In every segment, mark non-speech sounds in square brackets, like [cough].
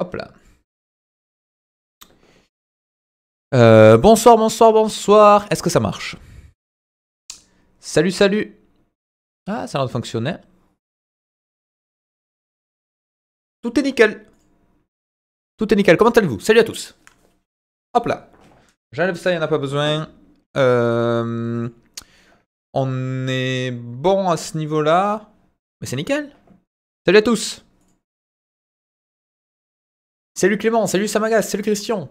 Hop là. Euh, bonsoir, bonsoir, bonsoir. Est-ce que ça marche Salut, salut. Ah, ça a l'air de fonctionner. Tout est nickel. Tout est nickel. Comment allez-vous Salut à tous. Hop là. J'enlève ça, il n'y en a pas besoin. Euh, on est bon à ce niveau-là. Mais c'est nickel. Salut à tous. Salut Clément, salut Samagas, salut Christian.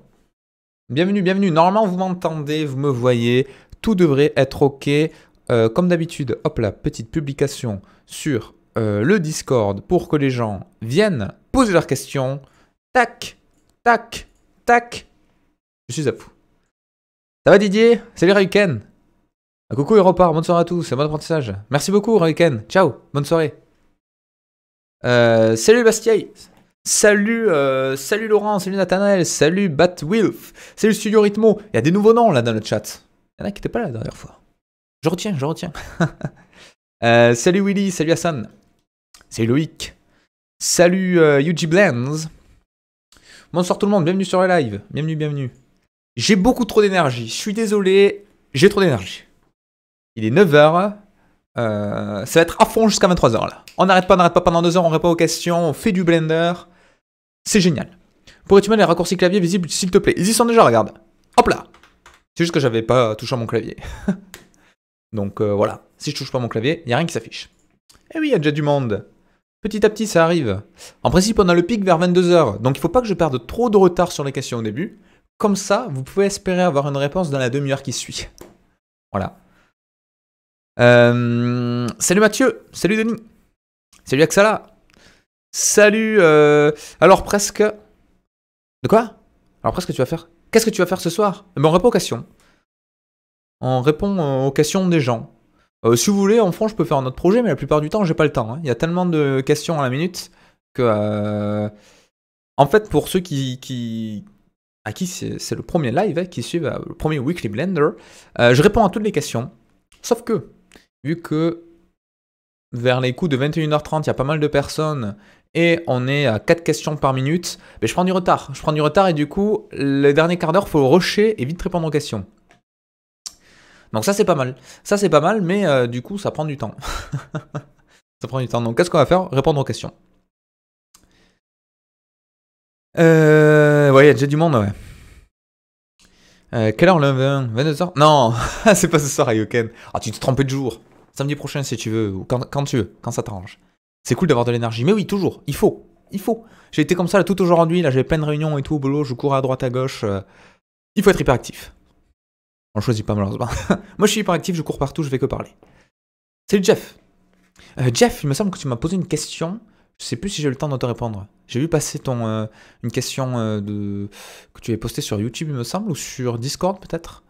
Bienvenue, bienvenue. Normalement, vous m'entendez, vous me voyez. Tout devrait être OK. Euh, comme d'habitude, hop là, petite publication sur euh, le Discord pour que les gens viennent poser leurs questions. Tac, tac, tac. Je suis à fou. Ça va Didier Salut Ryuken Coucou repart, bonne soirée à tous C'est bon apprentissage. Merci beaucoup Ryuken, ciao, bonne soirée. Euh, salut Bastiaï Salut, euh, salut Laurent, salut Nathanel, salut Batwilf, salut Studio Rhythmo. Il y a des nouveaux noms là dans le chat. Il y en a qui n'étaient pas là la dernière fois. Je retiens, je retiens. [laughs] Euh, salut Willy, salut Hassan, salut Loïc, salut euh, Blends. Bonsoir tout le monde, bienvenue sur le live, bienvenue, bienvenue. J'ai beaucoup trop d'énergie, je suis désolé, j'ai trop d'énergie. Il est 9h, euh, ça va être à fond jusqu'à 23h là. On n'arrête pas, on n'arrête pas pendant 2 heures, on répond aux questions, on fait du blender. C'est génial. Pourrais-tu mettre les raccourcis clavier visibles, s'il te plaît Ils y sont déjà, regarde. Hop là C'est juste que j'avais pas touché mon clavier. [laughs] Donc euh, voilà, si je touche pas mon clavier, il n'y a rien qui s'affiche. Eh oui, il y a déjà du monde. Petit à petit, ça arrive. En principe, on a le pic vers 22h, donc il faut pas que je perde trop de retard sur les questions au début. Comme ça, vous pouvez espérer avoir une réponse dans la demi-heure qui suit. [laughs] Voilà. Euh, salut Mathieu, salut Denis, salut Axala, Salut euh, Alors presque... De quoi Alors presque tu vas faire... Qu'est-ce que tu vas faire ce soir eh ben, On répond aux questions. On répond euh, aux questions des gens. Euh, si vous voulez, en fond, je peux faire un autre projet, mais la plupart du temps, j'ai pas le temps. Hein. Il y a tellement de questions à la minute que... En fait, pour ceux qui... qui... À qui c'est le premier live hein, qui suivent, le premier Weekly Blender, je réponds à toutes les questions. Sauf que, vu que vers les coups de 21h30, il y a pas mal de personnes et on est à 4 questions par minute, mais je prends du retard. Je prends du retard et du coup, le dernier quart d'heure, faut rusher et vite répondre aux questions. Donc ça c'est pas mal. Ça c'est pas mal, mais euh, du coup ça prend du temps. [laughs] ça prend du temps. Donc qu'est-ce qu'on va faire Répondre aux questions. Euh, ouais, il y a déjà du monde, ouais. Euh, quelle heure le 22h Non, [laughs] c'est pas ce soir, Ayoken. Ah, tu te trompes de jour. Samedi prochain si tu veux, ou quand, quand tu veux, quand ça t'arrange. C'est cool d'avoir de l'énergie. Mais oui, toujours. Il faut. Il faut. J'ai été comme ça là, tout aujourd'hui. Là, j'avais plein de réunions et tout au boulot. Je cours à droite, à gauche. Euh. Il faut être hyperactif. On choisit pas malheureusement. [laughs] Moi, je suis hyperactif. Je cours partout. Je vais que parler. Salut Jeff. Euh, Jeff, il me semble que tu m'as posé une question. Je sais plus si j'ai le temps de te répondre. J'ai vu passer ton euh, une question de que tu avais postée sur YouTube, il me semble, ou sur Discord peut-être.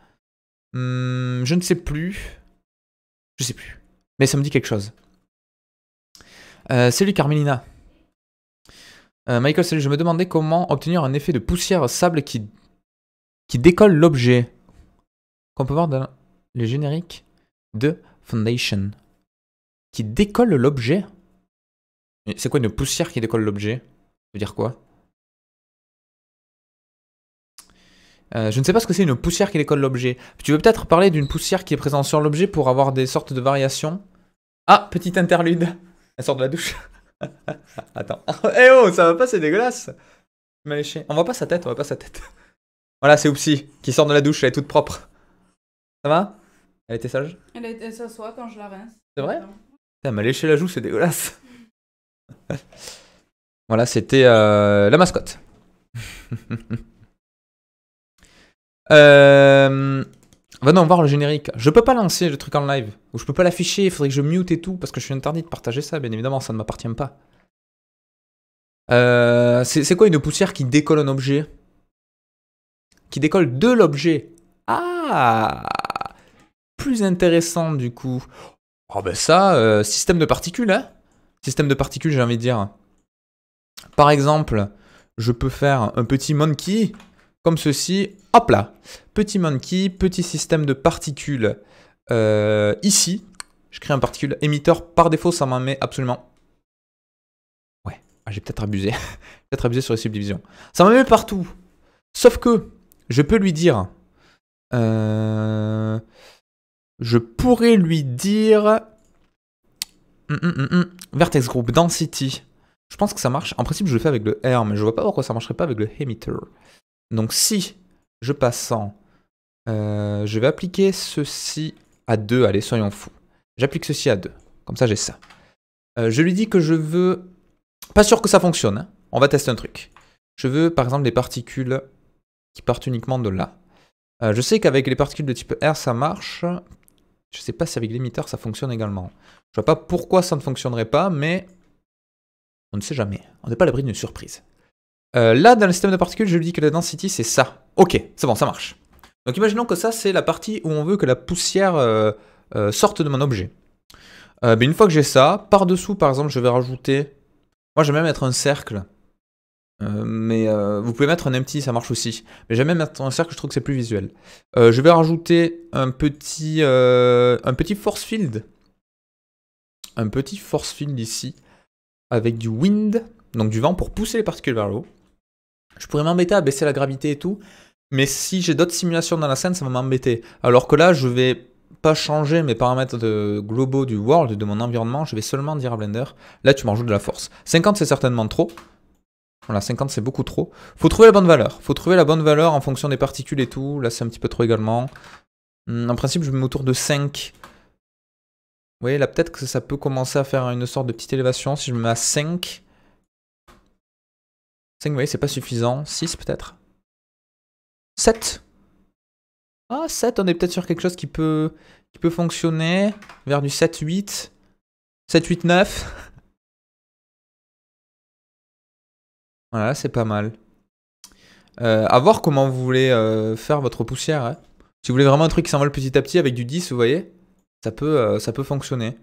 Hum, je ne sais plus. Je sais plus. Mais ça me dit quelque chose. Euh, salut Carmelina. Euh, Michael, salut. Je me demandais comment obtenir un effet de poussière sable qui, qui décolle l'objet. Qu'on peut voir dans le générique de Foundation. Qui décolle l'objet C'est quoi une poussière qui décolle l'objet Ça dire quoi euh, je ne sais pas ce que c'est une poussière qui décolle l'objet. Tu veux peut-être parler d'une poussière qui est présente sur l'objet pour avoir des sortes de variations Ah, petite interlude elle sort de la douche. [laughs] Attends. Eh oh, ça va pas, c'est dégueulasse. On voit pas sa tête, on voit pas sa tête. voilà, c'est Oupsi qui sort de la douche, elle est toute propre. Ça va Elle était sage Elle était s'assoit quand je la rince. C'est vrai Elle m'a léché la joue, c'est dégueulasse. [laughs] voilà, c'était euh, la mascotte. [laughs] euh, Va voir le générique. Je peux pas lancer le truc en live, ou je peux pas l'afficher, il faudrait que je mute et tout, parce que je suis interdit de partager ça, bien évidemment, ça ne m'appartient pas. Euh, c'est quoi une poussière qui décolle un objet Qui décolle de l'objet Ah Plus intéressant du coup. Oh ben ça, euh, système de particules, hein Système de particules, j'ai envie de dire. Par exemple, je peux faire un petit monkey comme ceci. Hop là Petit monkey, petit système de particules euh, ici. Je crée un particule émetteur. Par défaut, ça m'en met absolument... Ouais, ah, j'ai peut-être abusé. [laughs] peut-être abusé sur les subdivisions. Ça m'en met partout. Sauf que je peux lui dire... Euh, je pourrais lui dire... Hum, hum, hum, vertex group density. Je pense que ça marche. En principe, je le fais avec le R, mais je vois pas pourquoi ça marcherait pas avec le emitter. Donc si je passe en... Euh, je vais appliquer ceci à 2, allez, soyons fous. J'applique ceci à 2, comme ça j'ai ça. Euh, je lui dis que je veux... Pas sûr que ça fonctionne, hein. on va tester un truc. Je veux par exemple des particules qui partent uniquement de là. Euh, je sais qu'avec les particules de type R ça marche. Je sais pas si avec l'émetteur ça fonctionne également. Je vois pas pourquoi ça ne fonctionnerait pas, mais on ne sait jamais. On n'est pas à l'abri d'une surprise. Euh, là, dans le système de particules, je lui dis que la density, c'est ça. Ok, c'est bon, ça marche. Donc imaginons que ça, c'est la partie où on veut que la poussière euh, euh, sorte de mon objet. mais ben, une fois que j'ai ça, par-dessous, par exemple, je vais rajouter... Moi, j'aime bien mettre un cercle. mais vous pouvez mettre un empty, ça marche aussi. Mais j'aime bien mettre un cercle, je trouve que c'est plus visuel. je vais rajouter un petit, un petit force field. Un petit force field ici. Avec du wind, donc du vent, pour pousser les particules vers le haut je pourrais m'embêter à baisser la gravité et tout, mais si j'ai d'autres simulations dans la scène, ça va m'embêter. Alors que là, je vais pas changer mes paramètres de globaux du world, de mon environnement, je vais seulement dire à Blender, là tu m'en de la force. 50 c'est certainement trop, voilà, 50 c'est beaucoup trop. Faut trouver la bonne valeur. Faut trouver la bonne valeur en fonction des particules et tout. Là c'est un petit peu trop également. Hmm, en principe je me mets autour de 5. Vous voyez là peut-être que ça peut commencer à faire une sorte de petite élévation. Si je me mets à 5, 5, vous voyez, c'est pas suffisant. 6 peut-être 7 Ah, 7, on est peut-être sur quelque chose qui peut, qui peut fonctionner. Vers du 7, 8. 7, 8, 9. voilà, c'est pas mal. Euh, à voir comment vous voulez euh, faire votre poussière. Hein. Si vous voulez vraiment un truc qui s'envole petit à petit avec du 10, vous voyez, ça peut, euh, ça peut fonctionner.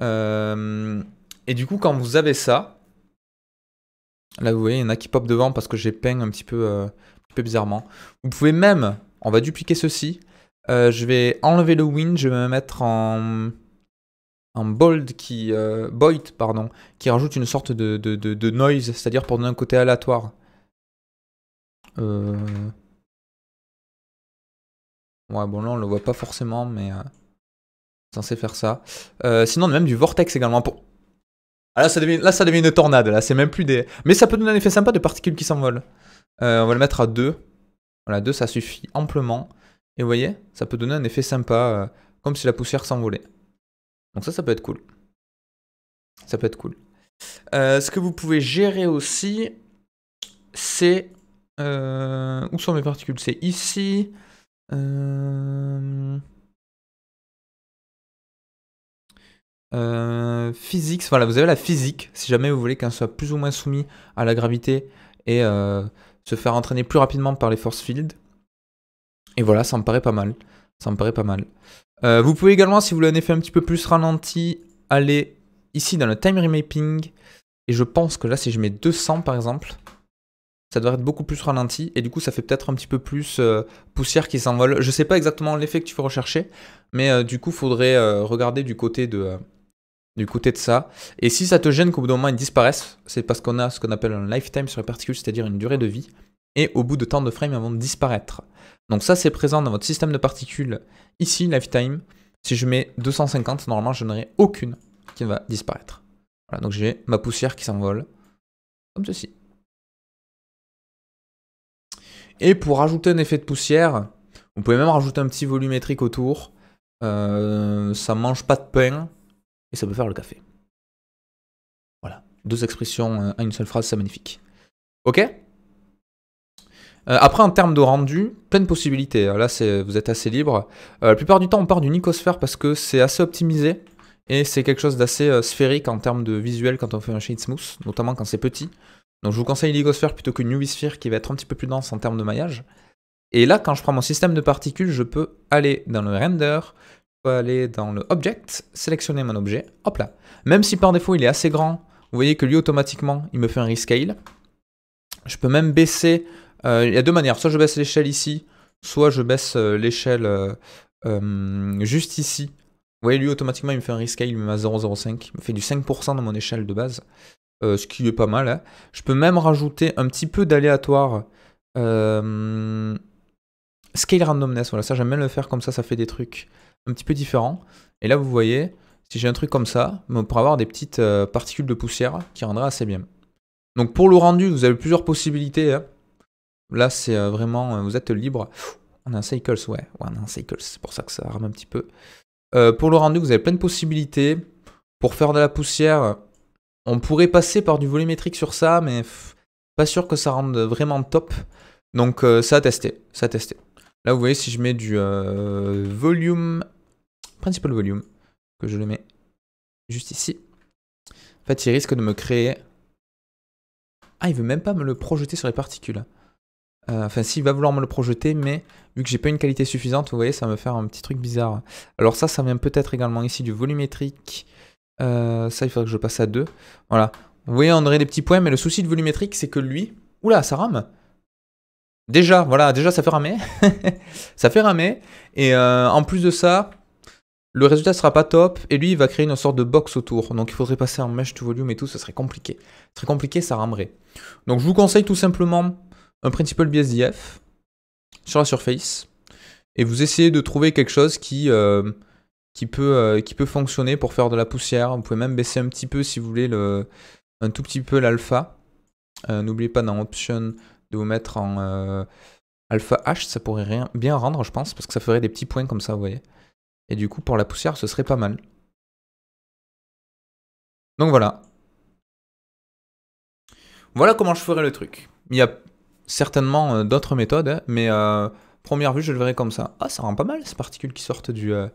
Euh, et du coup, quand vous avez ça, Là, vous voyez, il y en a qui pop devant parce que j'ai peint euh, un petit peu, bizarrement. Vous pouvez même, on va dupliquer ceci. Euh, je vais enlever le wind. je vais me mettre en, bold qui, euh, pardon, qui rajoute une sorte de, noise, c'est-à-dire pour donner un côté aléatoire. Ouais, bon là on le voit pas forcément, mais C'est censé faire ça. sinon, même du vortex également. Pour... Ah, là, ça devient, une tornade. Là, c'est même plus des. Mais ça peut donner un effet sympa de particules qui s'envolent. Euh, on va le mettre à 2. Voilà, 2, ça suffit amplement. Et vous voyez, ça peut donner un effet sympa, euh, comme si la poussière s'envolait. Donc ça, ça peut être cool. Ça peut être cool. Euh, ce que vous pouvez gérer aussi, c'est... où sont mes particules C'est ici. Euh, physique, voilà, vous avez la physique, si jamais vous voulez qu'elle soit plus ou moins soumis à la gravité et euh, se faire entraîner plus rapidement par les force fields. Et voilà, ça me paraît pas mal. Ça me paraît pas mal. Euh, vous pouvez également, si vous voulez un effet un petit peu plus ralenti, aller ici dans le time remapping. Et je pense que là, si je mets 200 par exemple, ça devrait être beaucoup plus ralenti. Et du coup, ça fait peut-être un petit peu plus poussière qui s'envole. Je sais pas exactement l'effet que tu veux rechercher, mais du coup, faudrait regarder du côté de, du côté de ça. Et si ça te gêne qu'au bout d'un moment ils disparaissent, c'est parce qu'on a ce qu'on appelle un lifetime sur les particules, c'est-à-dire une durée de vie, et au bout de tant de frames, elles vont disparaître. Donc ça, c'est présent dans votre système de particules, ici, lifetime. Si je mets 250, normalement, je n'aurai aucune qui va disparaître. Voilà, donc j'ai ma poussière qui s'envole, comme ceci. Et pour rajouter un effet de poussière, vous pouvez même rajouter un petit volumétrique autour. Euh, ça mange pas de pain, et ça peut faire le café. Voilà, deux expressions à euh, une seule phrase, c'est magnifique. Ok euh, après, en termes de rendu, pleine possibilité possibilités. Euh, là, vous êtes assez libre. la plupart du temps, on part du Nicosphère parce que c'est assez optimisé et c'est quelque chose d'assez sphérique en termes de visuel quand on fait un shade smooth, notamment quand c'est petit. Donc, je vous conseille Nicosphere plutôt que ubisphère qui va être un petit peu plus dense en termes de maillage. Et là, quand je prends mon système de particules, je peux aller dans le render, peux aller dans le Object, sélectionner mon objet, hop là. Même si par défaut il est assez grand, vous voyez que lui automatiquement il me fait un rescale. Je peux même baisser, euh, il y a deux manières, soit je baisse l'échelle ici, soit je baisse euh, l'échelle euh, juste ici. Vous voyez, lui automatiquement il me fait un rescale, il me met à 0,05, il me fait du 5% dans mon échelle de base, ce qui est pas mal. Hein. Je peux même rajouter un petit peu d'aléatoire. scale randomness, voilà, ça j'aime bien le faire comme ça, ça fait des trucs un petit peu différent. Et là, vous voyez, si j'ai un truc comme ça, on pourra avoir des petites euh, particules de poussière qui rendra assez bien. Donc pour le rendu, vous avez plusieurs possibilités. Hein. Là, c'est euh, vraiment, euh, vous êtes libre. On a un Cycles, ouais. on a un Cycles, c'est pour ça que ça rame un petit peu. pour le rendu, vous avez plein de possibilités. Pour faire de la poussière, on pourrait passer par du volumétrique sur ça, mais pas sûr que ça rende vraiment top. Donc ça a testé, ça a testé. Là, vous voyez, si je mets du volume principal volume, que je le mets juste ici. En fait, il risque de me créer... Ah, il veut même pas me le projeter sur les particules. Euh, enfin, s'il va vouloir me le projeter, mais vu que j'ai pas une qualité suffisante, vous voyez, ça va me faire un petit truc bizarre. Alors ça, ça vient peut-être également ici du volumétrique. Euh, ça, il faudrait que je passe à deux. Voilà. Vous voyez, on aurait des petits points, mais le souci de volumétrique, c'est que lui... Oula, ça rame Déjà, voilà, déjà ça fait ramer. [laughs] ça fait ramer. Et euh, en plus de ça, le résultat sera pas top, et lui, il va créer une sorte de box autour. Donc il faudrait passer en mesh to volume et tout, ça serait compliqué. Ce serait compliqué, ça ramerait. Donc je vous conseille tout simplement un principal BSDF sur la surface, et vous essayez de trouver quelque chose qui, euh, qui, peut, euh, qui peut fonctionner pour faire de la poussière. Vous pouvez même baisser un petit peu, si vous voulez, le, un tout petit peu l'alpha. Euh, n'oubliez pas dans Option de vous mettre en alpha H, ça pourrait bien rendre, je pense, parce que ça ferait des petits points comme ça, vous voyez. Et du coup, pour la poussière, ce serait pas mal. Donc voilà. Voilà comment je ferai le truc. Il y a certainement euh, d'autres méthodes, hein, mais euh, première vue, je le verrai comme ça. Ah, ça rend pas mal ces particules qui sortent du, de euh,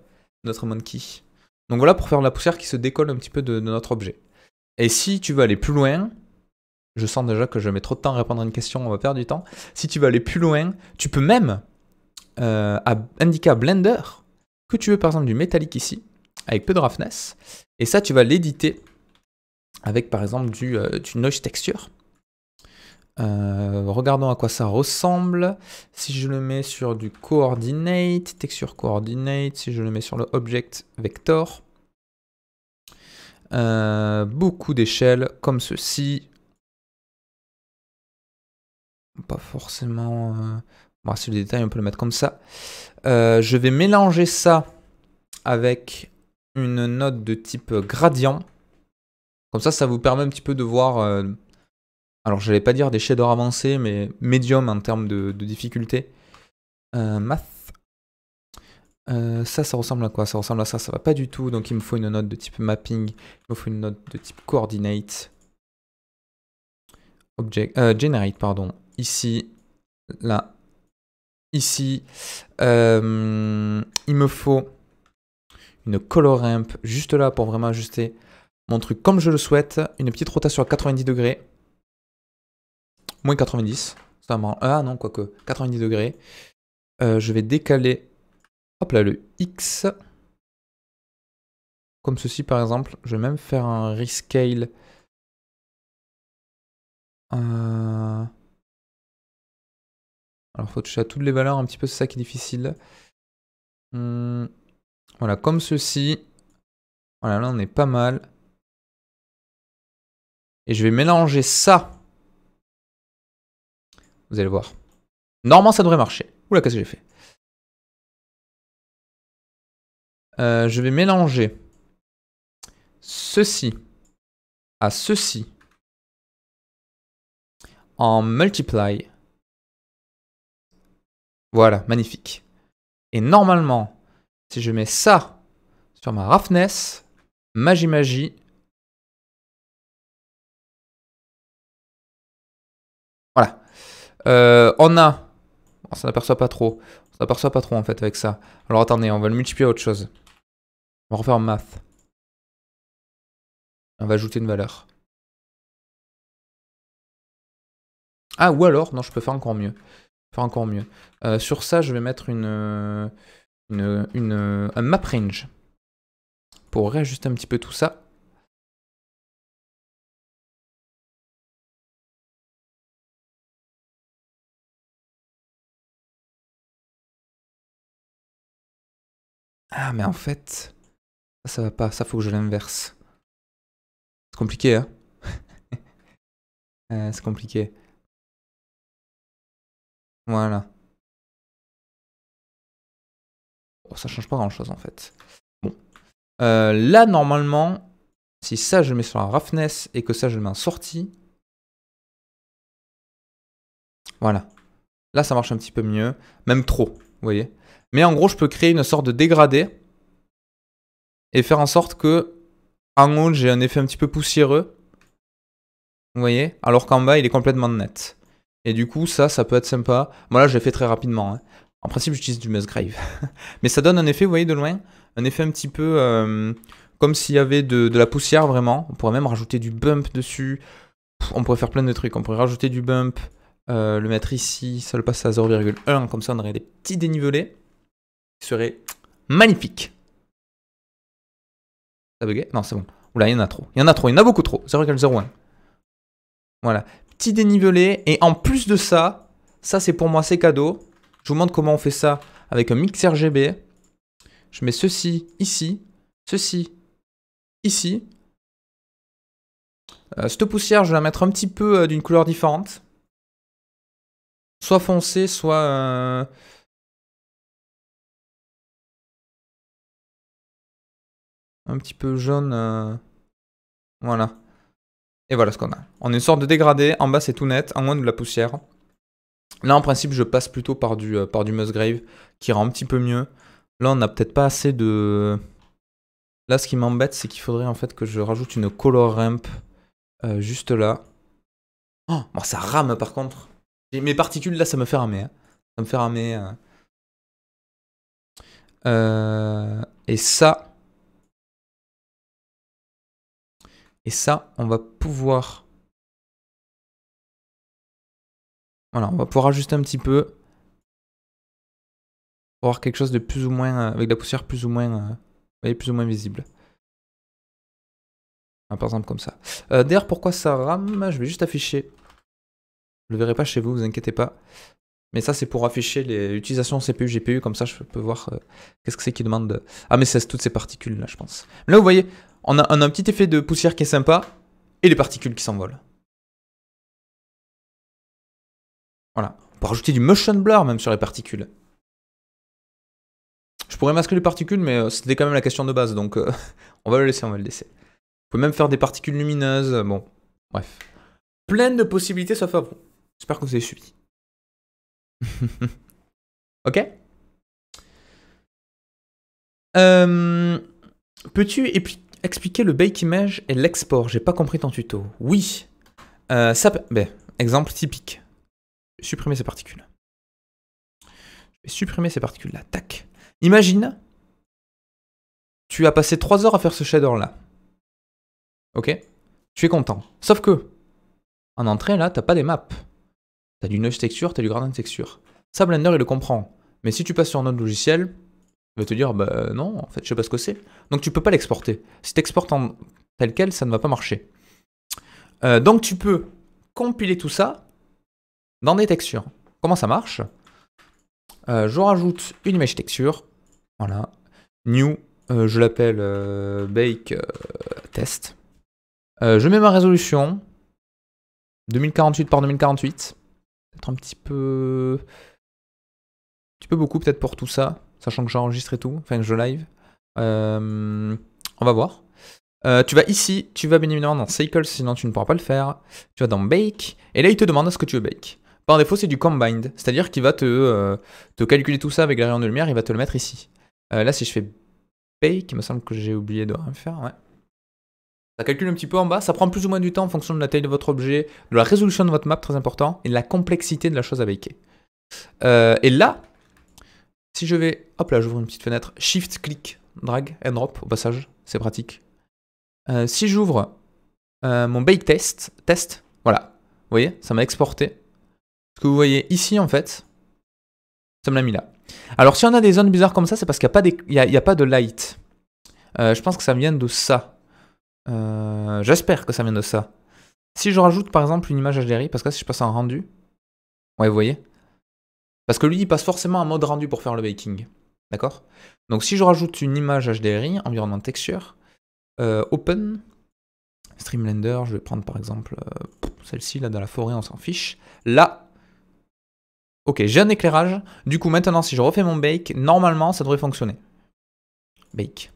notre monkey. Donc voilà pour faire la poussière qui se décolle un petit peu de, notre objet. Et si tu veux aller plus loin, je sens déjà que je mets trop de temps à répondre à une question, on va perdre du temps. Si tu veux aller plus loin, tu peux même indiquer à Blender que tu veux par exemple du métallique ici, avec peu de roughness, et ça tu vas l'éditer avec par exemple du, euh, noise texture. Euh, regardons à quoi ça ressemble. Si je le mets sur du coordinate, texture coordinate, si je le mets sur le object vector, euh, beaucoup d'échelles comme ceci. Pas forcément, sur le détail, on peut le mettre comme ça. Euh, je vais mélanger ça avec une note de type gradient. Comme ça, ça vous permet un petit peu de voir... Euh, alors, je n'allais pas dire des shaders avancés, mais médium en termes de, difficulté. Euh, math. ça, ça ressemble à quoi Ça ressemble à ça, ça va pas du tout. Donc, il me faut une note de type mapping. Il me faut une note de type coordinate. Object, generate, pardon. Ici, là, ici. Euh, il me faut une color ramp juste là pour vraiment ajuster mon truc comme je le souhaite. Une petite rotation à 90 degrés. Moins 90. Ça me rend... Ah non, quoique 90 degrés. Euh, je vais décaler hop là, le X. Comme ceci par exemple. Je vais même faire un rescale. Euh... Alors il faut toucher à toutes les valeurs un petit peu, c'est ça qui est difficile. Hum, voilà, comme ceci. Voilà, là on est pas mal. Et je vais mélanger ça. Vous allez voir. Normalement ça devrait marcher. Oula, qu'est-ce que j'ai fait euh, Je vais mélanger ceci à ceci en multiply voilà, magnifique. Et normalement, si je mets ça sur ma roughness, magie magie, voilà. Euh, on a, on s'en pas trop, on n'aperçoit pas trop en fait avec ça. Alors attendez, on va le multiplier à autre chose. On va refaire en math. On va ajouter une valeur. Ah, ou alors, non, je peux faire encore mieux. Faire encore mieux. Euh, sur ça, je vais mettre une, euh, euh, un map range pour réajuster un petit peu tout ça. Ah, mais en fait, ça, va pas, ça faut que je l'inverse. C'est compliqué, hein [laughs] C'est compliqué. Voilà. Oh, ça change pas grand chose en fait. Bon. Euh, là, normalement, si ça je mets sur la roughness et que ça je le mets en sortie. Voilà. Là, ça marche un petit peu mieux. Même trop, vous voyez. Mais en gros, je peux créer une sorte de dégradé et faire en sorte que en haut, j'ai un effet un petit peu poussiéreux. Vous voyez Alors qu'en bas, il est complètement net. Et du coup, ça, ça peut être sympa. Moi, là, je l'ai fait très rapidement. Hein. En principe, j'utilise du Musgrave. [laughs] Mais ça donne un effet, vous voyez, de loin, un effet un petit peu euh, comme s'il y avait de, la poussière, vraiment. On pourrait même rajouter du bump dessus. on pourrait faire plein de trucs. On pourrait rajouter du bump, euh, le mettre ici, ça le passe à 0,1. Comme ça, on aurait des petits dénivelés Ce serait magnifique. Ça bugait Non, c'est bon. Oula, il y en a trop. Il y en a trop, il y en a beaucoup trop. 0,01. Voilà petit dénivelé. Et en plus de ça, ça c'est pour moi, c'est cadeau. Je vous montre comment on fait ça avec un mix RGB. Je mets ceci ici, ceci ici. Euh, cette poussière, je vais la mettre un petit peu euh, d'une couleur différente. Soit foncée, soit... Euh, un petit peu jaune. Voilà. Et voilà ce qu'on a. On a une sorte de dégradé, en bas c'est tout net, en haut de la poussière. Là en principe je passe plutôt par du, euh, par du Musgrave qui rend un petit peu mieux. Là on n'a peut-être pas assez de... Là ce qui m'embête c'est qu'il faudrait en fait que je rajoute une color ramp euh, juste là. Oh, bon, ça rame par contre. mes particules là ça me fait ramer. Hein. Ça me fait ramer. Euh. et ça, Et ça, on va pouvoir... Voilà, on va pouvoir ajuster un petit peu pour avoir quelque chose de plus ou moins, euh, avec de la poussière plus ou moins, voyez, euh, plus ou moins visible. Ah, par exemple comme ça. Euh, d'ailleurs, pourquoi ça rame Je vais juste afficher. Je le verrai pas chez vous, vous inquiétez pas. Mais ça, c'est pour afficher les utilisations CPU, GPU, comme ça je peux voir qu'est-ce que c'est qui demande. Ah, mais c'est toutes ces particules là, je pense. là, vous voyez, on a, un petit effet de poussière qui est sympa et les particules qui s'envolent. Voilà. On peut rajouter du motion blur même sur les particules. Je pourrais masquer les particules, mais euh, c'était quand même la question de base, donc euh, [laughs] on va le laisser, on va le laisser. On peut même faire des particules lumineuses, euh, bon, bref. Plein de possibilités sauf à J'espère que vous avez suivi. [laughs] ok Peux-tu expliquer le bake image et l'export. J'ai pas compris ton tuto. Oui. Euh, ça, ben, exemple typique. Supprimer ces particules. Je vais supprimer ces particules-là. Tac. Imagine, tu as passé 3 heures à faire ce shader-là. Ok Tu es content. Sauf que, en entrée, là, t'as pas des maps. T'as du noise texture, t'as du gradient texture. Ça, Blender, il le comprend. Mais si tu passes sur un autre logiciel, te dire, bah non, en fait, je sais pas ce que c'est. Donc tu peux pas l'exporter. Si tu exportes en tel quel, ça ne va pas marcher. Euh, donc tu peux compiler tout ça dans des textures. Comment ça marche euh, Je rajoute une image texture. Voilà. New, euh, je l'appelle bake test. je mets ma résolution. 2048 par 2048. Peut-être un petit peu... Un petit peu beaucoup peut-être pour tout ça sachant que j'enregistre et tout, enfin je live. Euh, on va voir. Euh, tu vas ici, tu vas bien évidemment dans Cycle, sinon tu ne pourras pas le faire. Tu vas dans Bake, et là il te demande ce que tu veux bake. Par défaut, c'est du combined, c'est-à-dire qu'il va te, euh, calculer tout ça avec la rayons de lumière, il va te le mettre ici. là, si je fais Bake, il me semble que j'ai oublié de rien faire, Ça calcule un petit peu en bas, ça prend plus ou moins du temps en fonction de la taille de votre objet, de la résolution de votre map, très important, et de la complexité de la chose à baker. et là, si je vais, hop là, j'ouvre une petite fenêtre, shift, click, drag and drop au passage, c'est pratique. Euh, si j'ouvre euh, mon bake test, test, voilà, vous voyez, ça m'a exporté. Ce que vous voyez ici en fait, ça me l'a mis là. Alors si on a des zones bizarres comme ça, c'est parce qu'il n'y a, pas a, pas de light. Euh, je pense que ça vient de ça. J'espère que ça vient de ça. Si je rajoute par exemple une image HDRI, parce que là, si je passe en rendu, ouais vous voyez, parce que lui, il passe forcément en mode rendu pour faire le baking. D'accord Donc si je rajoute une image HDRI, environnement texture, euh, open, Streamlender, je vais prendre par exemple euh, celle-ci, là dans la forêt, on s'en fiche. Là, ok, j'ai un éclairage. Du coup, maintenant, si je refais mon bake, normalement, ça devrait fonctionner. Bake.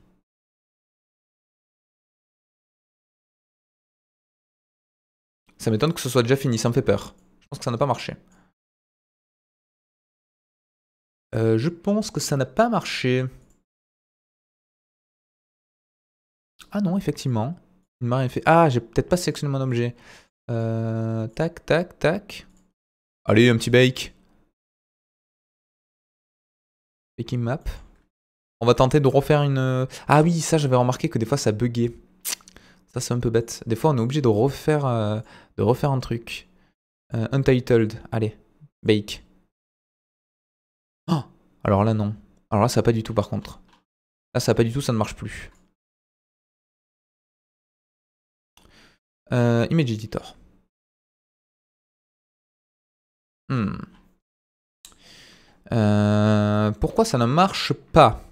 Ça m'étonne que ce soit déjà fini, ça me fait peur. Je pense que ça n'a pas marché. Euh, je pense que ça n'a pas marché. Ah non, effectivement. Il m'a fait. Ah, j'ai peut-être pas sélectionné mon objet. Euh, tac, tac, tac. Allez, un petit bake. Baking map. On va tenter de refaire une... Euh, ah oui, ça j'avais remarqué que des fois ça buguait. Ça c'est un peu bête. Des fois on est obligé de refaire, de refaire un truc. untitled, allez, bake. Alors là, non. Alors là, ça pas du tout, par contre. Là, ça pas du tout, ça ne marche plus. Euh, image Editor. Hmm. Euh, pourquoi ça ne marche pas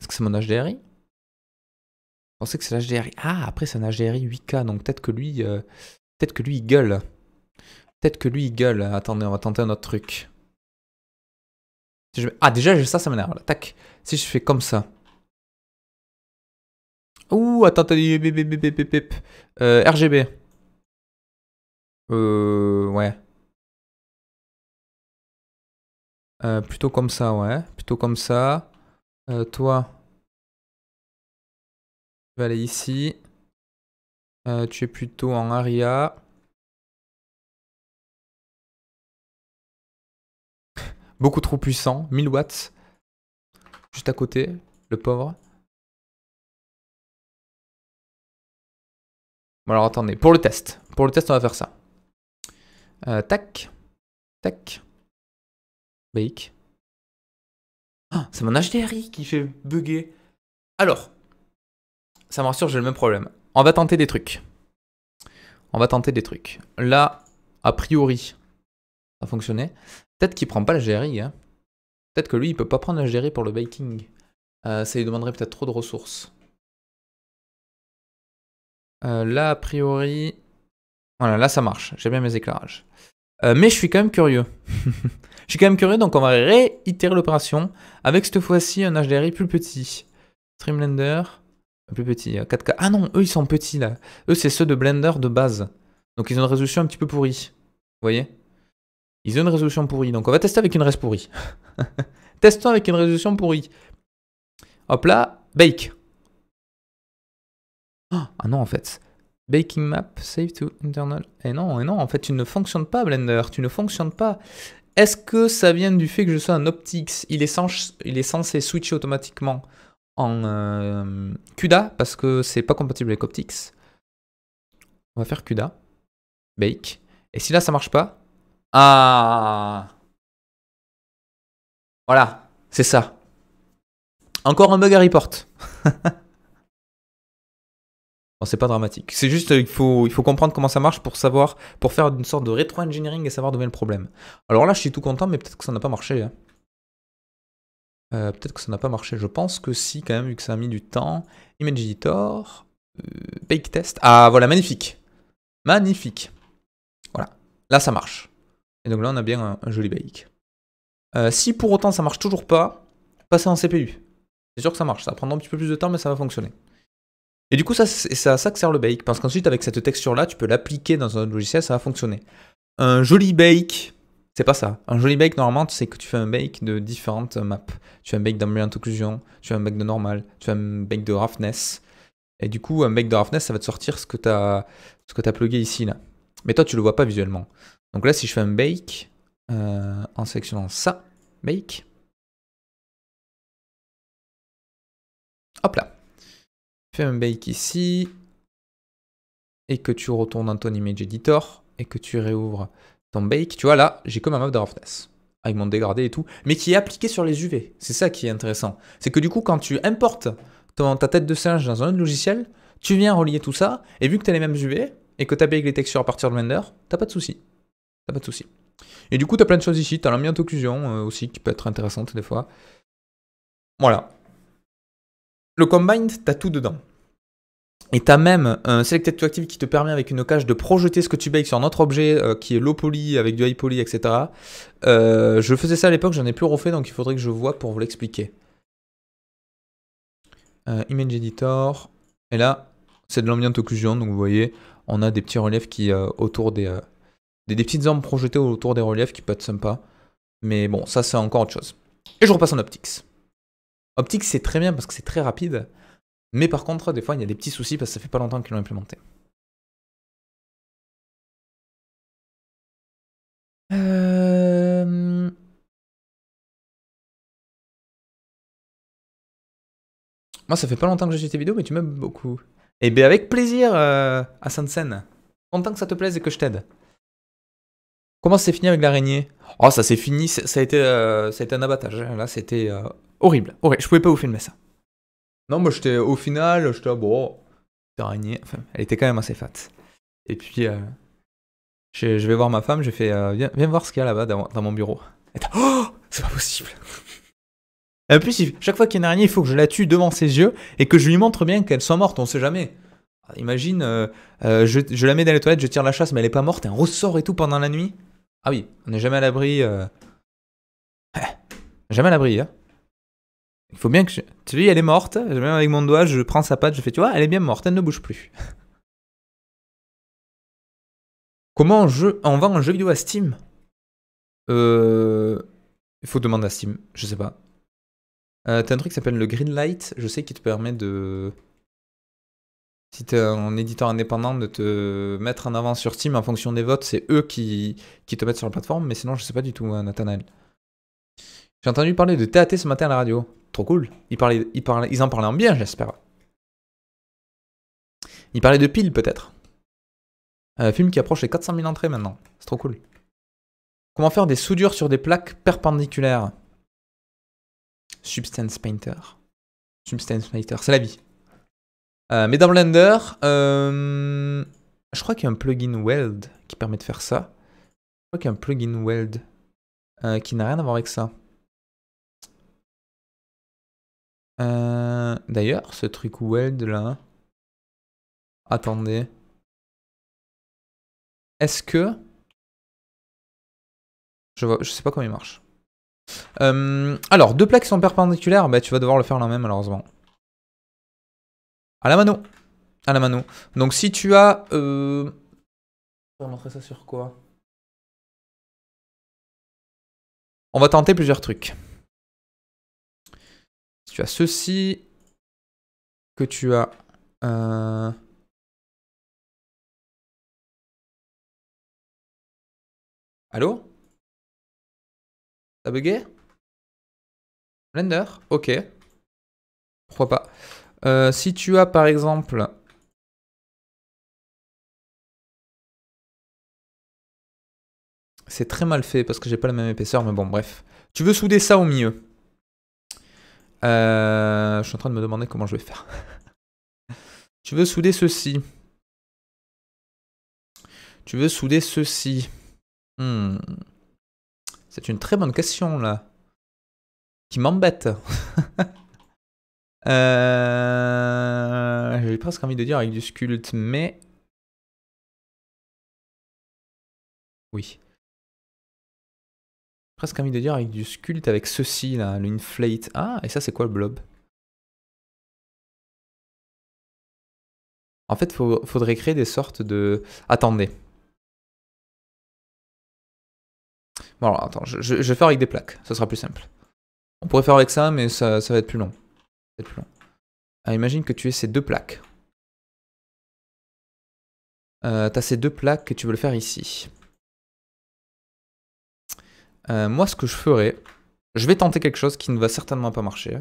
Est-ce que c'est mon HDRI on sait que c'est l'HDRI Ah, après c'est un HDRI 8K, donc peut-être que lui, euh, peut-être que lui il gueule. Peut-être que lui il gueule. Attendez, on va tenter un autre truc. Ah, déjà, ça, ça m'énerve. Tac. Si je fais comme ça. Ouh, attends, t'as dit. Euh, RGB. Euh, ouais. Euh, plutôt comme ça, ouais. Plutôt comme ça. Euh, toi, tu vas aller ici. tu es plutôt en aria. Beaucoup trop puissant. 1000 watts. Juste à côté, le pauvre. Bon alors attendez, pour le test. Pour le test, on va faire ça. Euh, tac. Tac. Bake. Ah, c'est mon HDRI qui fait bugger. Alors, ça me j'ai le même problème. On va tenter des trucs. On va tenter des trucs. Là, a priori, ça fonctionnait. Peut-être qu'il prend pas l'HDRi, hein. Peut-être que lui, il peut pas prendre l'HDRi pour le baking. Euh, ça lui demanderait peut-être trop de ressources. Euh, là, a priori... Voilà, là, ça marche. j'ai bien mes éclairages. Euh, mais je suis quand même curieux. [laughs] je suis quand même curieux, donc on va réitérer l'opération avec cette fois-ci un HDRI plus petit. Streamlender, plus petit, 4K. Ah non, eux, ils sont petits, là. Eux, c'est ceux de Blender de base. Donc, ils ont une résolution un petit peu pourrie. Vous voyez ils ont une résolution pourrie. Donc on va tester avec une res pourrie. [laughs] Testons avec une résolution pourrie. Hop là, bake. ah non, en fait. Baking map, save to internal. Et eh non, et eh non, en fait, tu ne fonctionnes pas, Blender. Tu ne fonctionnes pas. Est-ce que ça vient du fait que je sois un Optix il est, il est censé switcher automatiquement en euh, CUDA parce que c'est pas compatible avec Optix. On va faire CUDA, bake. Et si là ça marche pas, ah Voilà, c'est ça. Encore un bug à report. Bon c'est pas dramatique. C'est juste euh, il faut, il faut comprendre comment ça marche pour savoir, pour faire une sorte de rétro-engineering et savoir d'où vient le problème. Alors là, je suis tout content, mais peut-être que ça n'a pas marché. Hein. Euh, peut-être que ça n'a pas marché. Je pense que si, quand même, vu que ça a mis du temps. Image Editor, Bake euh, Test. Ah, voilà, magnifique. Magnifique. Voilà. Là, ça marche. Et donc là, on a bien un, joli bake. Euh, si pour autant ça marche toujours pas, passez en CPU. C'est sûr que ça marche, ça prendra un petit peu plus de temps, mais ça va fonctionner. Et du coup, c'est à ça que sert le bake, parce qu'ensuite, avec cette texture-là, tu peux l'appliquer dans un logiciel, ça va fonctionner. Un joli bake, c'est pas ça. Un joli bake, normalement, c'est que tu fais un bake de différentes maps. Tu fais un bake d'ambient occlusion, tu fais un bake de normal, tu fais un bake de roughness. Et du coup, un bake de roughness, ça va te sortir ce que tu as, ce as ici, là. Mais toi, tu le vois pas visuellement. Donc là, si je fais un bake, euh, en sélectionnant ça, bake, hop là, fais un bake ici, et que tu retournes dans ton image editor, et que tu réouvres ton bake, tu vois là, j'ai comme un map de roughness avec mon dégradé et tout, mais qui est appliqué sur les UV. C'est ça qui est intéressant. C'est que du coup, quand tu importes ta tête de singe dans un autre logiciel, tu viens relier tout ça, et vu que tu as les mêmes UV, et que tu as bake les textures à partir de Blender, t'as pas de souci. T'as pas de souci. Et du coup, tu as plein de choses ici. T'as l'ambiance occlusion euh, aussi qui peut être intéressante des fois. Voilà. Le combined, as tout dedans. Et tu as même un Selected to Active qui te permet avec une cache de projeter ce que tu bakes sur un autre objet euh, qui est low poly avec du high poly, etc. Euh, je faisais ça à l'époque, j'en ai plus refait donc il faudrait que je vois pour vous l'expliquer. image Editor. Et là, c'est de l'ambiance occlusion donc vous voyez, on a des petits reliefs qui autour des, des, petites ombres projetées autour des reliefs qui peuvent être sympas. Mais bon, ça c'est encore autre chose. Et je repasse en Optics. Optics c'est très bien parce que c'est très rapide. Mais par contre, des fois il y a des petits soucis parce que ça fait pas longtemps qu'ils l'ont implémenté. Euh... Moi, ça fait pas longtemps que j'ai tes vidéos, mais tu m'aimes beaucoup. Et eh bien, avec plaisir, euh, à en Content que ça te plaise et que je t'aide. Comment c'est fini avec l'araignée Oh, ça s'est fini, ça euh, a, été, un abattage. Hein. Là, c'était euh, horrible. Ouais, Je pouvais pas vous filmer ça. Non, moi, j'étais au final, j'étais bon. L'araignée, elle était quand même assez fat. Et puis, euh, je, vais voir ma femme, je fais viens, voir ce qu'il y a là-bas dans, mon bureau. oh C'est pas possible En plus, chaque fois qu'il y a une araignée, il faut que je la tue devant ses yeux et que je lui montre bien qu'elle soit morte, on sait jamais. Ah, imagine, je, la mets dans les toilettes, je tire la chasse, mais elle est pas morte, elle ressort et tout pendant la nuit. Ah oui, on n'est jamais à l'abri. Euh, eh, jamais à l'abri, hein. Il faut bien que je... Tu vois, elle est morte. Même avec mon doigt, je prends sa patte, je fais, tu vois, elle est bien morte, elle ne bouge plus. [laughs] Comment on, vend un jeu vidéo à Steam Euh... Il faut demander à Steam, je sais pas. Euh, t'as un truc qui s'appelle le Greenlight, je sais, qui te permet de si tu un éditeur indépendant, de te mettre en avant sur Steam en fonction des votes. C'est eux qui, te mettent sur la plateforme, mais sinon, je sais pas du tout, euh, Nathanel J'ai entendu parler de TAT ce matin à la radio. Trop cool. Ils, parlaient, ils, ils en parlaient en bien, j'espère. Ils parlaient de pile, peut-être. Un film qui approche les 400 000 entrées maintenant. C'est trop cool. Comment faire des soudures sur des plaques perpendiculaires Substance Painter. Substance Painter, c'est la vie. Euh, mais dans Blender, euh, je crois qu'il y a un plugin Weld qui permet de faire ça. Je crois qu'il y a un plugin Weld euh, qui n'a rien à voir avec ça. D'ailleurs, ce truc Weld là. Attendez. Est-ce que. Je, sais pas comment il marche. alors, deux plaques sont perpendiculaires, bah, tu vas devoir le faire la même malheureusement à la mano. À la mano. Donc si tu as... Euh... On va montrer ça sur quoi On va tenter plusieurs trucs. Si tu as ceci, que tu as... Euh... Allô Ça bugué Blender Ok. Pourquoi pas euh, si tu as par exemple C'est très mal fait parce que j'ai pas la même épaisseur, mais bon, bref. Tu veux souder ça au milieu. Euh, je suis en train de me demander comment je vais faire. [laughs] tu veux souder ceci. Tu veux souder ceci. Hmm. C'est une très bonne question là. Qui m'embête. [laughs] j'ai euh, J'avais presque envie de dire avec du sculpt mais. Oui. Presque envie de dire avec du sculpt avec ceci là, l'inflate. Ah, et ça c'est quoi le blob En fait, faudrait créer des sortes de. Attendez. Bon, alors, attends, je, vais faire avec des plaques, ça sera plus simple. On pourrait faire avec ça, mais ça va être plus long. Ah, imagine que tu aies ces deux plaques. Euh, as ces deux plaques et tu veux le faire ici. Euh, moi, ce que je ferais, je vais tenter quelque chose qui ne va certainement pas marcher.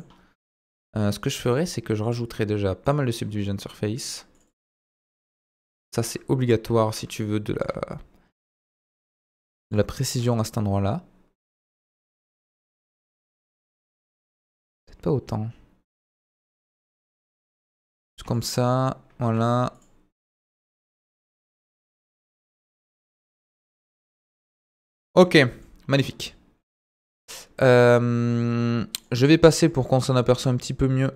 Euh, ce que je ferais, c'est que je rajouterai déjà pas mal de subdivision surface. Ça, c'est obligatoire si tu veux de la précision à cet endroit-là. Peut-être pas autant comme ça. Voilà. Ok, magnifique. Euh, je vais passer pour qu'on s'en aperçoit un petit peu mieux.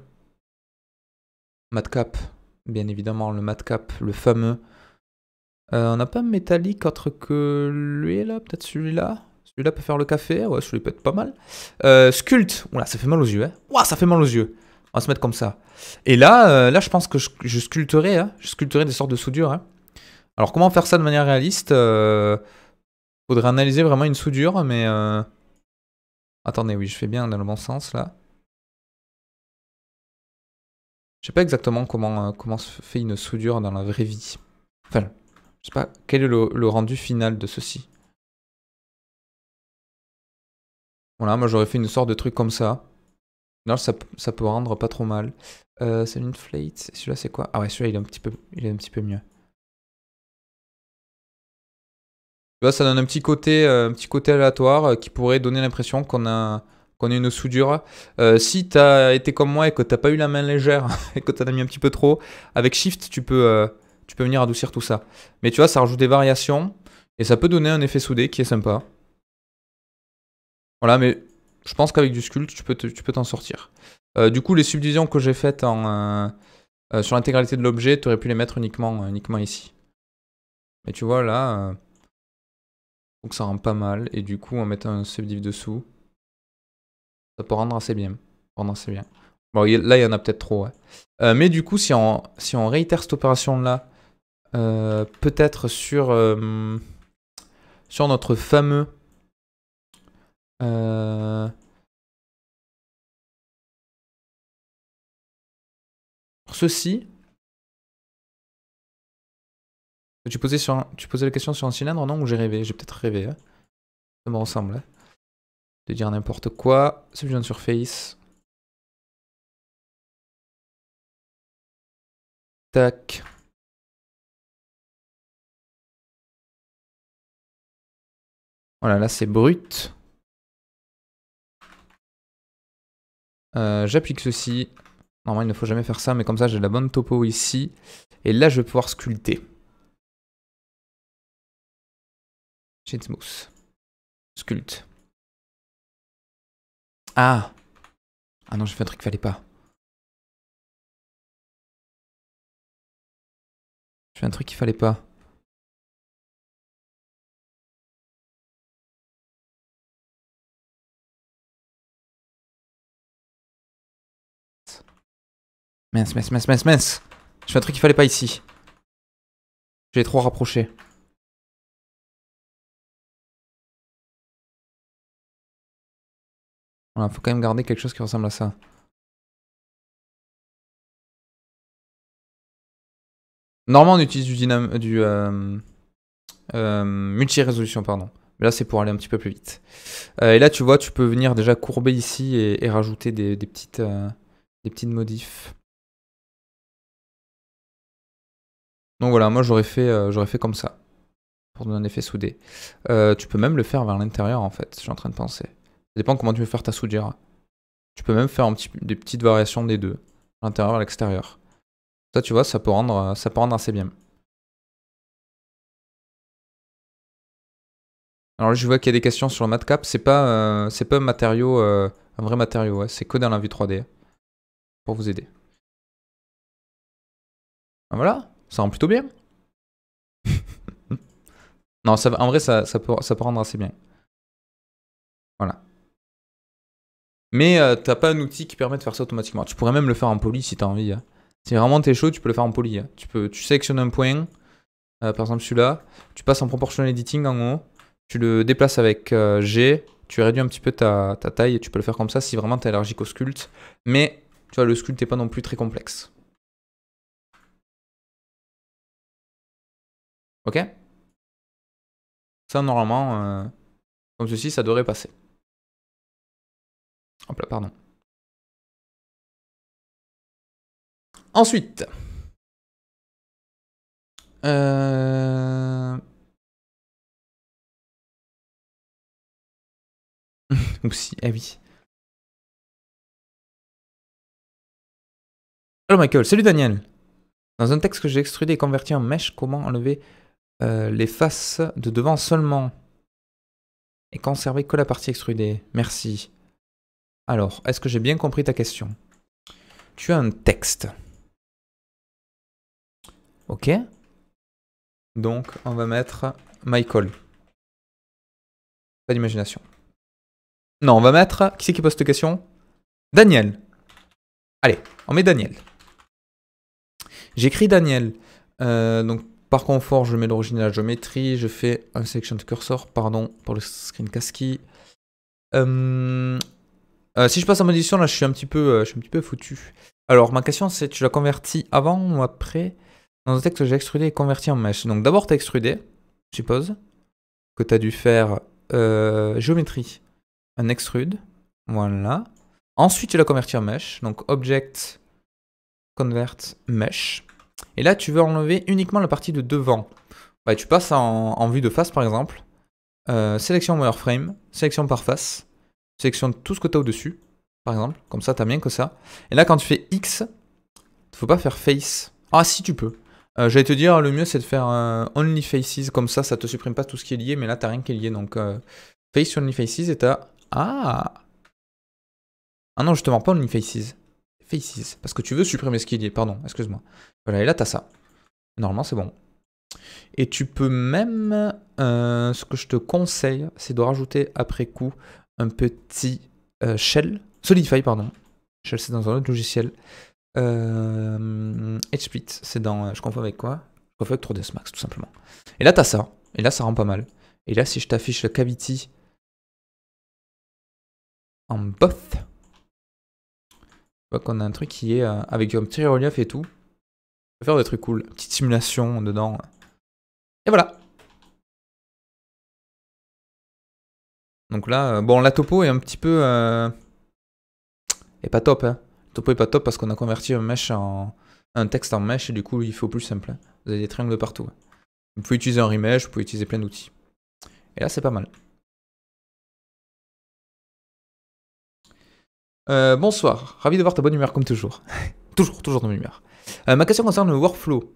matcap, bien évidemment, le matcap, le fameux. Euh, on n'a pas métallique autre que lui là, peut-être celui-là. Celui-là peut faire le café, ouais, celui peut être pas mal. Euh, Sculpt, oula, ça fait mal aux yeux, hein. ça fait mal aux yeux on va se mettre comme ça. Et là, euh, là je pense que je, sculpterai, hein. je sculpterai des sortes de soudures. Hein. Alors comment faire ça de manière réaliste Il euh? Faudrait analyser vraiment une soudure, mais... Euh, attendez, oui, je fais bien dans le bon sens là. Je sais pas exactement comment, comment se fait une soudure dans la vraie vie. Enfin, je sais pas quel est le, le rendu final de ceci. Voilà, moi j'aurais fait une sorte de truc comme ça. Non, ça, peut rendre pas trop mal. c'est euh, une flate. Celui-là, c'est quoi Ah ouais, celui-là, il, est un petit peu, il est un petit peu mieux. ça donne un petit côté, euh, un petit côté aléatoire euh, qui pourrait donner l'impression qu'on a, qu'on une soudure. si tu as été comme moi et que t'as pas eu la main légère [laughs] et que tu as mis un petit peu trop, avec Shift, tu peux, tu peux venir adoucir tout ça. Mais tu vois, ça rajoute des variations et ça peut donner un effet soudé qui est sympa. Voilà, mais je pense qu'avec du sculpt, tu peux, tu peux t'en sortir. Euh, du coup, les subdivisions que j'ai faites en, euh, euh, sur l'intégralité de l'objet, tu aurais pu les mettre uniquement, uniquement ici. Mais tu vois, là, donc ça rend pas mal. Et du coup, en mettant un subdiv dessous, ça peut rendre assez bien. assez bien. Bon, là, il y en a peut-être trop, mais du coup, si on, si on réitère cette opération-là, peut-être sur, sur notre fameux euh... Ceci. Tu posais, sur tu posais la question sur un cylindre, non Ou j'ai rêvé J'ai peut-être rêvé. Hein. Ça me ressemble. Hein. de dire n'importe quoi. Subjoint de surface. Tac. Voilà, là c'est brut. Euh, j'applique ceci. Normalement, il ne faut jamais faire ça, mais comme ça, j'ai la bonne topo ici. Et là, je vais pouvoir sculpter. Shit smooth. Sculpt. Ah Ah non, j'ai fait un truc qu'il fallait pas. J'ai fait un truc qu'il fallait pas. Mince, mince, mince, mince, mince. Je fais un truc qu'il fallait pas ici. J'ai trop rapproché. Voilà, faut quand même garder quelque chose qui ressemble à ça. Normalement, on utilise du, dynam du euh, euh, multi-résolution, pardon. Mais là, c'est pour aller un petit peu plus vite. Euh, et là, tu vois, tu peux venir déjà courber ici et, rajouter des petites, des petites modifs. Donc voilà, moi j'aurais fait, euh, j'aurais fait comme ça, pour donner un effet soudé. Euh, tu peux même le faire vers l'intérieur en fait, je suis en train de penser. Ça dépend comment tu veux faire ta soudure. Tu peux même faire des petites variations des deux, l'intérieur et l'extérieur. Ça tu vois, ça peut rendre, euh, ça peut rendre assez bien. Alors là, je vois qu'il y a des questions sur le matcap, c'est pas, c'est pas un matériau, un vrai matériau, c'est que dans la vue 3D, pour vous aider. Ben voilà ça rend plutôt bien. [laughs] non, en vrai, ça, peut, rendre assez bien. Voilà. Mais tu euh, t'as pas un outil qui permet de faire ça automatiquement. Tu pourrais même le faire en poly si tu as envie. Hein. Si vraiment t'es chaud, tu peux le faire en poly. Hein. Tu, sélectionnes un point, euh, par exemple celui-là, tu passes en proportional editing en haut, tu le déplaces avec euh, G, tu réduis un petit peu ta, taille et tu peux le faire comme ça si vraiment tu es allergique au sculpt. Mais tu vois, le sculpt n'est pas non plus très complexe. Ok Ça, normalement, euh, comme ceci, ça devrait passer. Hop là, pardon. Ensuite. Euh... Aussi, [laughs] ah eh oui. Hello Michael, salut Daniel. Dans un texte que j'ai extrudé et converti en mèche, comment enlever euh, les faces de devant seulement. Et conserver que la partie extrudée. Merci. Alors, est-ce que j'ai bien compris ta question Tu as un texte. Ok. Donc, on va mettre Michael. Pas d'imagination. Non, on va mettre... Qui c'est qui pose cette question Daniel. Allez, on met Daniel. J'écris Daniel. Euh, donc par confort, je mets l'origine à la géométrie. Je fais un selection de cursor, pardon, pour le screen casque. Euh, euh, si je passe en mode là, je suis un petit peu, euh, je suis un petit peu foutu. Alors, ma question, c'est tu l'as converti avant ou après Dans le texte, j'ai extrudé et converti en mesh. Donc, d'abord, tu as extrudé, je suppose, que tu as dû faire géométrie, un extrude. Voilà. Ensuite, tu l'as converti en mesh. Donc, object, convert, mesh. Et là, tu veux enlever uniquement la partie de devant. Bah, tu passes en, vue de face, par exemple. Euh, sélection wireframe, sélection par face, Sélection tout ce que tu as au-dessus, par exemple. Comme ça, tu as bien que ça. Et là, quand tu fais X, il faut pas faire face. Ah, si tu peux. Euh, J'allais te dire, le mieux, c'est de faire euh, Only Faces. Comme ça, ça te supprime pas tout ce qui est lié, mais là, tu rien qui est lié. Donc, euh, Face Only Faces et tu Ah Ah non, justement, pas Only Faces. Faces. Parce que tu veux supprimer ce qui est lié, pardon, excuse-moi. Voilà, et là, t'as ça. Normalement, c'est bon. Et tu peux même, euh, ce que je te conseille, c'est de rajouter après coup un petit euh, shell, Solidify, pardon. Shell, c'est dans un autre logiciel. Euh, HSplit, c'est dans, euh, je confonds avec quoi Je confonds avec 3ds Max, tout simplement. Et là, t'as ça. Et là, ça rend pas mal. Et là, si je t'affiche le cavity en both, tu vois qu'on a un truc qui est avec un petit relief et tout faire des trucs cool. Petite simulation dedans. Et voilà. Donc là, euh, bon, la topo est un petit peu... Et euh, est pas top, hein. La topo est pas top parce qu'on a converti un mesh en... un texte en mesh et du coup, il faut plus simple. Hein. Vous avez des triangles de partout. Hein. Vous pouvez utiliser un remesh, vous pouvez utiliser plein d'outils. Et là, c'est pas mal. Euh, bonsoir, ravi de voir ta bonne humeur comme toujours. [laughs] toujours, toujours de bonne humeur. Euh, ma question concerne le workflow.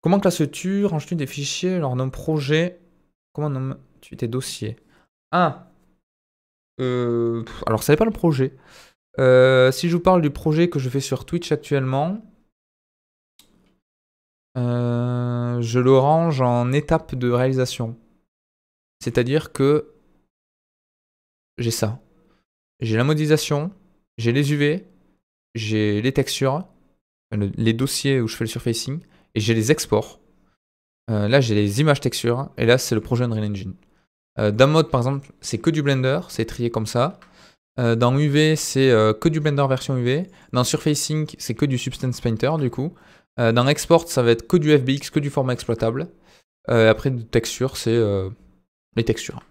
Comment classes-tu, ranges-tu des fichiers, lors d'un projet Comment nommes-tu tes dossiers Ah alors, ça n'est pas le projet. Euh, si je vous parle du projet que je fais sur Twitch actuellement, je le range en étape de réalisation. C'est-à-dire que j'ai ça. J'ai la modélisation, j'ai les UV, j'ai les textures, les dossiers où je fais le surfacing, et j'ai les exports. Euh, là, j'ai les images textures, et là, c'est le projet Unreal Engine. Euh, dans mode, par exemple, c'est que du Blender, c'est trié comme ça. Euh, dans UV, c'est que du Blender version UV. Dans Surfacing, c'est que du Substance Painter, du coup. dans Export, ça va être que du FBX, que du format exploitable. après, texture, c'est les textures.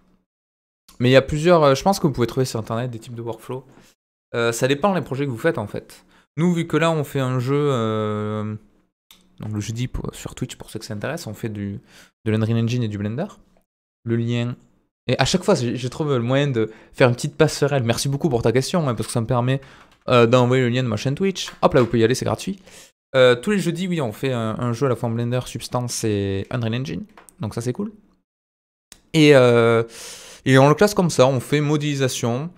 Mais il y a plusieurs, je pense que vous pouvez trouver sur Internet des types de workflows. ça dépend des projets que vous faites, en fait. Nous, vu que là, on fait un jeu, euh, donc le jeudi sur Twitch, pour ceux que ça intéresse, on fait du, de l'Unreal Engine et du Blender. Le lien. Et à chaque fois, j'ai trouvé le moyen de faire une petite passerelle. Merci beaucoup pour ta question, hein, parce que ça me permet euh, d'envoyer le lien de ma chaîne Twitch. Hop là, vous pouvez y aller, c'est gratuit. Euh, tous les jeudis, oui, on fait un, jeu à la fois Blender, Substance et Unreal Engine. Donc ça, c'est cool. Et, et on le classe comme ça. On fait modélisation,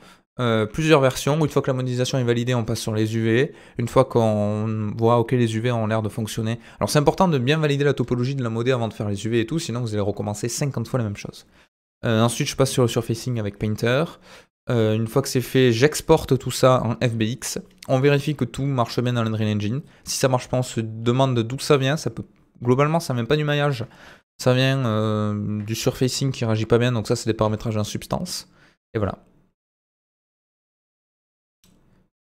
euh, plusieurs versions. Une fois que la modélisation est validée, on passe sur les UV. Une fois qu'on voit, ok, les UV ont l'air de fonctionner. Alors c'est important de bien valider la topologie de la modée avant de faire les UV et tout, sinon vous allez recommencer 50 fois la même chose. Euh, ensuite, je passe sur le surfacing avec Painter. Euh, une fois que c'est fait, j'exporte tout ça en FBX. On vérifie que tout marche bien dans l'Unreal Engine. Si ça marche pas, on se demande d'où ça vient. Ça peut... Globalement, ça vient pas du maillage. Ça vient du surfacing qui réagit pas bien, donc ça c'est des paramétrages en substance. Et voilà.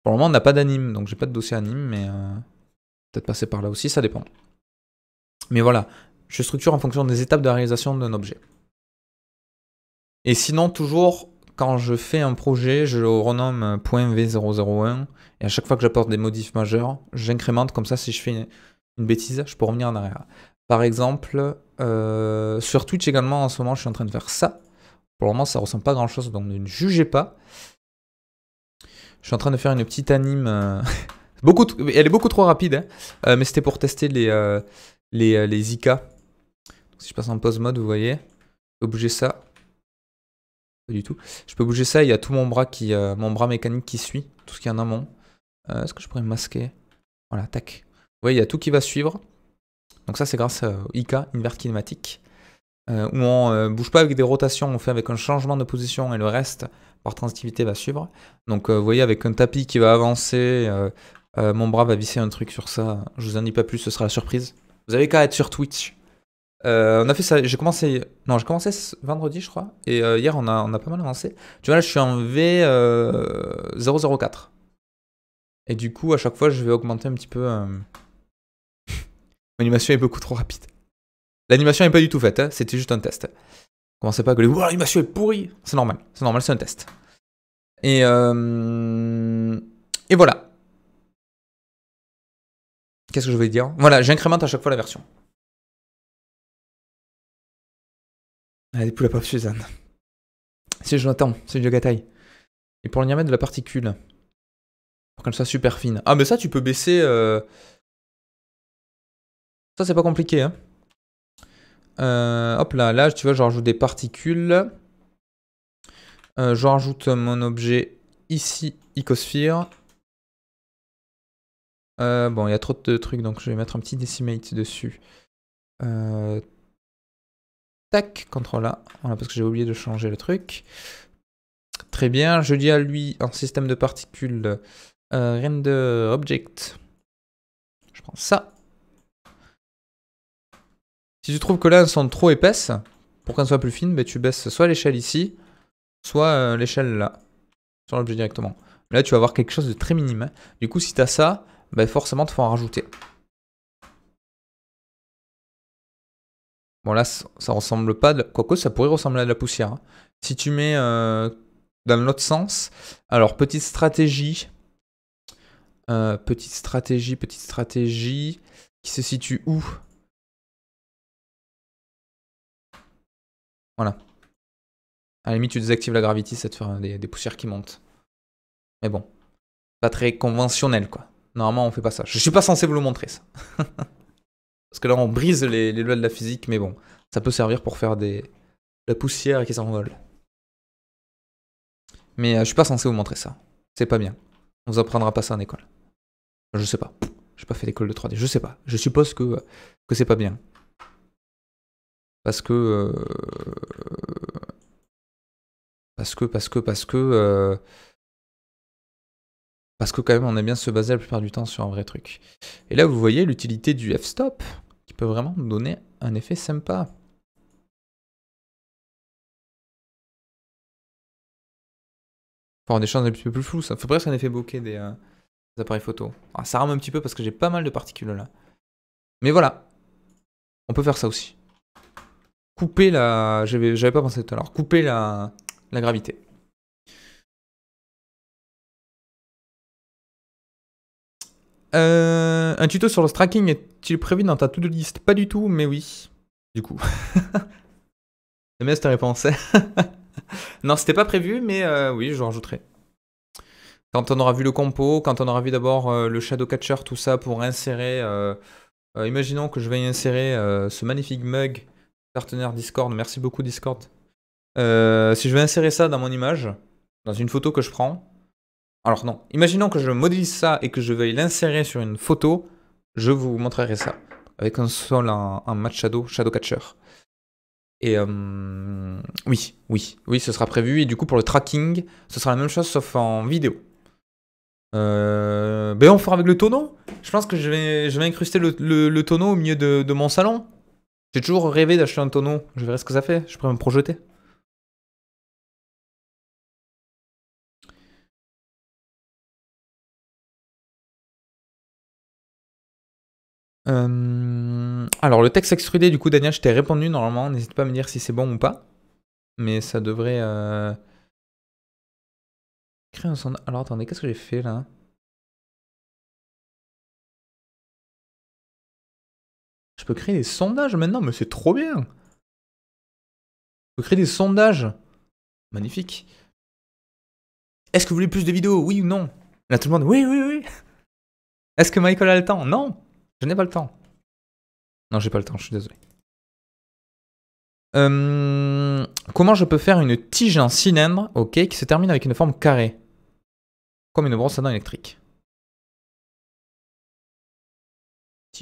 Pour le moment, on n'a pas d'anime, donc j'ai pas de dossier anime, mais euh, peut-être passer par là aussi, ça dépend. Mais voilà, je structure en fonction des étapes de réalisation d'un objet. Et sinon, toujours, quand je fais un projet, je le renomme euh, .v001, et à chaque fois que j'apporte des modifs majeurs, j'incrémente, comme ça, si je fais une, bêtise, je peux revenir en arrière. Par exemple, euh, sur Twitch également, en ce moment, je suis en train de faire ça. Pour le moment, ça ressemble pas à grand-chose, donc ne jugez pas. Je suis en train de faire une petite anime. Euh, [laughs] beaucoup elle est beaucoup trop rapide, hein. euh, mais c'était pour tester les, euh, les, les IK. si je passe en pause mode, vous voyez, je peux bouger ça. Pas du tout. Je peux bouger ça, il y a tout mon bras, qui, mon bras mécanique qui suit, tout ce qui est en amont. Est-ce que je pourrais masquer Voilà, tac. Vous voyez, il y a tout qui va suivre. Donc ça, c'est grâce au IK, Invert Kinematic. où on ne bouge pas avec des rotations, on fait avec un changement de position et le reste par transitivité va suivre. Donc euh, vous voyez avec un tapis qui va avancer, euh, euh, mon bras va visser un truc sur ça, je vous en dis pas plus, ce sera la surprise. Vous avez qu'à être sur Twitch. on a fait ça, j'ai commencé, non, j'ai commencé ce vendredi, je crois, et hier on a, on a pas mal avancé. Tu vois, là je suis en V004. et du coup, à chaque fois, je vais augmenter un petit peu. [laughs] L'animation est beaucoup trop rapide. L'animation est pas du tout faite, hein. c'était juste un test. Commencez pas à gueuler, il m'a sué pourri. C'est normal, c'est normal, c'est un test. Et, euh... et voilà. Qu'est-ce que je voulais dire Voilà, j'incrémente à chaque fois la version. Allez, pour la pauvre Suzanne. C'est Jonathan, c'est Yogataï. Et pour le mettre de la particule. Pour qu'elle soit super fine. Ah, mais ça, tu peux baisser. Euh... Ça, c'est pas compliqué, hein. Euh, hop là, là, tu vois, je rajoute des particules. Euh, je rajoute mon objet ici, icosphere. Euh, bon, il y a trop de trucs, donc je vais mettre un petit decimate dessus. tac, CTRL A, parce que j'ai oublié de changer le truc. Très bien, je dis à lui un système de particules render object. Je prends ça. Si tu trouves que là, elles sont trop épaisses, pour qu'elles soient plus fines, ben, tu baisses soit l'échelle ici, soit euh, l'échelle là, sur l'objet directement. Là, tu vas avoir quelque chose de très minime. Du coup, si tu as ça, ben, forcément, tu faut en rajouter. Bon, là, ça ressemble pas, de... quoique ça pourrait ressembler à de la poussière. Hein. Si tu mets euh, dans l'autre sens, alors, petite stratégie, euh, petite stratégie, petite stratégie, qui se situe où Voilà. À la limite, tu désactives la gravité, ça te fait des, poussières qui montent. Mais bon. Pas très conventionnel, quoi. Normalement, on fait pas ça. Je suis pas censé vous le montrer, ça. [laughs] Parce que là, on brise les, lois de la physique, mais bon. Ça peut servir pour faire des... la poussière qui s'envole. Mais je euh, je suis pas censé vous montrer ça. C'est pas bien. On vous apprendra pas ça en école. Je sais pas. J'ai pas fait d'école de 3D. Je sais pas. Je suppose que, euh, que c'est pas bien. Euh, parce que parce que parce que parce euh, que parce que quand même on aime bien se baser la plupart du temps sur un vrai truc. Et là vous voyez l'utilité du f-stop qui peut vraiment donner un effet sympa. Enfin, des choses un petit peu plus flou, ça fait presque un effet bokeh des, euh, appareils photo. ça rame un petit peu parce que j'ai pas mal de particules là. Mais voilà, on peut faire ça aussi couper la... J'avais, pas pensé Couper la, la gravité. Euh, un tuto sur le tracking est-il prévu dans ta to-do list Pas du tout, mais oui. Du coup. [laughs] J'aime ta réponse. [laughs] non, c'était pas prévu, mais euh, oui, je rajouterai. Quand on aura vu le compo, quand on aura vu d'abord euh, le shadow catcher, tout ça pour insérer. imaginons que je vais insérer ce magnifique mug Partenaire Discord, merci beaucoup Discord. Euh, si je vais insérer ça dans mon image, dans une photo que je prends, alors non, imaginons que je modélise ça et que je veuille l'insérer sur une photo, je vous montrerai ça. Avec un sol, un, match shadow, shadow catcher. Et euh, oui, oui, oui, ce sera prévu. Et du coup, pour le tracking, ce sera la même chose sauf en vidéo. Euh, ben on fera avec le tonneau. Je pense que je vais, je vais incruster le, tonneau au milieu de mon salon. J'ai toujours rêvé d'acheter un tonneau. Je verrai ce que ça fait. Je pourrais me projeter. Euh, alors, le texte extrudé, du coup, Daniel, je t'ai répondu normalement. N'hésite pas à me dire si c'est bon ou pas. Mais ça devrait. Euh, créer un son. Alors, attendez, qu'est-ce que j'ai fait là Je peux créer des sondages maintenant, mais c'est trop bien. Je peux créer des sondages. Magnifique. Est-ce que vous voulez plus de vidéos Oui ou non Là, tout le monde, oui, oui, oui. Est-ce que Michael a le temps Non, je n'ai pas le temps. Non, j'ai pas le temps, je suis désolé. Euh, comment je peux faire une tige en cylindre, ok, qui se termine avec une forme carrée Comme une brosse à dents électrique.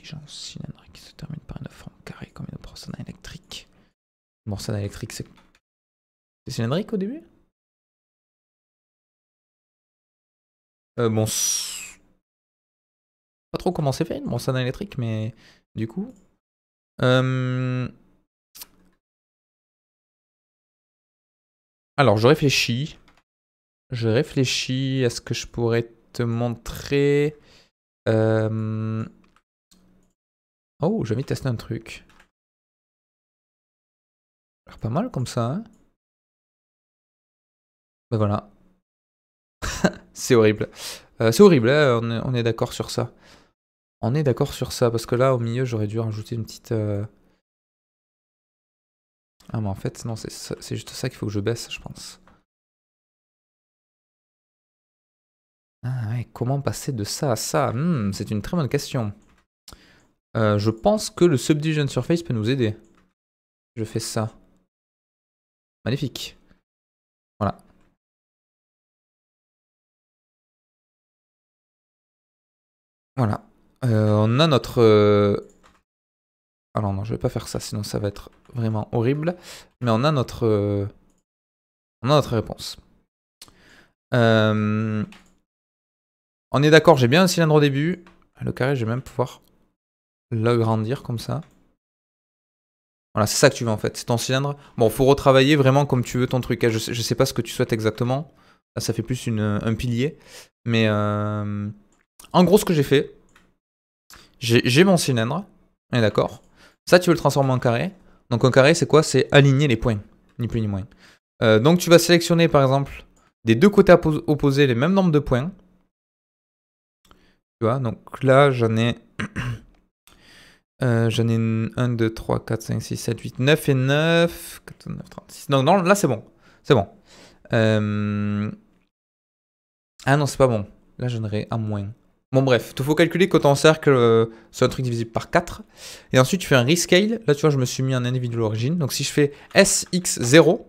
genre cylindrique se termine par une forme carrée comme une brossade électrique. Une brossade électrique, c'est C'est cylindrique au début euh, Bon, pas trop comment c'est fait une brossade électrique, mais du coup. Euh, alors, je réfléchis. Je réfléchis à ce que je pourrais te montrer. Euh... Oh, j'ai envie de tester un truc. pas mal comme ça, hein Ben voilà. [laughs] c'est horrible. Euh, c'est horrible, hein, on est, d'accord sur ça. On est d'accord sur ça, parce que là, au milieu, j'aurais dû rajouter une petite... Euh, ah mais en fait, non, c'est juste ça qu'il faut que je baisse, je pense. Ah ouais, comment passer de ça à ça hmm, C'est une très bonne question. Euh, je pense que le Subdivision Surface peut nous aider. Je fais ça. Magnifique. Voilà. Voilà. Euh, on a notre... Euh, Alors non, je vais pas faire ça, sinon ça va être vraiment horrible. Mais on a notre... On a notre réponse. On est d'accord, j'ai bien un cylindre au début. Le carré, je vais même pouvoir l'agrandir comme ça. Voilà, c'est ça que tu veux en fait, c'est ton cylindre. Bon, faut retravailler vraiment comme tu veux ton truc. Ah, je ne sais pas ce que tu souhaites exactement. ça fait plus euh, un pilier. Mais euh, en gros, ce que j'ai fait, j'ai mon cylindre. On est d'accord. Ça, tu veux le transformer en carré. Donc un carré, c'est quoi C'est aligner les points, ni plus ni moins. Euh, donc tu vas sélectionner par exemple des deux côtés opposés les mêmes nombres de points. Tu vois, donc là j'en ai [clears throat] Euh, j'en ai 1, 2, 3, 4, 5, 6, 7, 8, 9 et 9. 4, non, là c'est bon. C'est bon. Euh, ah non, c'est pas bon. Là j'en ai un moins. Bon bref, il faut calculer quand on cercle c'est euh, un truc divisible par 4. Et ensuite tu fais un rescale. Là tu vois, je me suis mis en individu l'origine Donc si je fais SX0,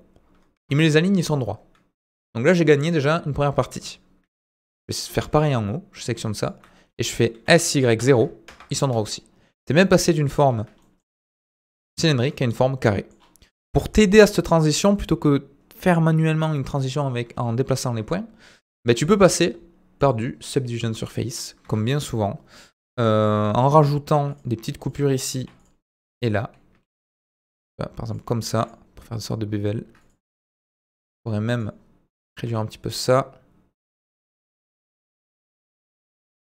il me les aligne, ils sont droits. Donc là j'ai gagné déjà une première partie. Je vais faire pareil en haut, je sectionne ça. Et je fais SY0, ils sont droits aussi. C'est même passé d'une forme cylindrique à une forme carrée. Pour t'aider à cette transition, plutôt que faire manuellement une transition avec, en déplaçant les points, ben, tu peux passer par du subdivision surface, comme bien souvent, euh, en rajoutant des petites coupures ici et là. par exemple comme ça, pour faire une sorte de bevel. On pourrait même réduire un petit peu ça.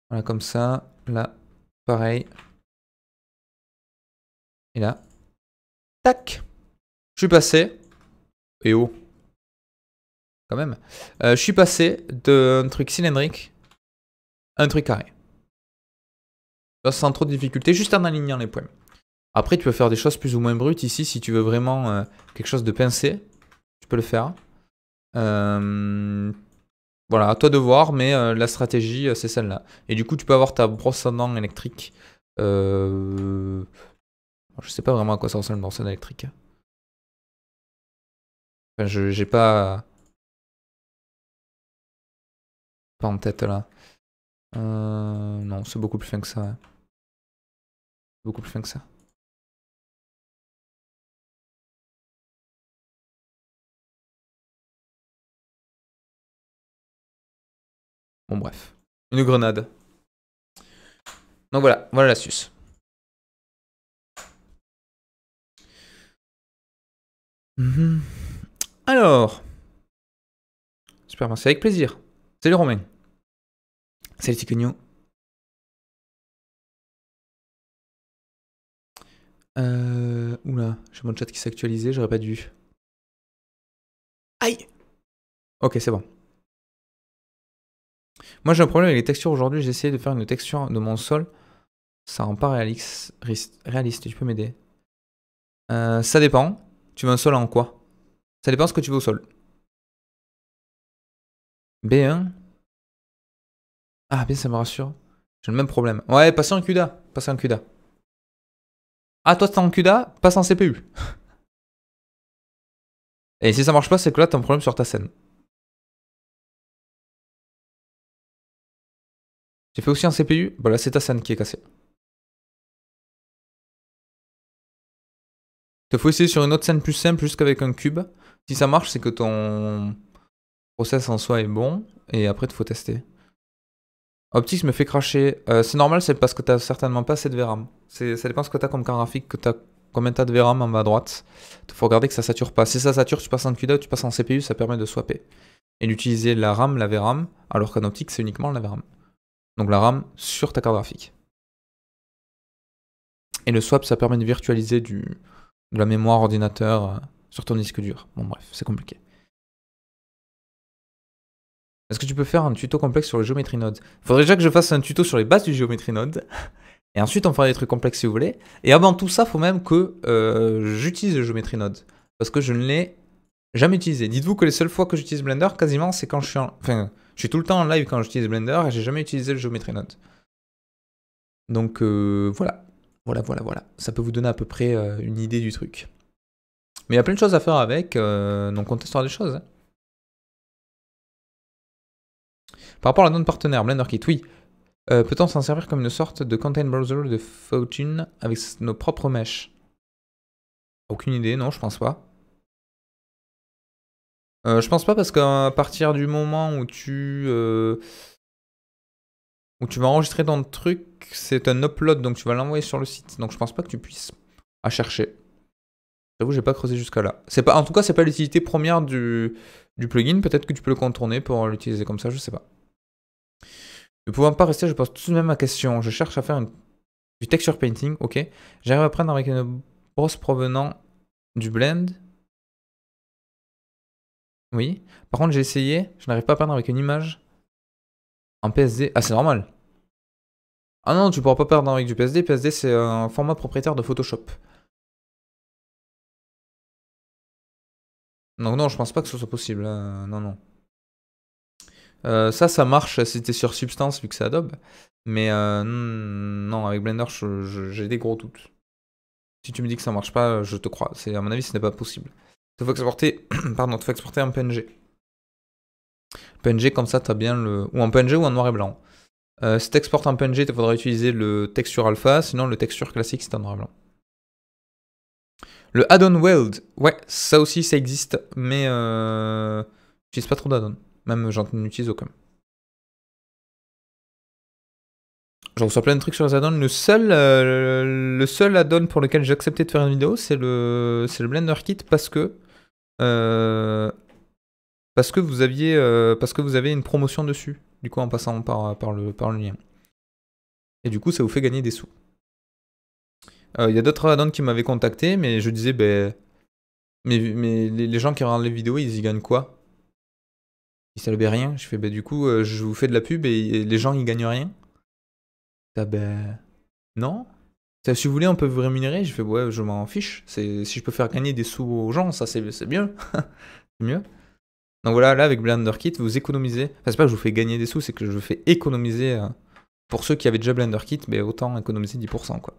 Voilà, comme ça. Là, pareil. Et là, tac, je suis passé. Et oh, quand même. Euh, je suis passé d'un truc cylindrique à un truc carré. sans trop de difficulté, juste en alignant les points. Après, tu peux faire des choses plus ou moins brutes. Ici, si tu veux vraiment euh, quelque chose de pincé, tu peux le faire. Euh, voilà, à toi de voir, mais la stratégie, c'est celle-là. Et du coup, tu peux avoir ta brosse à dents électrique je sais pas vraiment à quoi ça ressemble dans électrique. Enfin, je j'ai pas pas en tête là. Euh, non, c'est beaucoup plus fin que ça. Beaucoup plus fin que ça. Bon bref. Une grenade. Donc voilà, voilà l'astuce. Mhm. Alors. Super, c'est avec plaisir. Salut Romain. Salut Ticugno. Euh, oula, j'ai mon chat qui s'est actualisé, j'aurais pas dû. Aïe Ok, c'est bon. Moi j'ai un problème avec les textures aujourd'hui, j'ai essayé de faire une texture de mon sol. Ça rend pas réaliste, tu peux m'aider. Euh, ça dépend. Tu veux un sol en quoi Ça dépend ce que tu veux au sol. B1. Ah, bien, ça me rassure. J'ai le même problème. Ouais, passez en CUDA. Passez en CUDA. Ah, toi, t'es en CUDA, passe en CPU. [laughs] Et si ça marche pas, c'est que là, t'as un problème sur ta scène. J'ai fait aussi un CPU. Bah là, c'est ta scène qui est cassée. te faut essayer sur une autre scène plus simple, juste qu'avec un cube. Si ça marche, c'est que ton process en soi est bon, et après, il faut tester. Optics me fait cracher. Euh, c'est normal, c'est parce que t'as certainement pas assez de VRAM. Ça dépend ce que t'as comme carte graphique, que t'as combien t'as de VRAM en bas à droite. Il faut regarder que ça sature pas. Si ça sature, tu passes en CUDA tu passes en CPU, ça permet de swapper. Et d'utiliser la RAM, la VRAM, alors qu'en optique, c'est uniquement la VRAM. Donc la RAM sur ta carte graphique. Et le swap, ça permet de virtualiser du, de la mémoire ordinateur euh, sur ton disque dur. Bon bref, c'est compliqué. Est-ce que tu peux faire un tuto complexe sur le Geometry Node Faudrait déjà que je fasse un tuto sur les bases du Geometry Node. Et ensuite, on fera des trucs complexes si vous voulez. Et avant tout ça, faut même que euh, j'utilise le Geometry Node. Parce que je ne l'ai jamais utilisé. Dites-vous que les seules fois que j'utilise Blender, quasiment, c'est quand je suis en... Enfin, je suis tout le temps en live quand j'utilise Blender et j'ai jamais utilisé le Geometry Node. Donc euh, voilà. Voilà, voilà, voilà. Ça peut vous donner à peu près euh, une idée du truc. Mais il y a plein de choses à faire avec, euh, donc on testera des choses. Hein. Par rapport à notre partenaire, BlenderKit, oui. Euh, peut-on s'en servir comme une sorte de content browser de Fortune avec nos propres mèches Aucune idée, non, je pense pas. je pense pas parce qu'à partir du moment où tu où tu vas enregistrer dans le truc, c'est un upload, donc tu vas l'envoyer sur le site. Donc je pense pas que tu puisses à chercher. J'avoue, j'ai pas creusé jusqu'à là. C'est pas, en tout cas, c'est pas l'utilité première du, du plugin. Peut-être que tu peux le contourner pour l'utiliser comme ça, je sais pas. Ne pouvant pas rester, je pense tout de même la question. Je cherche à faire du texture painting, ok. J'arrive à prendre avec une brosse provenant du blend. Oui. Par contre, j'ai essayé, je n'arrive pas à prendre avec une image. Un PSD Ah, c'est normal. Ah non, tu pourras pas perdre avec du PSD. PSD, c'est un format propriétaire de Photoshop. Donc non, je pense pas que ce soit possible. Hein. non, non. Euh, ça, ça marche si sur Substance vu que c'est Adobe. Mais euh, hmm, non, avec Blender, j'ai des gros doutes. Si tu me dis que ça marche pas, je te crois. À mon avis, ce n'est pas possible. Tu faut exporter, [coughs] pardon, faut exporter un PNG. PNG, comme ça, tu as bien le. Ou en PNG ou en noir et blanc. Euh, si tu exportes en PNG, il faudra utiliser le texture alpha, sinon le texture classique, c'est en noir et blanc. Le add-on weld, ouais, ça aussi, ça existe, mais euh, j'utilise pas trop d'add-on. Même, j'en utilise aucun. J'en reçois plein de trucs sur les add-ons. Le seul, euh, le seul add-on pour lequel j'ai accepté de faire une vidéo, c'est le, c'est le Blender Kit parce que parce que vous aviez euh, parce que vous avez une promotion dessus, du coup en passant par, le, par le lien. Et du coup, ça vous fait gagner des sous. Euh, il y a d'autres add qui m'avaient contacté, mais je disais, ben, mais, les, gens qui regardent les vidéos, ils y gagnent quoi Ils savaient rien. Je fais, ben, du coup, euh, je vous fais de la pub et, les gens, ils gagnent rien. Ah ben, non. si vous voulez, on peut vous rémunérer. Je fais, ouais, je m'en fiche. Si je peux faire gagner des sous aux gens, ça, c'est mieux. c'est mieux. [laughs] Donc voilà, là avec Blender Kit, vous économisez. Enfin, c'est pas que je vous fais gagner des sous, c'est que je vous fais économiser. Euh, pour ceux qui avaient déjà Blender Kit, mais autant économiser 10%. Quoi.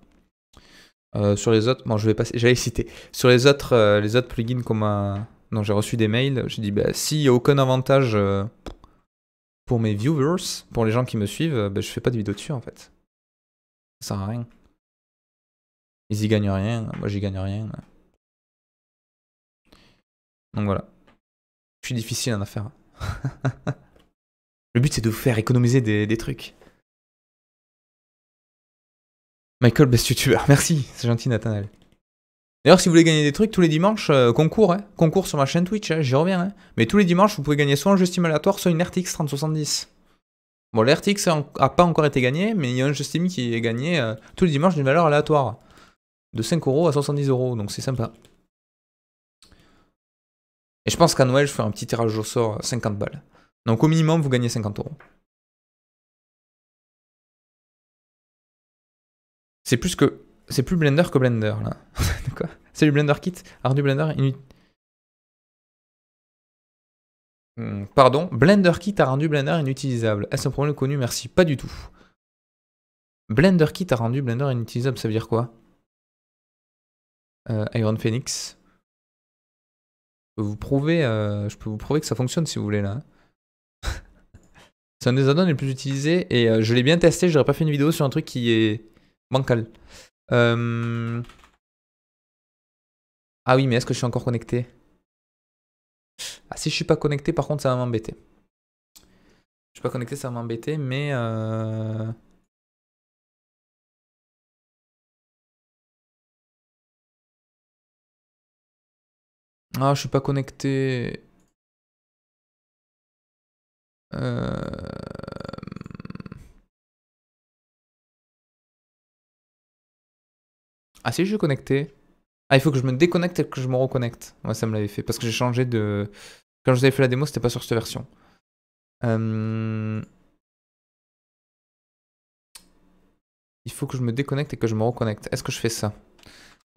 Euh, sur les autres, je vais passer, [laughs] j'allais citer. Sur les autres, euh, les autres plugins dont Non, j'ai reçu des mails, j'ai dit, bah, s'il n'y a aucun avantage pour mes viewers, pour les gens qui me suivent, je bah, je fais pas de vidéo dessus en fait. Ça sert à rien. Ils y gagnent rien, moi j'y gagne rien. Donc voilà. Je suis difficile en affaire. [laughs] le but, c'est de vous faire économiser des, trucs. Michael, best YouTuber. Merci, c'est gentil, Nathaniel. D'ailleurs, si vous voulez gagner des trucs, tous les dimanches, euh, concours, hein. concours sur ma chaîne Twitch, hein, j'y reviens. Hein. Mais tous les dimanches, vous pouvez gagner soit un jeu aléatoire, soit une RTX 3070. Bon, l'RTX a n'a pas encore été gagné, mais il y a un jeu Steam qui est gagné euh, tous les dimanches d'une valeur aléatoire. De 5 euros à 70€, euros, donc c'est sympa. Et je pense qu'à Noël, je ferai un petit tirage au sort 50 euh, balles. Donc au minimum, vous gagnez 50 euros. C'est plus que. C'est plus Blender que Blender là. Salut, [laughs] Blender Kit a rendu Blender inut... Hmm, pardon, Blender Kit a rendu Blender inutilisable. Est-ce un problème connu Merci. Pas du tout. Blender Kit a rendu Blender inutilisable, ça veut dire quoi euh, Iron Phoenix vous euh, je peux vous prouver que ça fonctionne si vous voulez là. [laughs] c'est un des addons les plus utilisés et euh, je l'ai bien testé. J'aurais pas fait une vidéo sur un truc qui est bancal. Euh, ah oui, mais est-ce que je suis encore connecté Ah si je suis pas connecté, par contre, ça va m'embêter. Je suis pas connecté, ça va m'embêter, mais Ah, je suis pas connecté. Euh, ah si, je suis connecté. Ah, il faut que je me déconnecte et que je me reconnecte. Ouais, ça me l'avait fait. Parce que j'ai changé de... Quand je vous avais fait la démo, c'était pas sur cette version. Euh, il faut que je me déconnecte et que je me reconnecte. Est-ce que je fais ça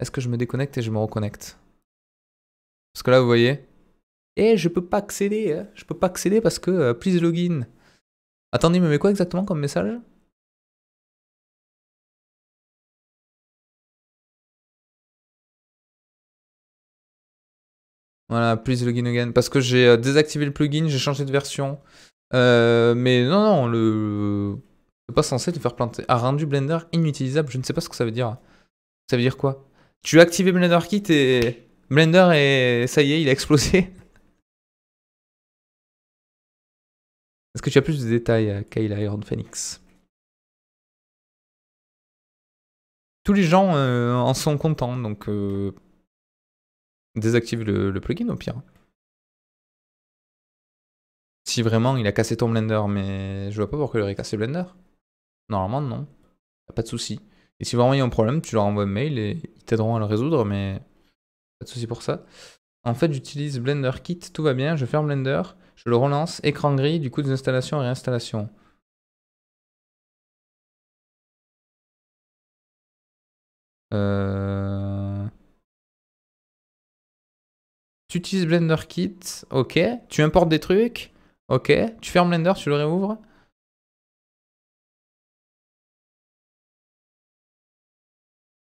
Est-ce que je me déconnecte et je me reconnecte parce que là, vous voyez. Et eh, je peux pas accéder. Hein. Je peux pas accéder parce que euh, please login. Attendez, mais quoi exactement comme message Voilà, please login again. Parce que j'ai euh, désactivé le plugin, j'ai changé de version. Euh, mais non, non, le. C'est pas censé te faire planter. A ah, rendu Blender inutilisable, je ne sais pas ce que ça veut dire. Ça veut dire quoi Tu as activé Blender Kit et. Blender et ça y est, il a explosé. [laughs] Est-ce que tu as plus de détails, euh, Kyle Iron Phoenix Tous les gens euh, en sont contents, donc euh, désactive le, le, plugin au pire. Si vraiment il a cassé ton Blender, mais je vois pas pourquoi il aurait cassé Blender. Normalement, non. Pas de souci. Et si vraiment il y a un problème, tu leur envoies un mail et ils t'aideront à le résoudre, mais pas de souci pour ça. En fait, j'utilise Blender Kit, tout va bien, je ferme Blender, je le relance, écran gris, du coup des installations et réinstallations. Euh. Tu utilises Blender Kit, ok. Tu importes des trucs, ok. Tu fermes Blender, tu le réouvres.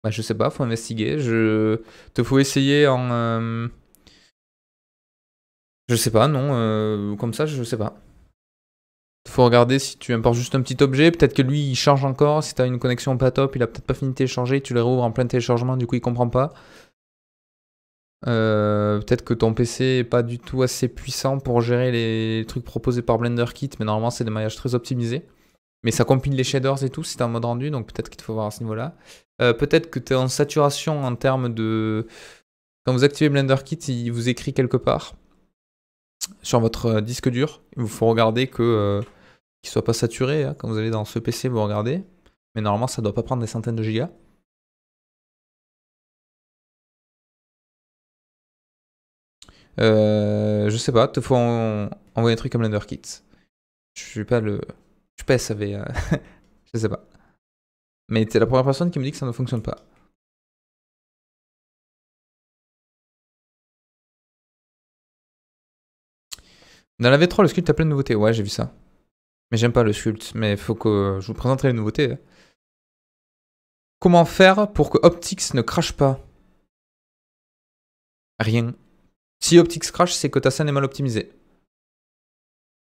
Bah, je sais pas, faut investiguer. Je te faut essayer en. Euh, je sais pas, non. Euh, comme ça, je sais pas. Faut regarder si tu importes juste un petit objet. Peut-être que lui, il charge encore. Si t'as une connexion pas top, il a peut-être pas fini de télécharger. Tu le rouvres en plein téléchargement, du coup, il comprend pas. Euh, peut-être que ton PC est pas du tout assez puissant pour gérer les trucs proposés par Blender Kit, mais normalement c'est des maillages très optimisés. Mais ça compile les shaders et tout, c'est un mode rendu, donc peut-être qu'il faut voir à ce niveau-là. Euh, peut-être que tu es en saturation en termes de... Quand vous activez Blender Kit, il vous écrit quelque part sur votre euh, disque dur. Il vous faut regarder que ne euh, qu'il soit pas saturé. Hein. Quand vous allez dans ce PC, vous regardez. Mais normalement, ça ne doit pas prendre des centaines de gigas. Euh, je sais pas, te faut envoyer un truc comme Blender Kit. Je suis pas le je euh, [laughs] je sais pas. Mais t'es la première personne qui me dit que ça ne fonctionne pas. Dans la V3, le sculpt a plein de nouveautés. Ouais, j'ai vu ça. Mais j'aime pas le sculpt. Mais faut que je vous présente les nouveautés. Hein. Comment faire pour que Optics ne crache pas Rien. Si Optics crache, c'est que ta scène est mal optimisée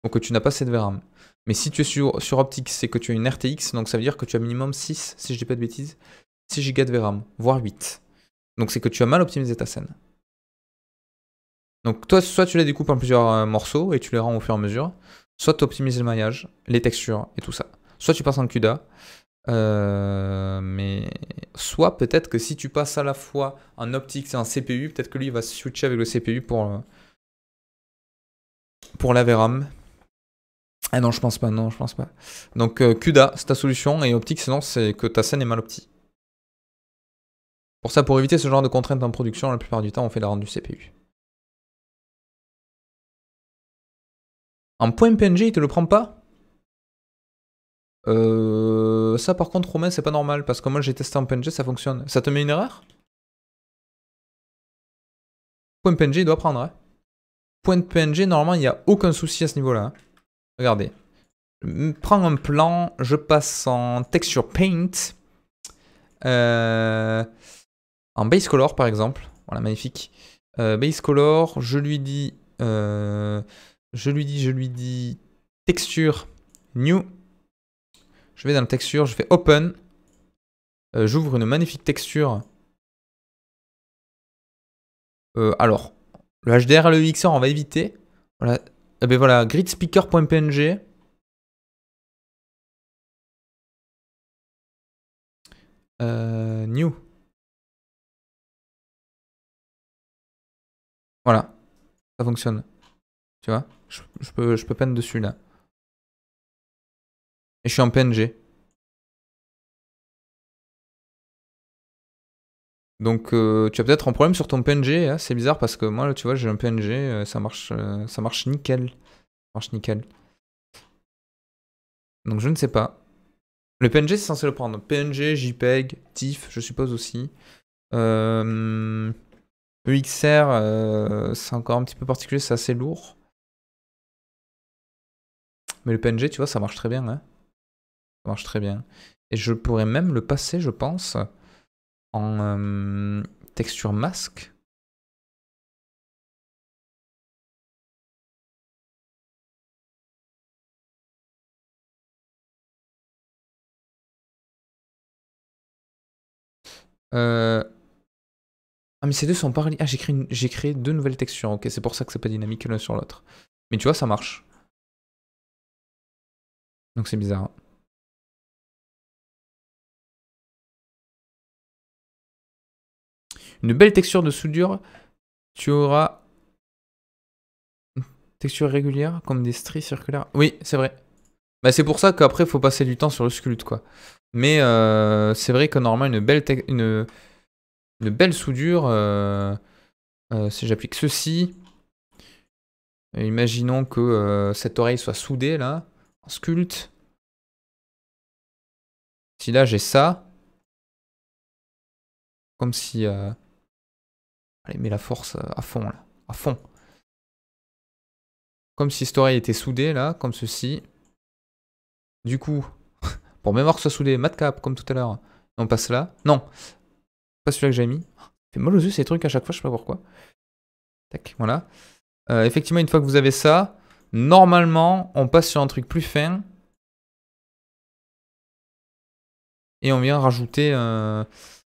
donc tu n'as pas cette VRAM. Mais si tu es sur, sur Optix, c'est que tu as une RTX, donc ça veut dire que tu as minimum 6, si je ne dis pas de bêtises, 6 Go de VRAM, voire 8. Donc c'est que tu as mal optimisé ta scène. Donc toi, soit tu les découpes en plusieurs euh, morceaux et tu les rends au fur et à mesure, soit tu optimises le maillage, les textures et tout ça. Soit tu passes en CUDA, euh, mais soit peut-être que si tu passes à la fois en optique et en CPU, peut-être que lui il va switcher avec le CPU pour, euh, pour la VRAM, ah non, je pense pas, non, je pense pas. Donc euh, CUDA, c'est ta solution, et optique, sinon, c'est que ta scène est mal opti. Pour ça, pour éviter ce genre de contraintes en production, la plupart du temps, on fait la rendu CPU. En point PNG, il te le prend pas euh, Ça, par contre, Romain, c'est pas normal, parce que moi, j'ai testé en PNG, ça fonctionne. Ça te met une erreur Point PNG, il doit prendre. Hein. Point PNG, normalement, il n'y a aucun souci à ce niveau-là. Hein. Regardez. Je prends un plan, je passe en texture paint, euh, en base color par exemple. Voilà, magnifique. Euh, base color, je lui dis, euh, je lui dis, je lui dis texture new. Je vais dans le texture, je fais open. J'ouvre une magnifique texture. alors, le HDR et le XR, on va éviter. Voilà, et ah ben voilà, gridspeaker.png. Euh, new. Voilà, ça fonctionne. Tu vois, je, peux, je peux peindre dessus là. Et je suis en PNG. Donc euh, tu as peut-être un problème sur ton PNG, hein, c'est bizarre parce que moi tu vois j'ai un PNG, euh, ça marche euh, ça marche nickel. Ça marche nickel. Donc je ne sais pas. Le PNG c'est censé le prendre. PNG, JPEG, TIFF je suppose aussi. EXR e c'est encore un petit peu particulier, c'est assez lourd. Mais le PNG tu vois ça marche très bien. Hein. ça marche très bien. Et je pourrais même le passer je pense en euh, texture masque. Euh, ah mais ces deux sont pas Ah j'ai créé, créé deux nouvelles textures, ok c'est pour ça que c'est pas dynamique l'un sur l'autre. Mais tu vois ça marche. Donc c'est bizarre. Hein. une belle texture de soudure. Tu auras texture régulière comme des stries circulaires. Oui, c'est vrai. Bah, c'est pour ça qu'après, il faut passer du temps sur le sculpte, quoi. Mais euh, c'est vrai que normalement, une belle, une, une, belle soudure, euh, euh, si j'applique ceci, imaginons que cette oreille soit soudée, là, en sculpte. Si là, j'ai ça, comme si mais la force euh, à fond, là. À fond. Comme si cette oreille était soudée, là, comme ceci. Du coup, [laughs] pour mémoire que ce soit soudé, matcap, comme tout à l'heure. On passe là. Non, pas celui-là que j'ai mis. Ça fait mal aux yeux ces trucs à chaque fois, je sais pas pourquoi. Tac, voilà. Euh, effectivement, une fois que vous avez ça, normalement, on passe sur un truc plus fin. Et on vient rajouter... Euh,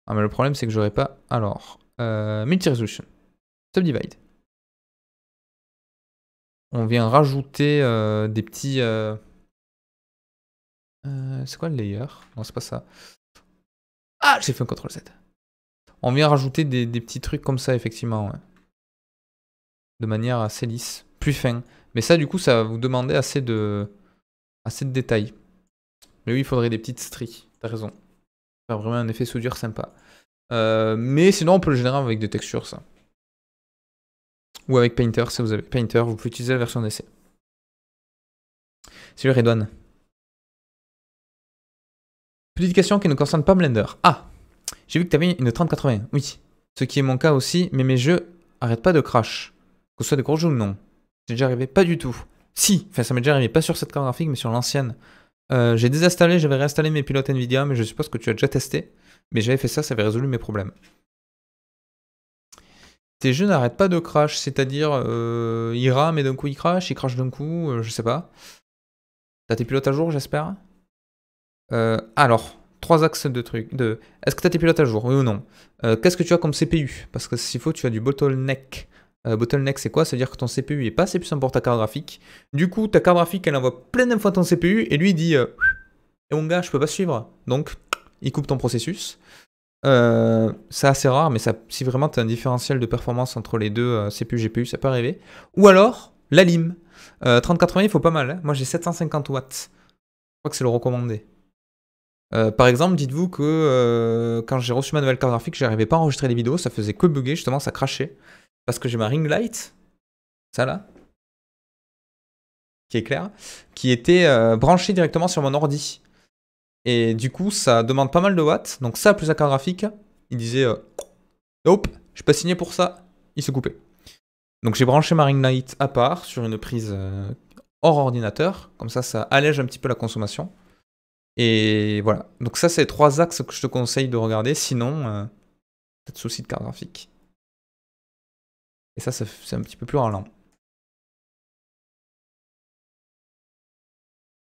ah mais le problème c'est que j'aurais pas... Alors... Euh, multi-resolution, subdivide. On vient rajouter euh, des petits... Euh, c'est quoi le layer Non, c'est pas ça. Ah, j'ai fait un CTRL Z. On vient rajouter des, petits trucs comme ça, effectivement. De manière assez lisse, plus fin. Mais ça, du coup, ça va vous demander assez de, assez de détails. Mais oui, il faudrait des petites stries. T'as raison. Faire vraiment un effet soudure sympa. Euh, mais sinon, on peut le générer avec des textures, ça. Ou avec Painter, si vous avez Painter, vous pouvez utiliser la version d'essai. Salut Redouane. Petite question qui ne concerne pas Blender. Ah J'ai vu que tu avais une 3080. Oui. Ce qui est mon cas aussi, mais mes jeux arrêtent pas de crash. Que ce soit des gros jeux ou non. C'est déjà arrivé Pas du tout. Si Enfin, ça m'est déjà arrivé, pas sur cette carte graphique, mais sur l'ancienne. Euh, j'ai désinstallé, j'avais réinstallé mes pilotes Nvidia, mais je suppose que tu as déjà testé. Mais j'avais fait ça, ça avait résolu mes problèmes. Tes jeux n'arrêtent pas de crash, c'est-à-dire euh, il rame et d'un coup il crash, il crash d'un coup, euh, je sais pas. T'as tes pilotes à jour, j'espère euh, Alors, trois axes de trucs. De... Est-ce que t'as tes pilotes à jour, oui ou non euh, Qu'est-ce que tu as comme CPU Parce que s'il faut, tu as du bottleneck. bottleneck, c'est quoi C'est-à-dire que ton CPU est pas assez puissant pour ta carte graphique. Du coup, ta carte graphique, elle envoie plein d'infos à ton CPU et lui il dit Et eh mon gars, je peux pas suivre. Donc, il coupe ton processus. Euh, c'est assez rare, mais si vraiment tu as un différentiel de performance entre les deux euh, CPU, GPU, ça peut arriver. Ou alors, la lim 3080, euh, il faut pas mal. Hein. Moi, j'ai 750 watts. Je crois que c'est le recommandé. par exemple, dites-vous que quand j'ai reçu ma nouvelle carte graphique, j'arrivais pas à enregistrer les vidéos, ça faisait que bugger, justement, ça crachait. Parce que j'ai ma ring light, ça là, qui est clair, qui était branchée directement sur mon ordi. Et du coup, ça demande pas mal de watts. Donc ça, plus la carte graphique, il disait euh, Hop, je suis pas signé pour ça. Il s'est coupé Donc j'ai branché Marine Ring Light à part sur une prise euh, hors ordinateur. Comme ça, ça allège un petit peu la consommation. Et voilà. Donc ça, c'est les trois axes que je te conseille de regarder. Sinon, euh, de soucis de carte graphique. Et ça, ça c'est un petit peu plus ralent. Ce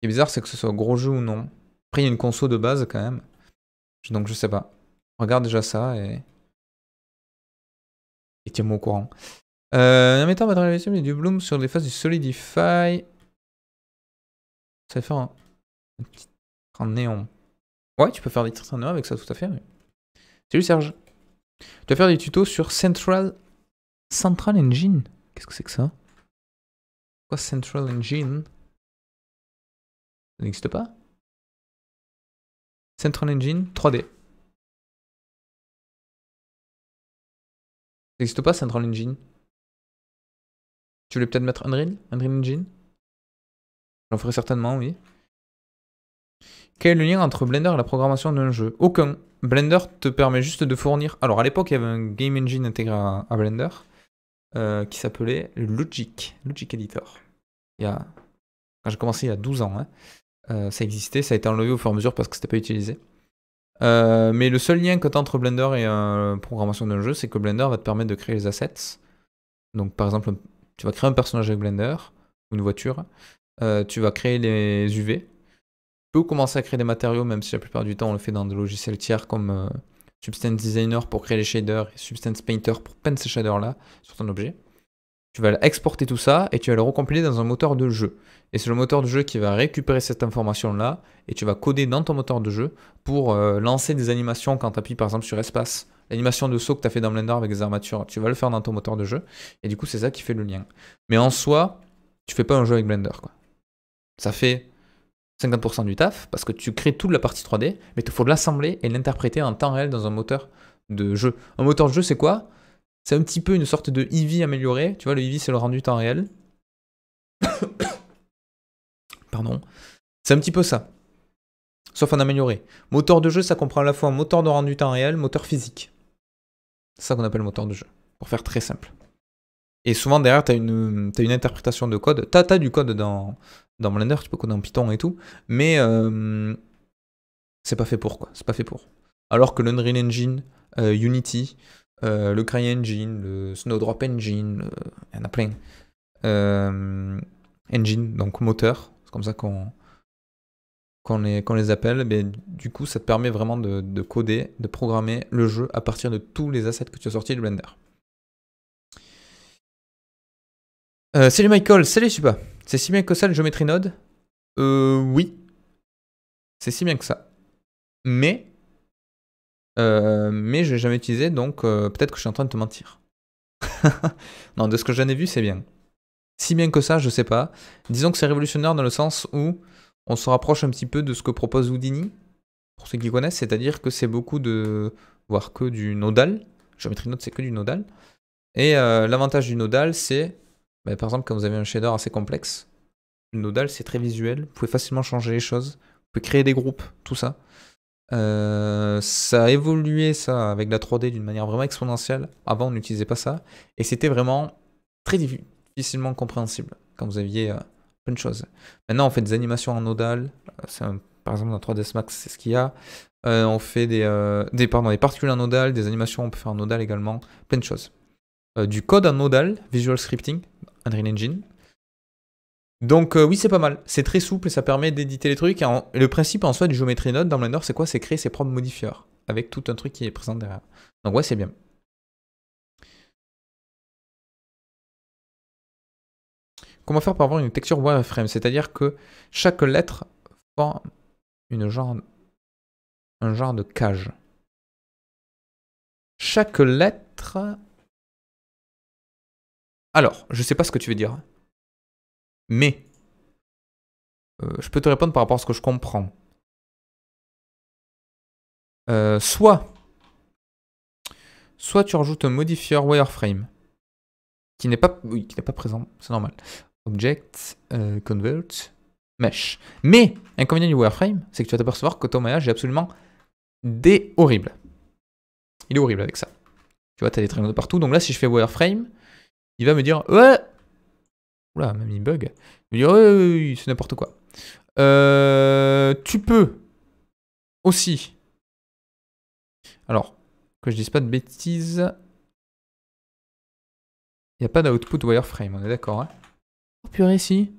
qui est bizarre, c'est que ce soit gros jeu ou non. Après, il y a une conso de base quand même. Donc, je sais pas. Regarde déjà ça et. Et tiens-moi au courant. Euh, on va y a du Bloom sur les faces du Solidify. Ça va faire un, un petit train néon. Ouais, tu peux faire des trucs en néon avec ça, tout à fait. Salut Serge. Tu vas faire des tutos sur Central, Central Engine. Qu'est-ce que c'est que ça Quoi Central Engine Ça n'existe pas Central Engine 3D. Ça n'existe pas Central Engine Tu voulais peut-être mettre Unreal Unreal Engine J'en ferai certainement, oui. Quel est le lien entre Blender et la programmation d'un jeu Aucun. Blender te permet juste de fournir. Alors à l'époque, il y avait un game engine intégré à, Blender euh, qui s'appelait Logic, Logic Editor. Il y a... Quand j'ai commencé il y a 12 ans. Hein. Euh, ça existait, ça a été enlevé au fur et à mesure parce que c'était pas utilisé. Euh, mais le seul lien que tu as entre Blender et la euh, programmation d'un jeu, c'est que Blender va te permettre de créer les assets. Donc par exemple, tu vas créer un personnage avec Blender, ou une voiture, tu vas créer les UV, tu peux commencer à créer des matériaux, même si la plupart du temps on le fait dans des logiciels tiers comme Substance Designer pour créer les shaders et Substance Painter pour peindre ces shaders-là sur ton objet tu vas l'exporter tout ça et tu vas le recompiler dans un moteur de jeu. Et c'est le moteur de jeu qui va récupérer cette information-là et tu vas coder dans ton moteur de jeu pour euh, lancer des animations quand tu appuies par exemple sur espace. L'animation de saut que tu as fait dans Blender avec des armatures, tu vas le faire dans ton moteur de jeu. Et du coup, c'est ça qui fait le lien. Mais en soi, tu fais pas un jeu avec Blender. Quoi. Ça fait 50% du taf parce que tu crées toute la partie 3D, mais il faut l'assembler et l'interpréter en temps réel dans un moteur de jeu. Un moteur de jeu, c'est quoi c'est un petit peu une sorte de Eevee amélioré. Tu vois, le Eevee, c'est le rendu temps réel. [coughs] Pardon. C'est un petit peu ça. Sauf en amélioré. Moteur de jeu, ça comprend à la fois un moteur de rendu temps réel, moteur physique. C'est ça qu'on appelle moteur de jeu, pour faire très simple. Et souvent derrière, tu as une, une interprétation de code. Tu as, du code dans, dans Blender, tu peux coder en Python et tout, mais euh, c'est pas fait pour quoi. C'est pas fait pour. Alors que l'Unreal Engine, euh, Unity, euh, le le CryEngine, le Snowdrop Engine, euh, il y en a plein. Euh, engine, donc moteur, c'est comme ça qu'on qu'on les, appelle. du coup, ça te permet vraiment de, coder, de programmer le jeu à partir de tous les assets que tu as sortis de Blender. salut Michael, salut super. C'est si bien que ça le Geometry node Euh, oui. C'est si bien que ça. Mais euh, mais je l'ai jamais utilisé, donc euh, peut-être que je suis en train de te mentir. [laughs] non, de ce que j'en ai vu, c'est bien. Si bien que ça, je sais pas. Disons que c'est révolutionnaire dans le sens où on se rapproche un petit peu de ce que propose Houdini, pour ceux qui connaissent, c'est-à-dire que c'est beaucoup de. voire que du nodal. Géométrie node, c'est que du nodal. Et euh, l'avantage du nodal, c'est. Bah, par exemple, quand vous avez un shader assez complexe, le nodal, c'est très visuel, vous pouvez facilement changer les choses, vous pouvez créer des groupes, tout ça. Euh, ça a évolué ça avec la 3D d'une manière vraiment exponentielle. Avant, on n'utilisait pas ça. Et c'était vraiment très difficilement compréhensible quand vous aviez euh, plein de choses. Maintenant, on fait des animations en nodal. Euh, c'est par exemple, dans 3ds Max, c'est ce qu'il y a. on fait des, des, pardon, des particules en nodal, des animations, on peut faire en nodal également, plein de choses. du code en nodal, visual scripting, Unreal Engine. Donc euh, oui, c'est pas mal. C'est très souple et ça permet d'éditer les trucs. le principe en soi du géométrie Node dans Blender, c'est quoi C'est créer ses propres modifieurs avec tout un truc qui est présent derrière. Donc ouais, c'est bien. Comment faire pour avoir une texture wireframe C'est-à-dire que chaque lettre forme une genre, un genre de cage. Chaque lettre... Alors, je sais pas ce que tu veux dire. Mais, euh, je peux te répondre par rapport à ce que je comprends. Euh, soit, soit tu rajoutes un modifier wireframe qui n'est pas, pas présent, c'est normal. Object, euh, convert, mesh. Mais, inconvénient du wireframe, c'est que tu vas t'apercevoir que ton maillage est absolument déhorrible. horrible. Il est horrible avec ça. Tu vois, as des triangles partout. Donc là, si je fais wireframe, il va me dire Oula, même il bug. Il dit, oui, c'est n'importe quoi. Euh, tu peux aussi. Alors, que je dise pas de bêtises. Il n'y a pas d'output wireframe, on est d'accord. Hein oh purée, si.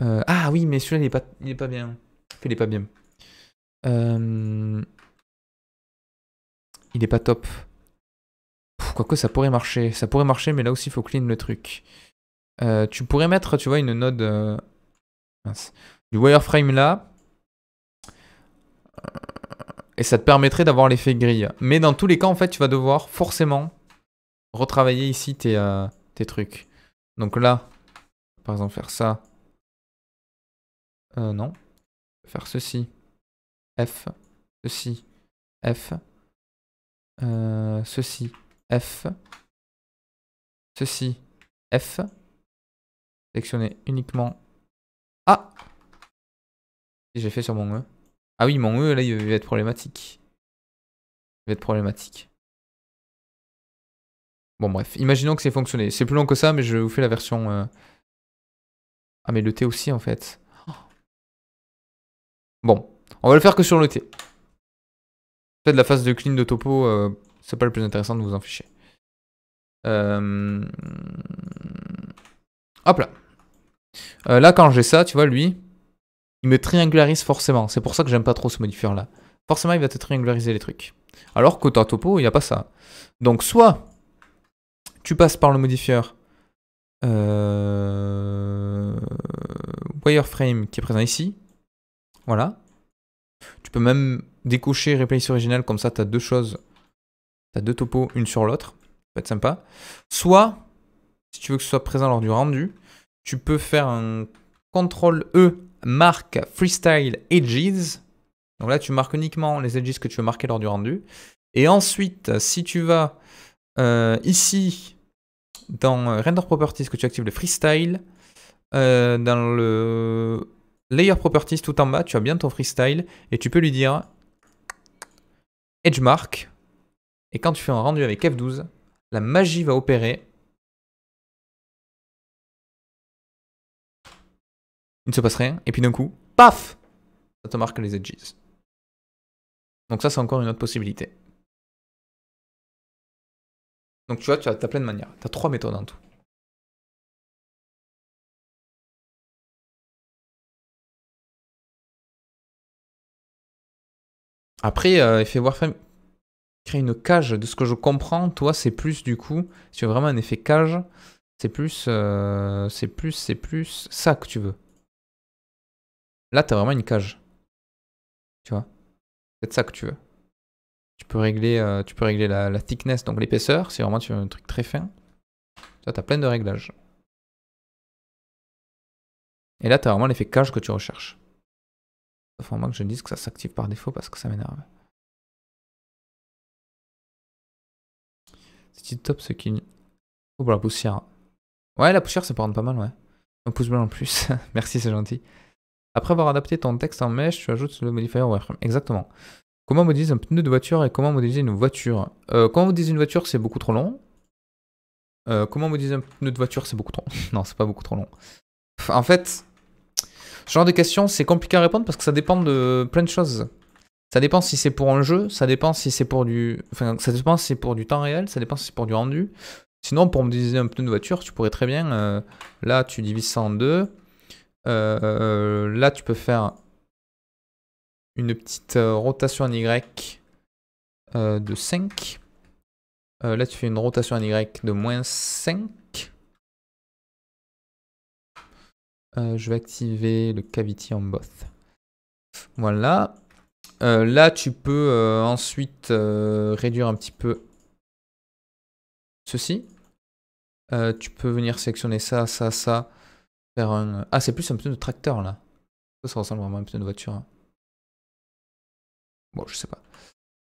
Euh, ah oui, mais celui-là, il, n'est pas, il pas bien. Il n'est pas bien. Euh, il est pas top que ça pourrait marcher. Ça pourrait marcher, mais là aussi il faut clean le truc. Euh, tu pourrais mettre, tu vois, une node. Euh, du wireframe là. Euh, et ça te permettrait d'avoir l'effet grille. Mais dans tous les cas, en fait, tu vas devoir forcément retravailler ici tes, tes trucs. Donc là, par exemple, faire ça. non. Faire ceci. F. Ceci. F. ceci. F. Ceci, F. Sélectionner uniquement A. J'ai fait sur mon E. Ah oui, mon E, là, il va être problématique. Il va être problématique. Bon, bref. Imaginons que c'est fonctionné. C'est plus long que ça, mais je vous fais la version... Euh, ah, mais le T aussi, en fait. Bon, on va le faire que sur le T. peut de la phase de clean de topo euh, c'est pas le plus intéressant de vous en ficher. Euh, hop là. Euh, là, quand j'ai ça, tu vois, lui, il me triangularise forcément. C'est pour ça que j'aime pas trop ce modifier là Forcément, il va te triangulariser les trucs. Alors qu'au topo, il n'y a pas ça. Donc, soit tu passes par le modifier euh, wireframe qui est présent ici. Voilà. Tu peux même décocher replace original, comme ça, tu as deux choses T'as deux topos, une sur l'autre. Ça peut être sympa. Soit, si tu veux que ce soit présent lors du rendu, tu peux faire un CTRL E marque freestyle edges. Donc là, tu marques uniquement les edges que tu veux marquer lors du rendu. Et ensuite, si tu vas euh, ici, dans euh, Render Properties, que tu actives le freestyle, euh, dans le Layer Properties tout en bas, tu as bien ton freestyle et tu peux lui dire Edge Mark et quand tu fais un rendu avec F12, la magie va opérer. Il ne se passe rien. Et puis d'un coup, paf Ça te marque les edges. Donc ça, c'est encore une autre possibilité. Donc tu vois, tu as, plein de manières. Tu as trois méthodes en tout. Après, il euh, fait Warframe créer une cage. De ce que je comprends, toi, c'est plus du coup, si tu veux vraiment un effet cage, c'est plus, euh, c'est plus, c'est plus ça que tu veux. Là, t'as vraiment une cage. Tu vois C'est ça que tu veux. Tu peux régler, euh, tu peux régler la, thickness, donc l'épaisseur, si vraiment tu veux un truc très fin. vois, t'as plein de réglages. Et là, t'as vraiment l'effet cage que tu recherches. Sauf en moi que je dise que ça s'active par défaut parce que ça m'énerve. C'est top ce qui. Oh, pour bah, la poussière. Ouais, la poussière, ça peut pas mal, ouais. Un pouce bleu en plus. [laughs] Merci, c'est gentil. Après avoir adapté ton texte en mesh, tu ajoutes le modifier wireframe. Exactement. Comment modéliser un pneu de voiture et comment modéliser une voiture euh, Comment modéliser une voiture, c'est beaucoup trop long. Euh, comment modéliser un pneu de voiture, c'est beaucoup trop long. [laughs] non, c'est pas beaucoup trop long. En fait, ce genre de questions, c'est compliqué à répondre parce que ça dépend de plein de choses. Ça dépend si c'est pour un jeu, ça dépend si c'est pour du. Enfin, ça dépend si c'est pour du temps réel, ça dépend si c'est pour du rendu. Sinon, pour me diviser un pneu de voiture, tu pourrais très bien. Euh, là, tu divises ça en deux. Euh, euh, là, tu peux faire une petite rotation en Y de 5. là, tu fais une rotation en Y de moins 5. je vais activer le cavity en both. Voilà. Euh, là, tu peux euh, ensuite euh, réduire un petit peu ceci. tu peux venir sélectionner ça, ça, ça. Faire un... Ah, c'est plus un pneu de tracteur, là. Ça, ressemble vraiment à un pneu de voiture. Hein. Bon, je sais pas.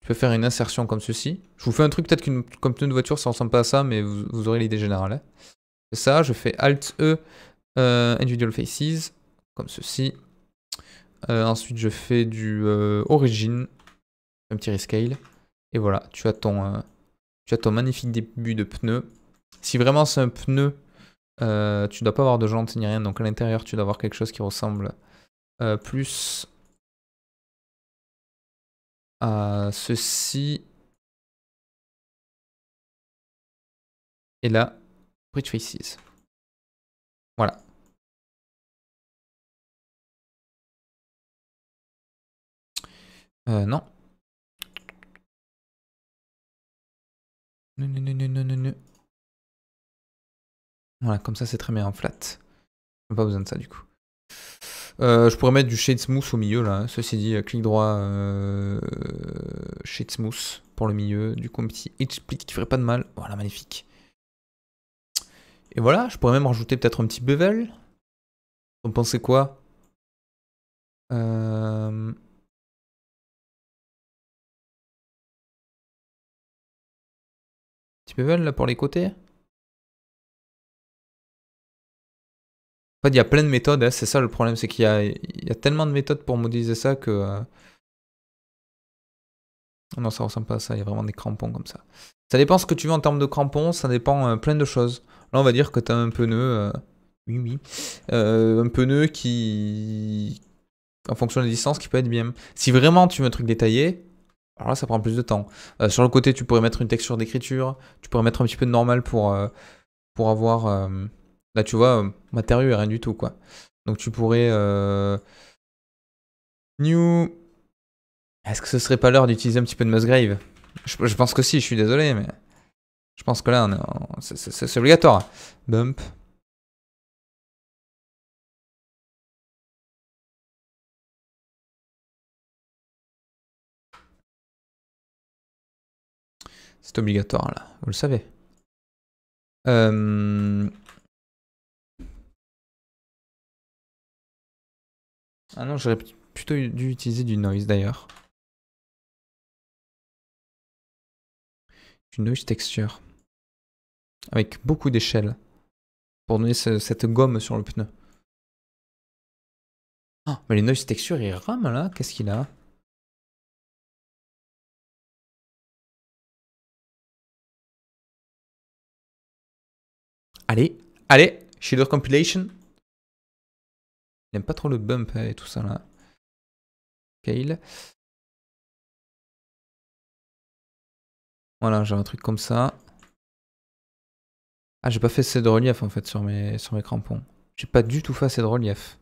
Tu peux faire une insertion comme ceci. Je vous fais un truc, peut-être qu'une comme pneu de voiture, ça ressemble pas à ça, mais vous, aurez l'idée générale. Hein. C'est Ça, je fais Alt-E, Individual Faces, comme ceci. Euh, ensuite, je fais du euh, Origin, un petit rescale. Et voilà, tu as ton, euh, tu as ton magnifique début de pneu. Si vraiment c'est un pneu, tu dois pas avoir de jante ni rien. Donc à l'intérieur, tu dois avoir quelque chose qui ressemble plus à ceci. Et là, Bridge Faces. Voilà, Euh, non. Non, non, non, non, non, non. Voilà, comme ça c'est très bien en flat. Pas besoin de ça du coup. Euh, je pourrais mettre du shade smooth au milieu là. Ceci dit, euh, clic droit, euh, shade smooth pour le milieu. Du coup, un petit qui ferait pas de mal. Voilà, magnifique. Et voilà, je pourrais même rajouter peut-être un petit bevel. Vous pensez quoi euh... là pour les côtés En fait, il y a plein de méthodes, hein, c'est ça le problème, c'est qu'il y, a, tellement de méthodes pour modéliser ça que... Euh, non, ça ressemble pas à ça, il y a vraiment des crampons comme ça. Ça dépend ce que tu veux en termes de crampons, ça dépend euh, plein de choses. Là, on va dire que tu as un pneu... Euh, oui, oui. un pneu qui... En fonction des distances, qui peut être bien. Si vraiment tu veux un truc détaillé, alors là, ça prend plus de temps. Euh, sur le côté, tu pourrais mettre une texture d'écriture, tu pourrais mettre un petit peu de normal pour, euh, pour avoir... là, euh, bah, tu vois, matériaux et rien du tout, quoi. Donc tu pourrais... New... Est-ce que ce serait pas l'heure d'utiliser un petit peu de Musgrave je, pense que si, je suis désolé, mais... Je pense que là, c'est obligatoire. Bump, C'est obligatoire là, vous le savez. Euh, ah non, j'aurais plutôt dû utiliser du noise d'ailleurs. Du noise texture. Avec beaucoup d'échelles. Pour donner cette gomme sur le pneu. Ah, mais les noise texture, il Ram là Qu'est-ce qu'il a Allez, shader Compilation. J'aime pas trop le bump euh, et tout ça là. Kale. Voilà, j'ai un truc comme ça. Ah, j'ai pas fait assez de relief en fait sur mes, sur mes crampons. J'ai pas du tout fait assez de relief.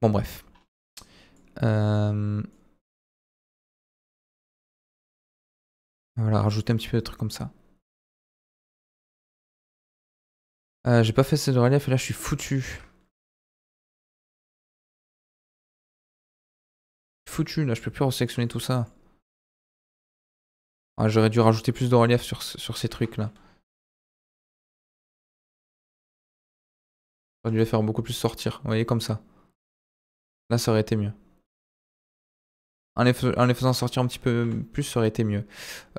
Bon, bref. Euh, Voilà, rajouter un petit peu de trucs comme ça. Euh, j'ai pas fait ces de relief et là je suis foutu. Foutu, là je peux plus resélectionner tout ça. Ah, J'aurais dû rajouter plus de relief sur, sur ces trucs là. J'aurais dû les faire beaucoup plus sortir, vous voyez, comme ça. Là ça aurait été mieux en les, faisant sortir un petit peu plus, ça aurait été mieux.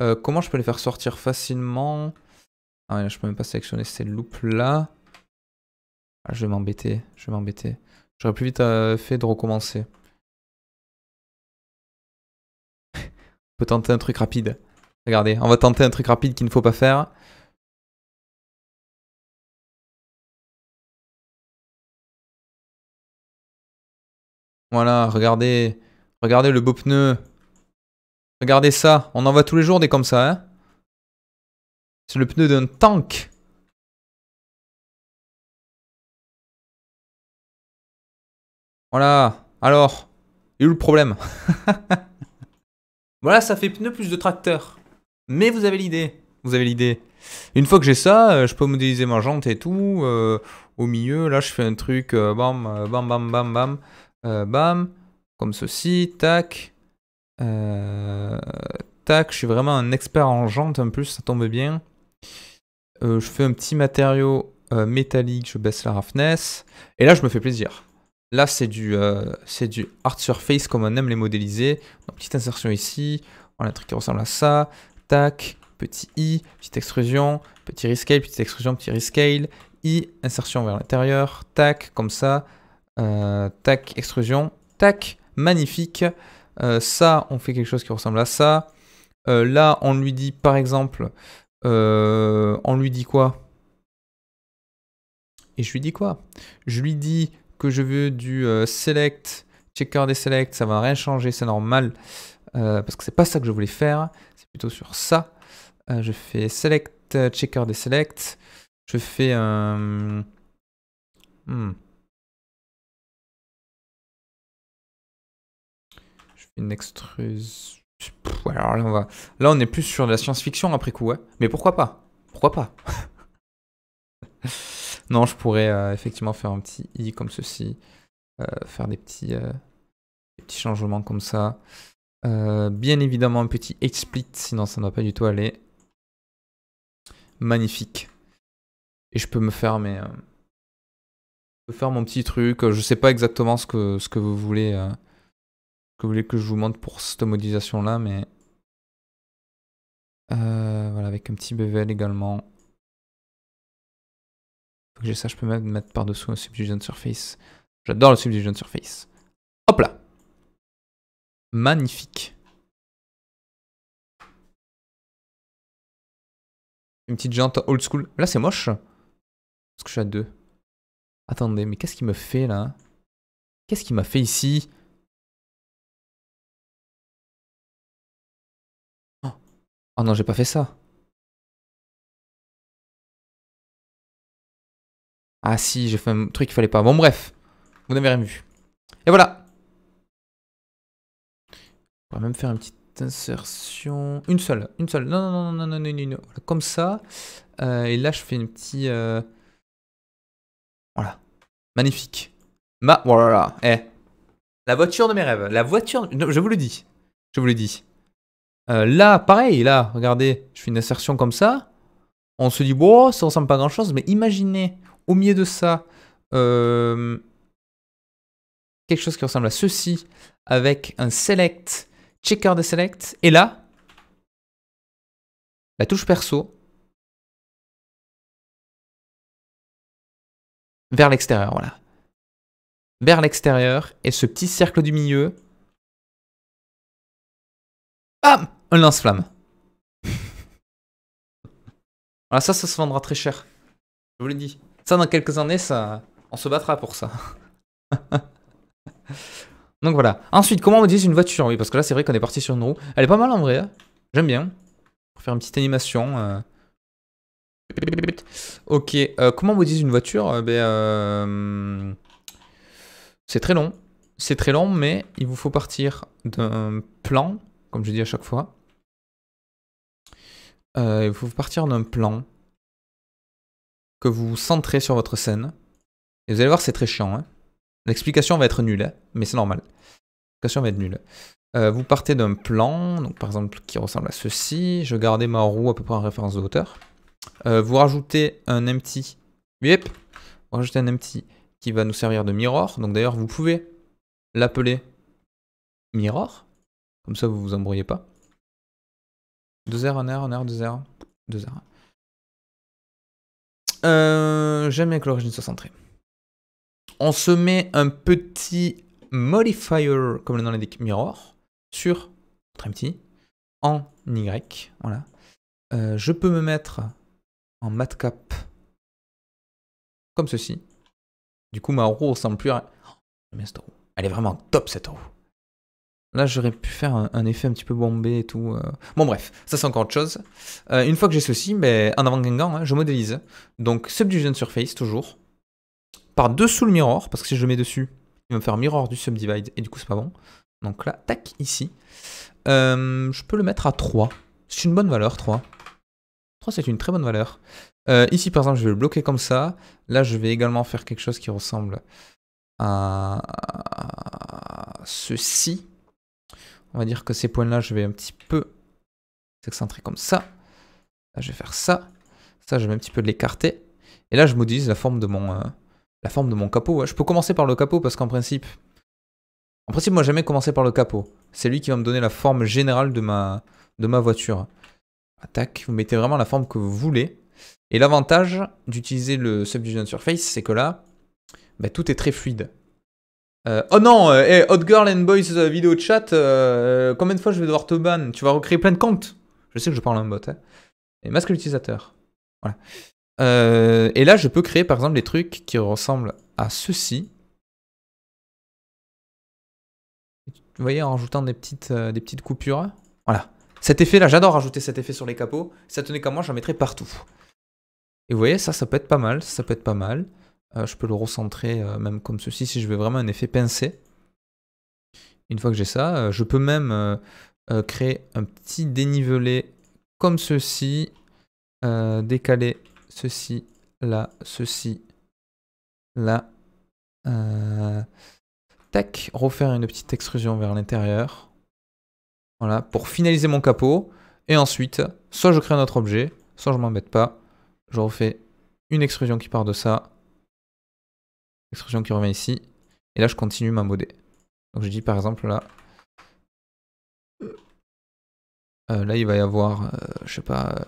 Euh, comment je peux les faire sortir facilement ah, Je peux même pas sélectionner cette loupe là. Ah, je vais m'embêter, je vais m'embêter. J'aurais plus vite euh, fait de recommencer. on peut tenter un truc rapide. Regardez, on va tenter un truc rapide qu'il ne faut pas faire. Voilà, regardez, Regardez le beau pneu. Regardez ça. On en voit tous les jours des comme ça. C'est le pneu d'un tank. Voilà. Alors, il y a eu le problème. voilà, ça fait pneu plus de tracteur. Mais vous avez l'idée. Vous avez l'idée. Une fois que j'ai ça, je peux modéliser ma jante et tout. au milieu, là, je fais un truc. bam, bam, bam, bam, bam. bam. Comme ceci, tac. Euh, tac, je suis vraiment un expert en jante en plus, ça tombe bien. Euh, je fais un petit matériau euh, métallique, je baisse la roughness. Et là, je me fais plaisir. Là, c'est du, c'est du hard surface comme on aime les modéliser. Donc, petite insertion ici. a un truc qui ressemble à ça. Tac, petit i, petite extrusion, petit rescale, petite extrusion, petit rescale. I, insertion vers l'intérieur. Tac, comme ça. tac, extrusion. Tac magnifique. Euh, ça, on fait quelque chose qui ressemble à ça. Euh, là, on lui dit par exemple, euh, on lui dit quoi Et je lui dis quoi Je lui dis que je veux du select, checker des select, ça va rien changer, c'est normal. parce que c'est pas ça que je voulais faire, c'est plutôt sur ça. je fais select, checker des select. Je fais un. Hmm. Une extruse. là on, va... là, on est plus sur de la science-fiction après coup, ouais. Mais pourquoi pas Pourquoi pas [laughs] Non, je pourrais euh, effectivement faire un petit i comme ceci. Euh, faire des petits, euh, petits changements comme ça. bien évidemment, un petit explit, sinon ça ne va pas du tout aller. Magnifique. Et je peux me faire mes. Je peux faire mon petit truc. Je ne sais pas exactement ce que, ce que vous voulez que vous voulez que je vous montre pour cette modélisation là, mais euh, voilà, avec un petit bevel également. Faut que j'ai ça, je peux même mettre par-dessous un subdivision surface. J'adore le subdivision surface. Hop là Magnifique. Une petite jante old school. Là, c'est moche. Parce que je suis à deux. Attendez, mais qu'est-ce qu'il me fait là Qu'est-ce qu'il m'a fait ici Oh non, j'ai pas fait ça. Ah si, j'ai fait un truc qu'il fallait pas. Bon bref, vous n'avez rien vu. Et voilà. On va même faire une petite insertion. Une seule, une seule. Non, non, non, non, non, non, non. non. comme ça. Euh, et là, je fais une petite... Euh, voilà. Magnifique. Ma... Voilà. Oh eh. La voiture de mes rêves. La voiture... je vous le dis. Je vous le dis. Euh, là, pareil, là, regardez, je fais une insertion comme ça. On se dit, bon, ça ressemble pas à grand chose, mais imaginez, au milieu de ça, euh, quelque chose qui ressemble à ceci, avec un select, checker de select, et là, la touche perso, vers l'extérieur, voilà. Vers l'extérieur, et ce petit cercle du milieu, bam un lance-flamme. voilà, [laughs] ah, ça, ça se vendra très cher. Je vous l'ai dit. Ça, dans quelques années, ça, on se battra pour ça. [laughs] Donc voilà. Ensuite, comment on dit une voiture Oui, parce que là, c'est vrai qu'on est parti sur une roue. Elle est pas mal en vrai. Hein. J'aime bien. Pour faire une petite animation. Euh. Ok. Euh, comment on utilise une voiture euh, ben, C'est très long. C'est très long, mais il vous faut partir d'un plan comme je dis à chaque fois. Euh, il faut partir d'un plan que vous centrez sur votre scène. Et vous allez voir, c'est très chiant. Hein. L'explication va être nulle, hein, mais c'est normal. L'explication va être nulle. Euh, vous partez d'un plan, donc par exemple qui ressemble à ceci. Je gardais ma roue à peu près en référence de hauteur. Euh, vous rajoutez un empty. Yep. Vous rajoutez un empty qui va nous servir de mirror. Donc d'ailleurs, vous pouvez l'appeler mirror. Comme ça, vous vous embrouillez pas. 2 h 1 h 1 h 2 h 2 heures. Euh, j'aime bien que l'origine soit centrée. On se met un petit modifier, comme le nom l'indique, mirror, sur petit en Y. Voilà. Euh, je peux me mettre en matcap comme ceci. Du coup, ma roue ressemble plus à... Oh, bien cette roue. Elle est vraiment top cette roue. Là, j'aurais pu faire un, effet un petit peu bombé et tout. Euh. Bon, bref, ça c'est encore autre chose. Euh, une fois que j'ai ceci, ben, en avant guingant hein, je modélise. Donc, subdivision surface, toujours. Par dessous le mirror, parce que si je le mets dessus, il va me faire mirror du subdivide, et du coup, c'est pas bon. Donc là, tac, ici. Euh, je peux le mettre à 3. C'est une bonne valeur, 3. 3, c'est une très bonne valeur. ici, par exemple, je vais le bloquer comme ça. Là, je vais également faire quelque chose qui ressemble à ceci. On va dire que ces points-là, je vais un petit peu s'excentrer comme ça. Là, je vais faire ça. Ça, je vais un petit peu l'écarter. Et là, je modélise la forme de mon, euh, la forme de mon capot. Je peux commencer par le capot parce qu'en principe, en principe, moi, jamais commencé par le capot. C'est lui qui va me donner la forme générale de ma, de ma voiture. Attaque, vous mettez vraiment la forme que vous voulez. Et l'avantage d'utiliser le Subdivision Surface, c'est que là, bah, tout est très fluide. Euh, oh non, euh, hey, Hot Girl and Boys euh, vidéo chat, euh, combien de fois je vais devoir te ban Tu vas recréer plein de comptes Je sais que je parle en bot. Hein. Et masque l'utilisateur. Voilà. et là, je peux créer par exemple des trucs qui ressemblent à ceci. Vous voyez, en rajoutant des petites, des petites coupures. Hein. Voilà. Cet effet-là, j'adore rajouter cet effet sur les capots. Si ça tenait qu'à moi, j'en mettrais partout. Et vous voyez, ça, ça peut être pas mal. Ça peut être pas mal. Euh, je peux le recentrer euh, même comme ceci si je veux vraiment un effet pincé. Une fois que j'ai ça, euh, je peux même créer un petit dénivelé comme ceci, décaler ceci, là, ceci, là. tac, refaire une petite extrusion vers l'intérieur. Voilà, pour finaliser mon capot. Et ensuite, soit je crée un autre objet, soit je m'embête pas. Je refais une extrusion qui part de ça Extrusion qui revient ici. Et là, je continue ma modée. Donc je dis par exemple là. Euh, euh, là, il va y avoir, euh, je sais pas,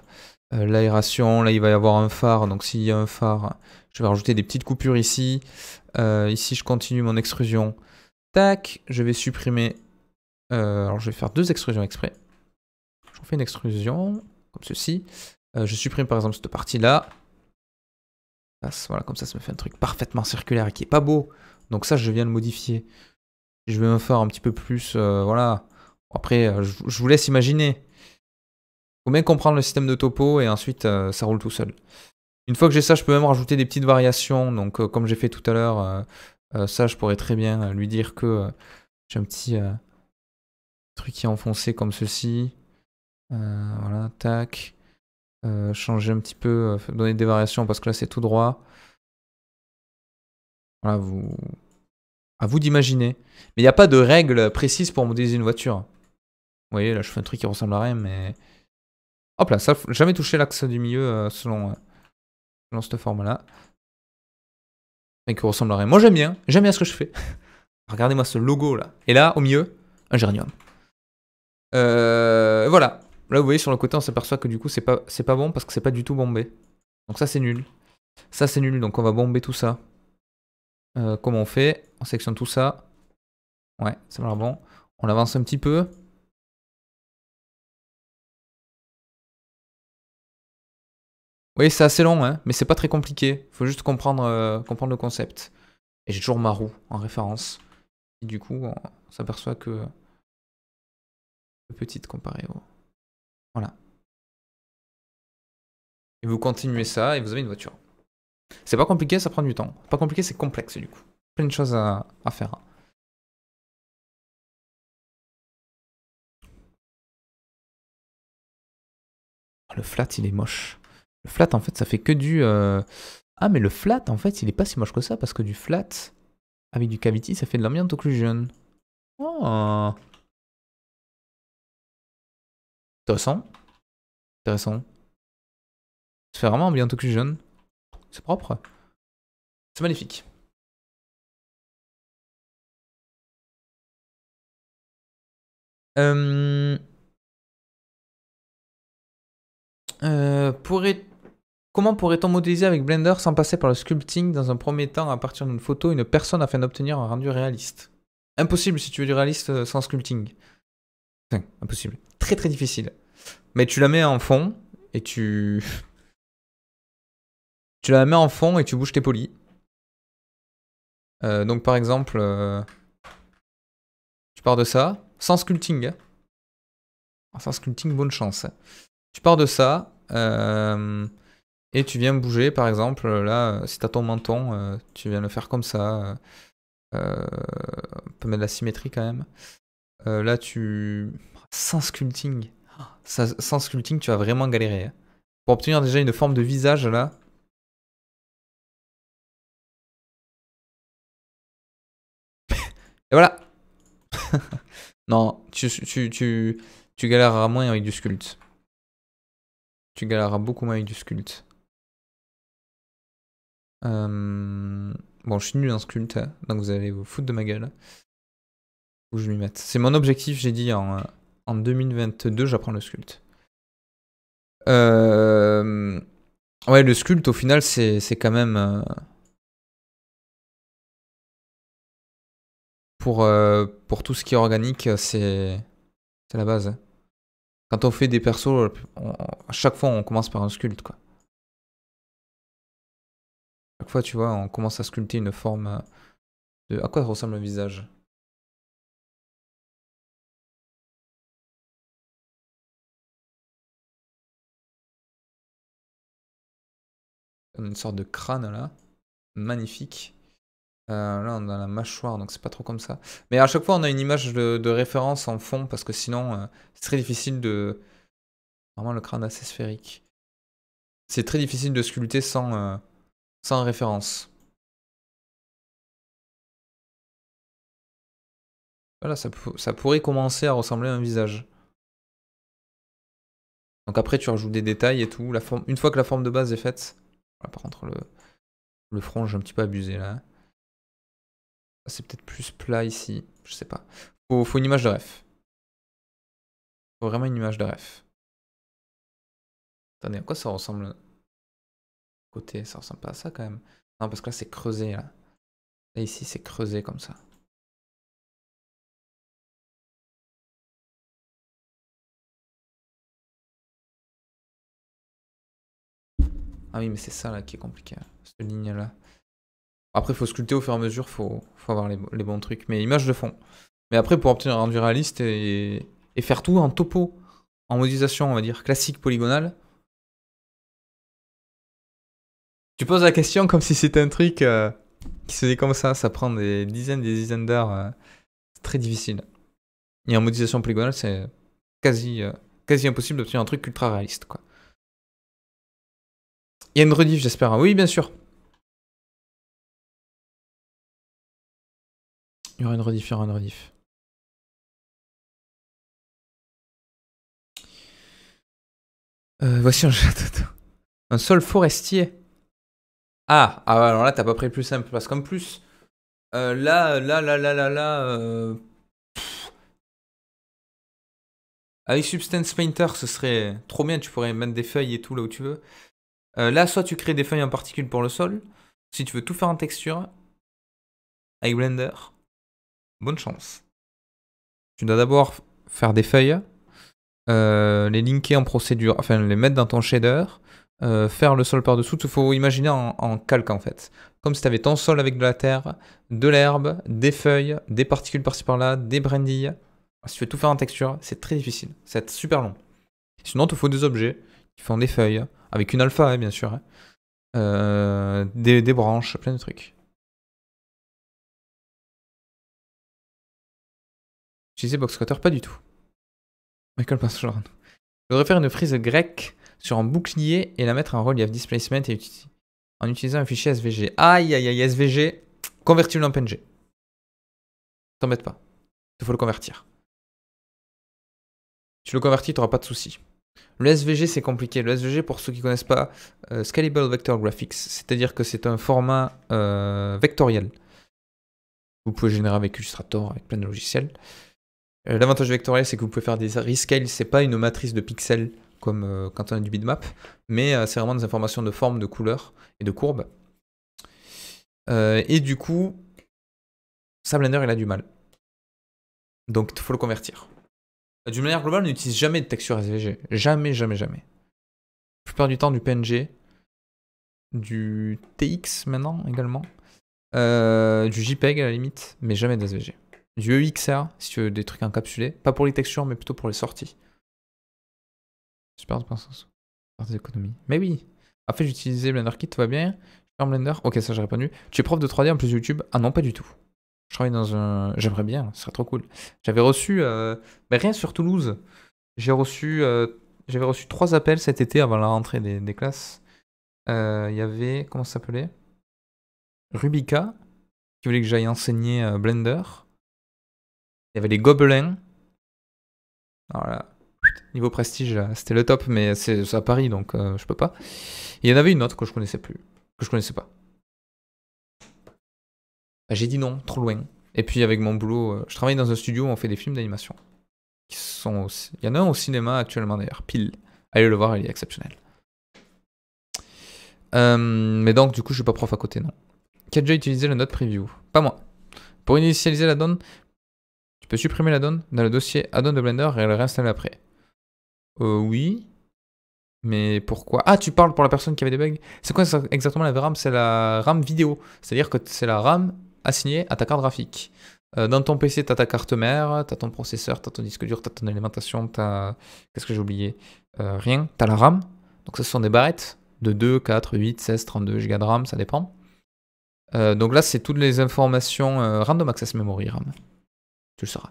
l'aération. Là, il va y avoir un phare. Donc s'il y a un phare, je vais rajouter des petites coupures ici. ici, je continue mon extrusion. Tac, je vais supprimer. alors je vais faire deux extrusions exprès. Je fais une extrusion, comme ceci. je supprime par exemple cette partie-là. Ah, voilà, comme ça, ça me fait un truc parfaitement circulaire et qui est pas beau. Donc ça, je viens le modifier. Je vais me faire un petit peu plus, euh, voilà. Après, euh, je, vous laisse imaginer. Faut bien comprendre le système de topo et ensuite, euh, ça roule tout seul. Une fois que j'ai ça, je peux même rajouter des petites variations. Donc, comme j'ai fait tout à l'heure, ça, je pourrais très bien lui dire que j'ai un petit truc qui est enfoncé comme ceci. voilà, tac. Euh, changer un petit peu, euh, donner des variations parce que là c'est tout droit. Voilà, vous... à vous d'imaginer. Mais il n'y a pas de règle précise pour modéliser une voiture. Vous voyez, là je fais un truc qui ressemble à rien, mais. Hop là, ça, jamais toucher l'axe du milieu euh, selon, selon cette forme-là. Et qui ressemble à rien. Moi j'aime bien, j'aime bien ce que je fais. [laughs] Regardez-moi ce logo là. Et là, au milieu, un géranium. voilà, Là, vous voyez, sur le côté, on s'aperçoit que du coup, c'est pas, pas bon parce que c'est pas du tout bombé. Donc ça, c'est nul. Ça, c'est nul, donc on va bomber tout ça. Euh, comment on fait On sélectionne tout ça. Ouais, ça va bon. On avance un petit peu. Oui, c'est assez long, hein, mais c'est pas très compliqué. Faut juste comprendre, euh, comprendre le concept. Et j'ai toujours ma roue en référence. Et du coup, on s'aperçoit que... Petite comparée au... Voilà. Et vous continuez ça et vous avez une voiture. C'est pas compliqué, ça prend du temps. Pas compliqué, c'est complexe du coup. Plein de choses à, faire. Ah, le flat, il est moche. Le flat, en fait, ça fait que du... Euh, ah, mais le flat, en fait, il est pas si moche que ça, parce que du flat, avec du cavity, ça fait de l'ambiance occlusion. Oh ah. Intéressant. Intéressant. Ça fait vraiment un que jeune. C'est propre. C'est magnifique. Euh, euh, comment pourrait-on modéliser avec Blender sans passer par le sculpting dans un premier temps à partir d'une photo une personne afin d'obtenir un rendu réaliste Impossible si tu veux du réaliste euh, sans sculpting. impossible très très difficile. Mais tu la mets en fond et tu. [laughs] tu la mets en fond et tu bouges tes polis. Euh, donc par exemple, euh, tu pars de ça, sans sculpting. Hein. Ah, sans sculpting, bonne chance. Hein. Tu pars de ça, euh, et tu viens bouger, par exemple, là, si t'as ton menton, tu viens le faire comme ça. on peut mettre de la symétrie quand même. là, tu... Sans sculpting. sans sculpting, tu vas vraiment galérer. Hein. Pour obtenir déjà une forme de visage, là. Et voilà [laughs] Non, tu, tu, tu, galéreras moins avec du sculpt. Tu galéreras beaucoup moins avec du sculpt. Euh, bon, je suis nul en sculpt, hein, donc vous allez vous foutre de ma gueule. Où je m'y mette. C'est mon objectif, j'ai dit en en 2022, j'apprends le sculpte. Euh, ouais, le sculpte, au final, c'est quand même. Euh, pour, euh, pour tout ce qui est organique, c'est la base. Hein. Quand on fait des persos, à chaque fois, on commence par un sculpte, quoi. À chaque fois, tu vois, on commence à sculpter une forme. De... À quoi ressemble le visage a une sorte de crâne là. Magnifique. Euh, là, on a la mâchoire, donc c'est pas trop comme ça. Mais à chaque fois, on a une image de, référence en fond, parce que sinon, euh, c'est très difficile de... Vraiment, le crâne assez sphérique. C'est très difficile de sculpter sans, euh, sans référence. Voilà, ça, pourrait commencer à ressembler à un visage. Donc après, tu rajoutes des détails et tout. La une fois que la forme de base est faite, par contre, le, le front, j'ai un petit peu abusé là. C'est peut-être plus plat ici, je sais pas. Faut, faut une image de ref. Faut vraiment une image de ref. Attendez, à quoi ça ressemble Côté, ça ressemble pas à ça quand même. Non, parce que là, c'est creusé là. Là, ici, c'est creusé comme ça. Ah oui, mais c'est ça là qui est compliqué, hein, cette ligne là. Après, il faut sculpter au fur et à mesure, faut, faut avoir les, bons trucs. Mais image de fond. Mais après, pour obtenir un rendu réaliste et, faire tout en topo, en modélisation, on va dire, classique polygonale. Tu poses la question comme si c'était un truc euh, qui se faisait comme ça. Ça prend des dizaines des dizaines d'heures. Euh, c'est très difficile. Et en modélisation polygonale, c'est quasi, euh, quasi impossible d'obtenir un truc ultra réaliste, quoi. Il y a une rediff, j'espère. Hein. Oui, bien sûr. Il y aura une rediff, il y aura une rediff. Euh, voici un chat. Un sol forestier. Ah, ah alors là, t'as pas pris le plus simple. Parce qu'en plus, euh, là, là, là, là, là, là. Euh, Avec Substance Painter, ce serait trop bien. Tu pourrais mettre des feuilles et tout là où tu veux. Euh, là, soit tu crées des feuilles en particules pour le sol. Si tu veux tout faire en texture, avec Blender, bonne chance. Tu dois d'abord faire des feuilles, euh, les linker en procédure, enfin les mettre dans ton shader, euh, faire le sol par-dessous. Il faut imaginer en, calque en fait. Comme si tu avais ton sol avec de la terre, de l'herbe, des feuilles, des particules par-ci par-là, des brindilles. si tu veux tout faire en texture, c'est très difficile. Ça va être super long. Sinon, tu te faut des objets qui font des feuilles, avec une alpha, bien sûr. Hein. Euh, des, branches, plein de trucs. Utiliser Boxcutter, pas du tout. Michael Je voudrais faire une frise grecque sur un bouclier et la mettre en relief displacement En utilisant un fichier SVG. Aïe aïe aïe, SVG, convertis-le en PNG. T'embête pas. Il faut le convertir. Tu le convertis, tu n'auras pas de soucis. Le SVG, c'est compliqué. Le SVG, pour ceux qui ne connaissent pas, euh, Scalable Vector Graphics, c'est-à-dire que c'est un format euh, vectoriel. Vous pouvez générer avec Illustrator, avec plein de logiciels. Euh, l'avantage vectoriel, c'est que vous pouvez faire des rescales. C'est pas une matrice de pixels comme quand on a du bitmap, mais c'est vraiment des informations de forme, de couleur et de courbe. et du coup, ça Blender, il a du mal. Donc, il faut le convertir. D'une manière globale, on n'utilise jamais de texture SVG. Jamais, jamais, jamais. La plupart du temps, du PNG, du TX maintenant également, euh, du JPEG à la limite, mais jamais SVG. Du EXR, si tu veux des trucs encapsulés. Pas pour les textures, mais plutôt pour les sorties. Super sens. Des économies. Mais oui En fait, j'utilisais BlenderKit, tout va bien. Je suis en Blender. Ok, ça j'ai répondu. Tu es prof de 3D en plus YouTube Ah non, pas du tout. Je travaille dans un. J'aimerais bien, ce serait trop cool. J'avais reçu. Euh, mais rien sur Toulouse. J'ai reçu. Euh, j'avais reçu trois appels cet été avant la rentrée des, classes. Euh, il y avait. Comment ça s'appelait Rubica, qui voulait que j'aille enseigner Blender. Il y avait les Gobelins. Alors niveau prestige, c'était le top, mais c'est à Paris, donc je peux pas. il y en avait une autre que je connaissais plus, que je connaissais pas. Bah, j'ai dit non, trop loin. Et puis avec mon boulot, euh, je travaille dans un studio où on fait des films d'animation. Il y en a un au cinéma actuellement d'ailleurs, pile. Allez le voir, il est exceptionnel. Euh, mais donc du coup, je suis pas prof à côté, non. Qui a déjà utilisé le note preview Pas moi. Pour initialiser la donne, tu peux supprimer la donne dans le dossier add-on de Blender et le réinstaller après. Euh, oui. Mais pourquoi Ah, tu parles pour la personne qui avait des bugs C'est quoi exactement la RAM C'est la RAM vidéo. C'est-à-dire que c'est la RAM assigné à ta carte graphique. Euh, dans ton PC, tu as ta carte mère, tu as ton processeur, tu as ton disque dur, tu as ton alimentation, tu as... Qu'est-ce que j'ai oublié euh, Rien, tu as la RAM. Donc ce sont des barrettes de 2, 4, 8, 16, 32 Go de RAM, ça dépend. Euh, donc là, c'est toutes les informations Random Access Memory RAM. Tu le sauras.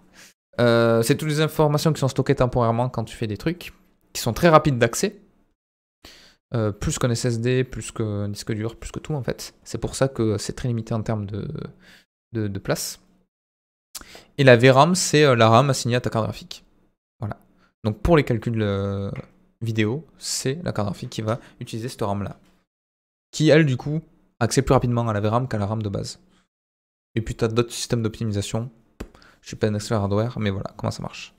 c'est toutes les informations qui sont stockées temporairement quand tu fais des trucs, qui sont très rapides d'accès, euh, plus qu'un SSD, plus qu'un disque dur, plus que tout en fait. C'est pour ça que c'est très limité en termes de, place. Et la VRAM, c'est euh, la RAM assignée à ta carte graphique. Voilà. Donc pour les calculs euh, vidéo, c'est la carte graphique qui va utiliser cette RAM-là. Qui, elle, du coup, accède plus rapidement à la VRAM qu'à la RAM de base. Et puis tu as d'autres systèmes d'optimisation. Je suis pas un expert hardware, mais voilà comment ça marche.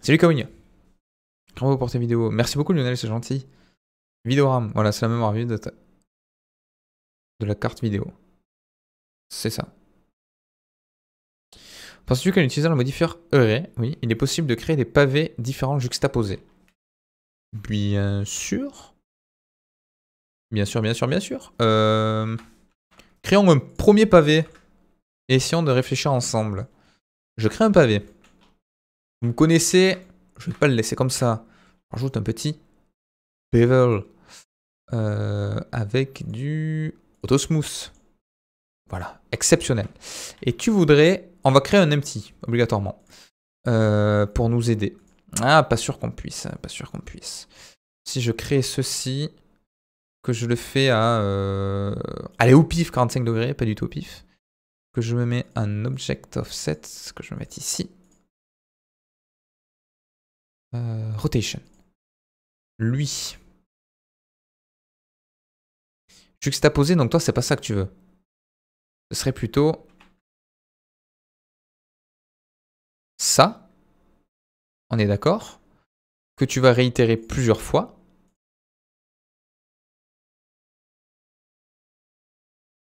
Salut Kawin pour Merci beaucoup Lionel, c'est gentil. Videoram, voilà, c'est la mémoire revue de, la carte vidéo. C'est ça. Penses-tu qu'en utilisant le modifieur e e, oui, il est possible de créer des pavés différents juxtaposés Bien sûr. Bien sûr, bien sûr, bien sûr. Euh, créons un premier pavé. Essayons de réfléchir ensemble. Je crée un pavé. Vous me connaissez je vais pas le laisser comme ça. On rajoute un petit bevel euh, avec du auto-smooth. Voilà, exceptionnel. Et tu voudrais, on va créer un empty obligatoirement euh, pour nous aider. Ah, pas sûr qu'on puisse, pas sûr qu'on puisse. Si je crée ceci, que je le fais à, euh, allez au pif 45 degrés, pas du tout au pif, que je me mets un object offset, que je vais ici, euh, rotation. Lui. Juxtaposé, donc toi, c'est pas ça que tu veux. Ce serait plutôt ça. On est d'accord Que tu vas réitérer plusieurs fois.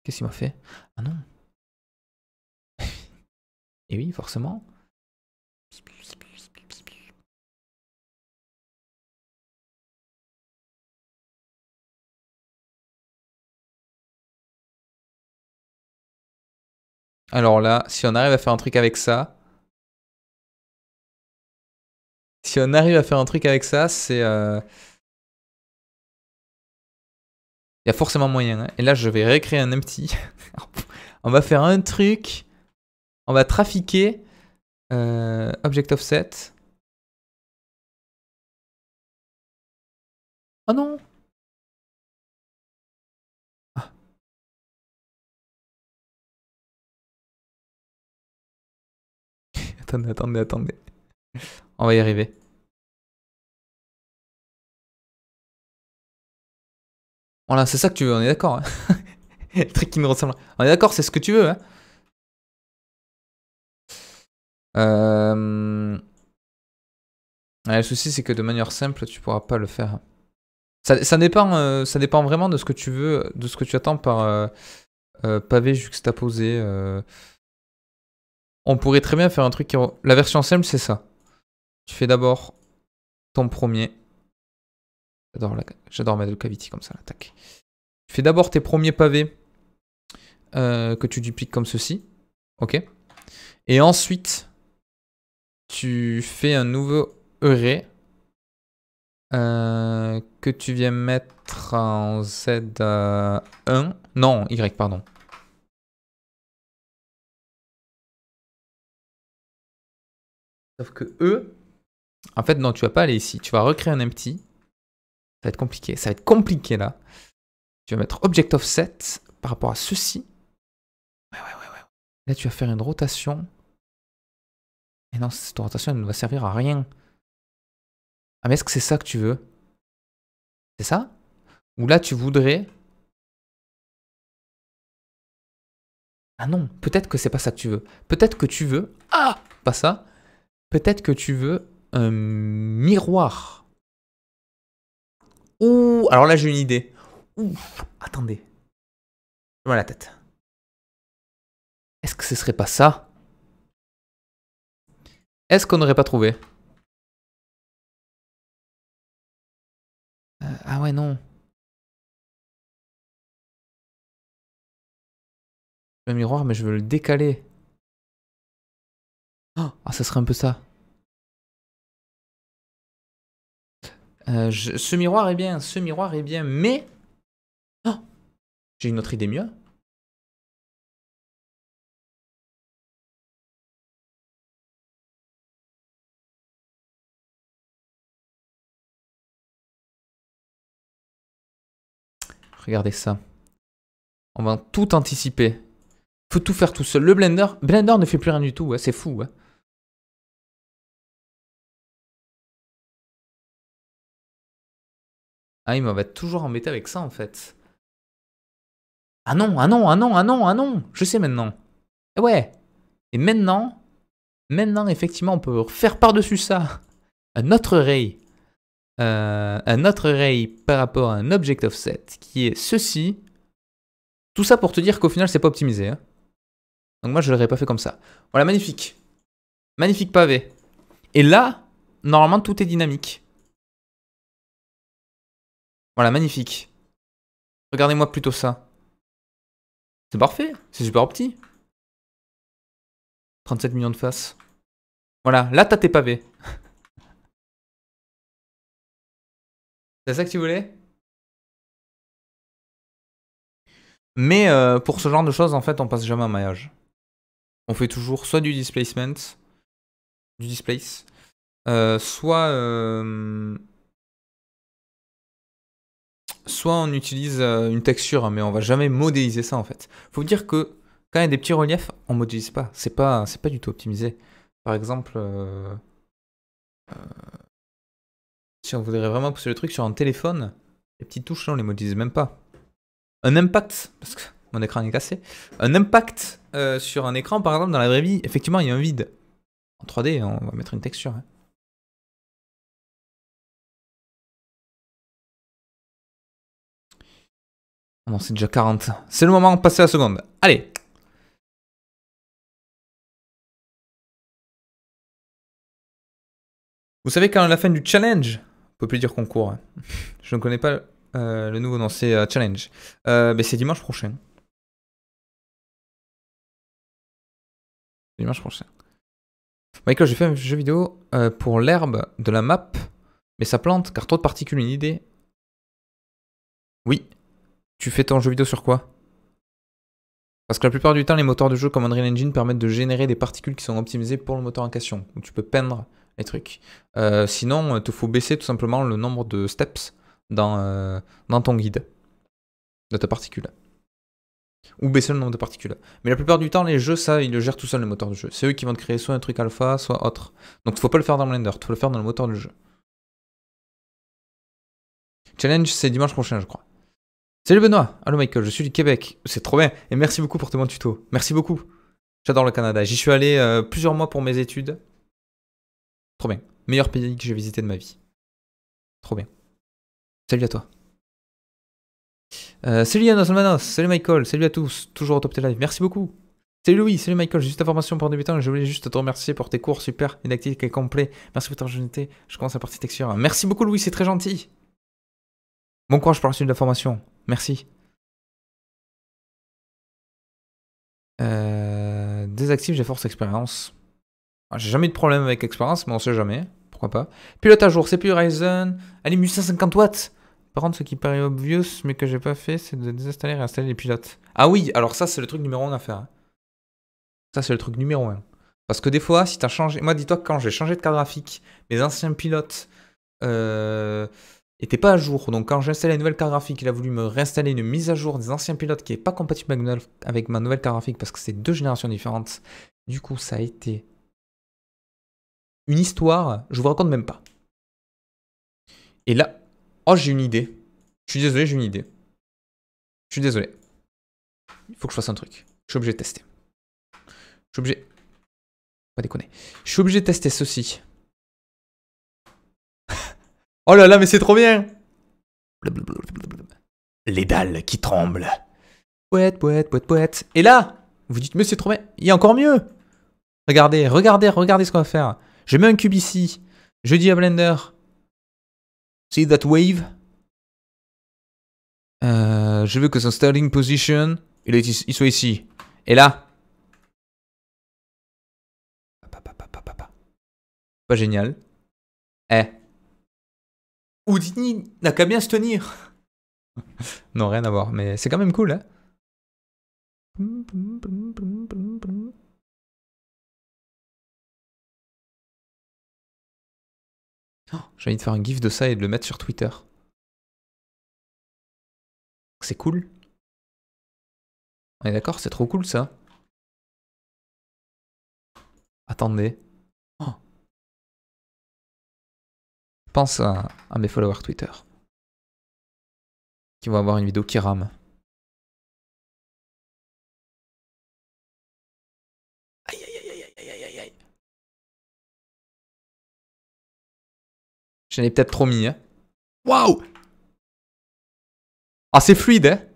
Qu'est-ce qu'il m'a fait Ah non [laughs] Et oui, forcément. Alors là, si on arrive à faire un truc avec ça... Si on arrive à faire un truc avec ça, c'est... Euh, il y a forcément moyen. Hein. Et là, je vais récréer un empty. [laughs] on va faire un truc. On va trafiquer. Euh, object offset. Oh non attendez, attendez, attendez. On va y arriver. Voilà, c'est ça que tu veux, on est d'accord. Hein. [laughs] truc qui me ressemble. On est d'accord, c'est ce que tu veux. Hein. Euh, le souci, c'est que de manière simple, tu pourras pas le faire. Ça, dépend, euh, ça dépend vraiment de ce que tu veux, de ce que tu attends par euh, pavé juxtaposé. On pourrait très bien faire un truc qui... La version simple, c'est ça. Tu fais d'abord ton premier. J'adore, mettre le cavity comme ça, l'attaque. Tu fais d'abord tes premiers pavés euh, que tu dupliques comme ceci. Ok. Et ensuite, tu fais un nouveau array euh, que tu viens mettre en Z1. Euh, non, Y, pardon. Sauf que eux. En fait, non, tu vas pas aller ici. Tu vas recréer un empty. Ça va être compliqué. Ça va être compliqué là. Tu vas mettre object offset par rapport à ceci. Ouais, ouais, ouais, ouais. Là, tu vas faire une rotation. Et non, cette rotation elle ne va servir à rien. Ah, mais est-ce que c'est ça que tu veux C'est ça Ou là, tu voudrais. Ah non, peut-être que c'est pas ça que tu veux. Peut-être que tu veux. Ah Pas ça. Peut-être que tu veux un miroir. Ouh, alors là j'ai une idée. Ouh, attendez. Moi la tête. Est-ce que ce serait pas ça Est-ce qu'on n'aurait pas trouvé euh, Ah ouais, non. un miroir, mais je veux le décaler. Oh, ah, oh, ça serait un peu ça. Euh, ce miroir est bien, ce miroir est bien, mais... Oh, j'ai une autre idée mieux. Regardez ça. On va tout anticiper. Faut tout faire tout seul. Le Blender, Blender ne fait plus rien du tout, hein, c'est fou. Hein. Ah, il m'avait toujours embêté avec ça, en fait. Ah non, ah non, ah non, ah non, ah non Je sais maintenant. Et eh ouais Et maintenant, maintenant, effectivement, on peut faire par-dessus ça un autre ray. Euh, un autre ray par rapport à un object offset, qui est ceci. Tout ça pour te dire qu'au final, c'est pas optimisé. Hein. Donc moi, je l'aurais pas fait comme ça. Voilà, magnifique. Magnifique pavé. Et là, normalement, tout est dynamique. Voilà, magnifique. Regardez-moi plutôt ça. C'est parfait, c'est super petit. 37 millions de faces. Voilà, là t'as tes pavés. [laughs] c'est ça que tu voulais Mais euh, pour ce genre de choses, en fait, on passe jamais un maillage. On fait toujours soit du displacement, du displace, euh, soit... Euh, soit on utilise euh, une texture, hein, mais on va jamais modéliser ça en fait. Faut dire que quand il y a des petits reliefs, on modélise pas. C'est pas, c'est pas du tout optimisé. Par exemple, euh, euh, si on voudrait vraiment pousser le truc sur un téléphone, les petites touches, là, on les modélise même pas. Un impact, parce que mon écran est cassé, un impact sur un écran, par exemple, dans la vraie vie, effectivement, il y a un vide. En 3D, on va mettre une texture. Hein. c'est déjà 40. C'est le moment de passer la seconde. Allez Vous savez, quand la fin du challenge, on peut plus dire concours, hein. [laughs] je ne connais pas euh, le nouveau nom, c'est euh, challenge. mais euh, ben, c'est dimanche prochain. Dimanche prochain. Michael, j'ai fait un jeu vidéo pour l'herbe de la map, mais ça plante car trop de particules, une idée. Oui, tu fais ton jeu vidéo sur quoi Parce que la plupart du temps, les moteurs de jeu comme Unreal Engine permettent de générer des particules qui sont optimisées pour le moteur en question, où tu peux peindre les trucs. Euh, sinon, il euh, te faut baisser tout simplement le nombre de steps dans, euh, dans ton guide de ta particule ou baisser le nombre de particules. Mais la plupart du temps, les jeux, ça, ils le gèrent tout seuls, le moteur de jeu. C'est eux qui vont te créer soit un truc alpha, soit autre. Donc, il faut pas le faire dans Blender, faut le faire dans le moteur de jeu. Challenge, c'est dimanche prochain, je crois. Salut Benoît, allô Michael, je suis du Québec. C'est trop bien. Et merci beaucoup pour tes bons tutos. Merci beaucoup. J'adore le Canada. J'y suis allé euh, plusieurs mois pour mes études. Trop bien. Meilleur pays que j'ai visité de ma vie. Trop bien. Salut à toi. Euh, salut Yannos, Almanos, salut Michael, salut à tous. Toujours au top tes live. Merci beaucoup. Salut Louis, salut Michael, juste ta formation pour débutant et je voulais juste te remercier pour tes cours super inactifs et complets. Merci pour ta gentillesse. Je commence à partie texture. Merci beaucoup Louis, c'est très gentil. Bon courage pour la suite de la formation. Merci. Euh, désactive, j'ai force expérience. Ah, j'ai jamais eu de problème avec expérience, mais on sait jamais. Pourquoi pas. Pilote à jour, c'est plus Ryzen. Allez, 850 watts. Par contre, ce qui paraît obvious, mais que j'ai pas fait, c'est de désinstaller et installer les pilotes. Ah oui, alors ça, c'est le truc numéro 1 à faire. Hein. Ça, c'est le truc numéro 1. Parce que des fois, si t'as changé. Moi, dis-toi que quand j'ai changé de carte graphique, mes anciens pilotes. Euh, n'était pas à jour. Donc quand j'ai installé la nouvelle carte graphique, il a voulu me réinstaller une mise à jour des anciens pilotes qui n'est pas compatible avec ma nouvelle carte graphique parce que c'est deux générations différentes. Du coup, ça a été une histoire, je vous raconte même pas. Et là, oh j'ai une idée. Je suis désolé, j'ai une idée. Je suis désolé. Il faut que je fasse un truc. Je suis obligé de tester. Je suis obligé... Pas déconner. Je suis obligé de tester ceci. Oh là là, mais c'est trop bien Les dalles qui tremblent. Poète, poète, poète, poète. Et là, vous dites, mais c'est trop bien. Il y a encore mieux. Regardez, regardez, regardez ce qu'on va faire. Je mets un cube ici. Je dis à Blender. See that wave euh, Je veux que son starting position, il, il soit ici. Et là Pas génial. Eh, Oudini, n'a qu'à bien se tenir. [laughs] non, rien à voir, mais c'est quand même cool. Hein [gasps] J'ai envie de faire un gif de ça et de le mettre sur Twitter. C'est cool. On est d'accord, c'est trop cool ça. Attendez. Je pense à, mes followers Twitter. Qui vont avoir une vidéo qui rame. Aïe aïe aïe aïe aïe aïe aïe. J'en ai peut-être trop mis, hein. Waouh Ah, c'est fluide, hein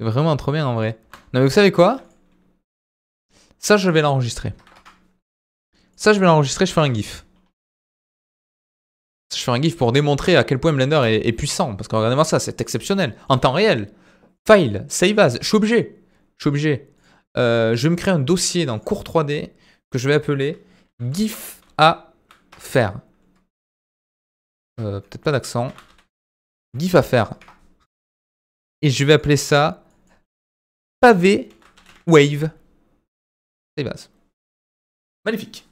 C'est vraiment trop bien en vrai. Non mais vous savez quoi Ça je vais l'enregistrer. Ça je vais l'enregistrer, je fais un gif. Je fais un gif pour démontrer à quel point Blender est, puissant. Parce que regardez-moi ça, c'est exceptionnel. En temps réel. File, save as, je suis obligé. Je suis obligé. Euh, je vais me créer un dossier dans cours 3D que je vais appeler GIF à faire. Euh, peut-être pas d'accent. GIF à faire. Et je vais appeler ça pavé wave. Et base. Magnifique.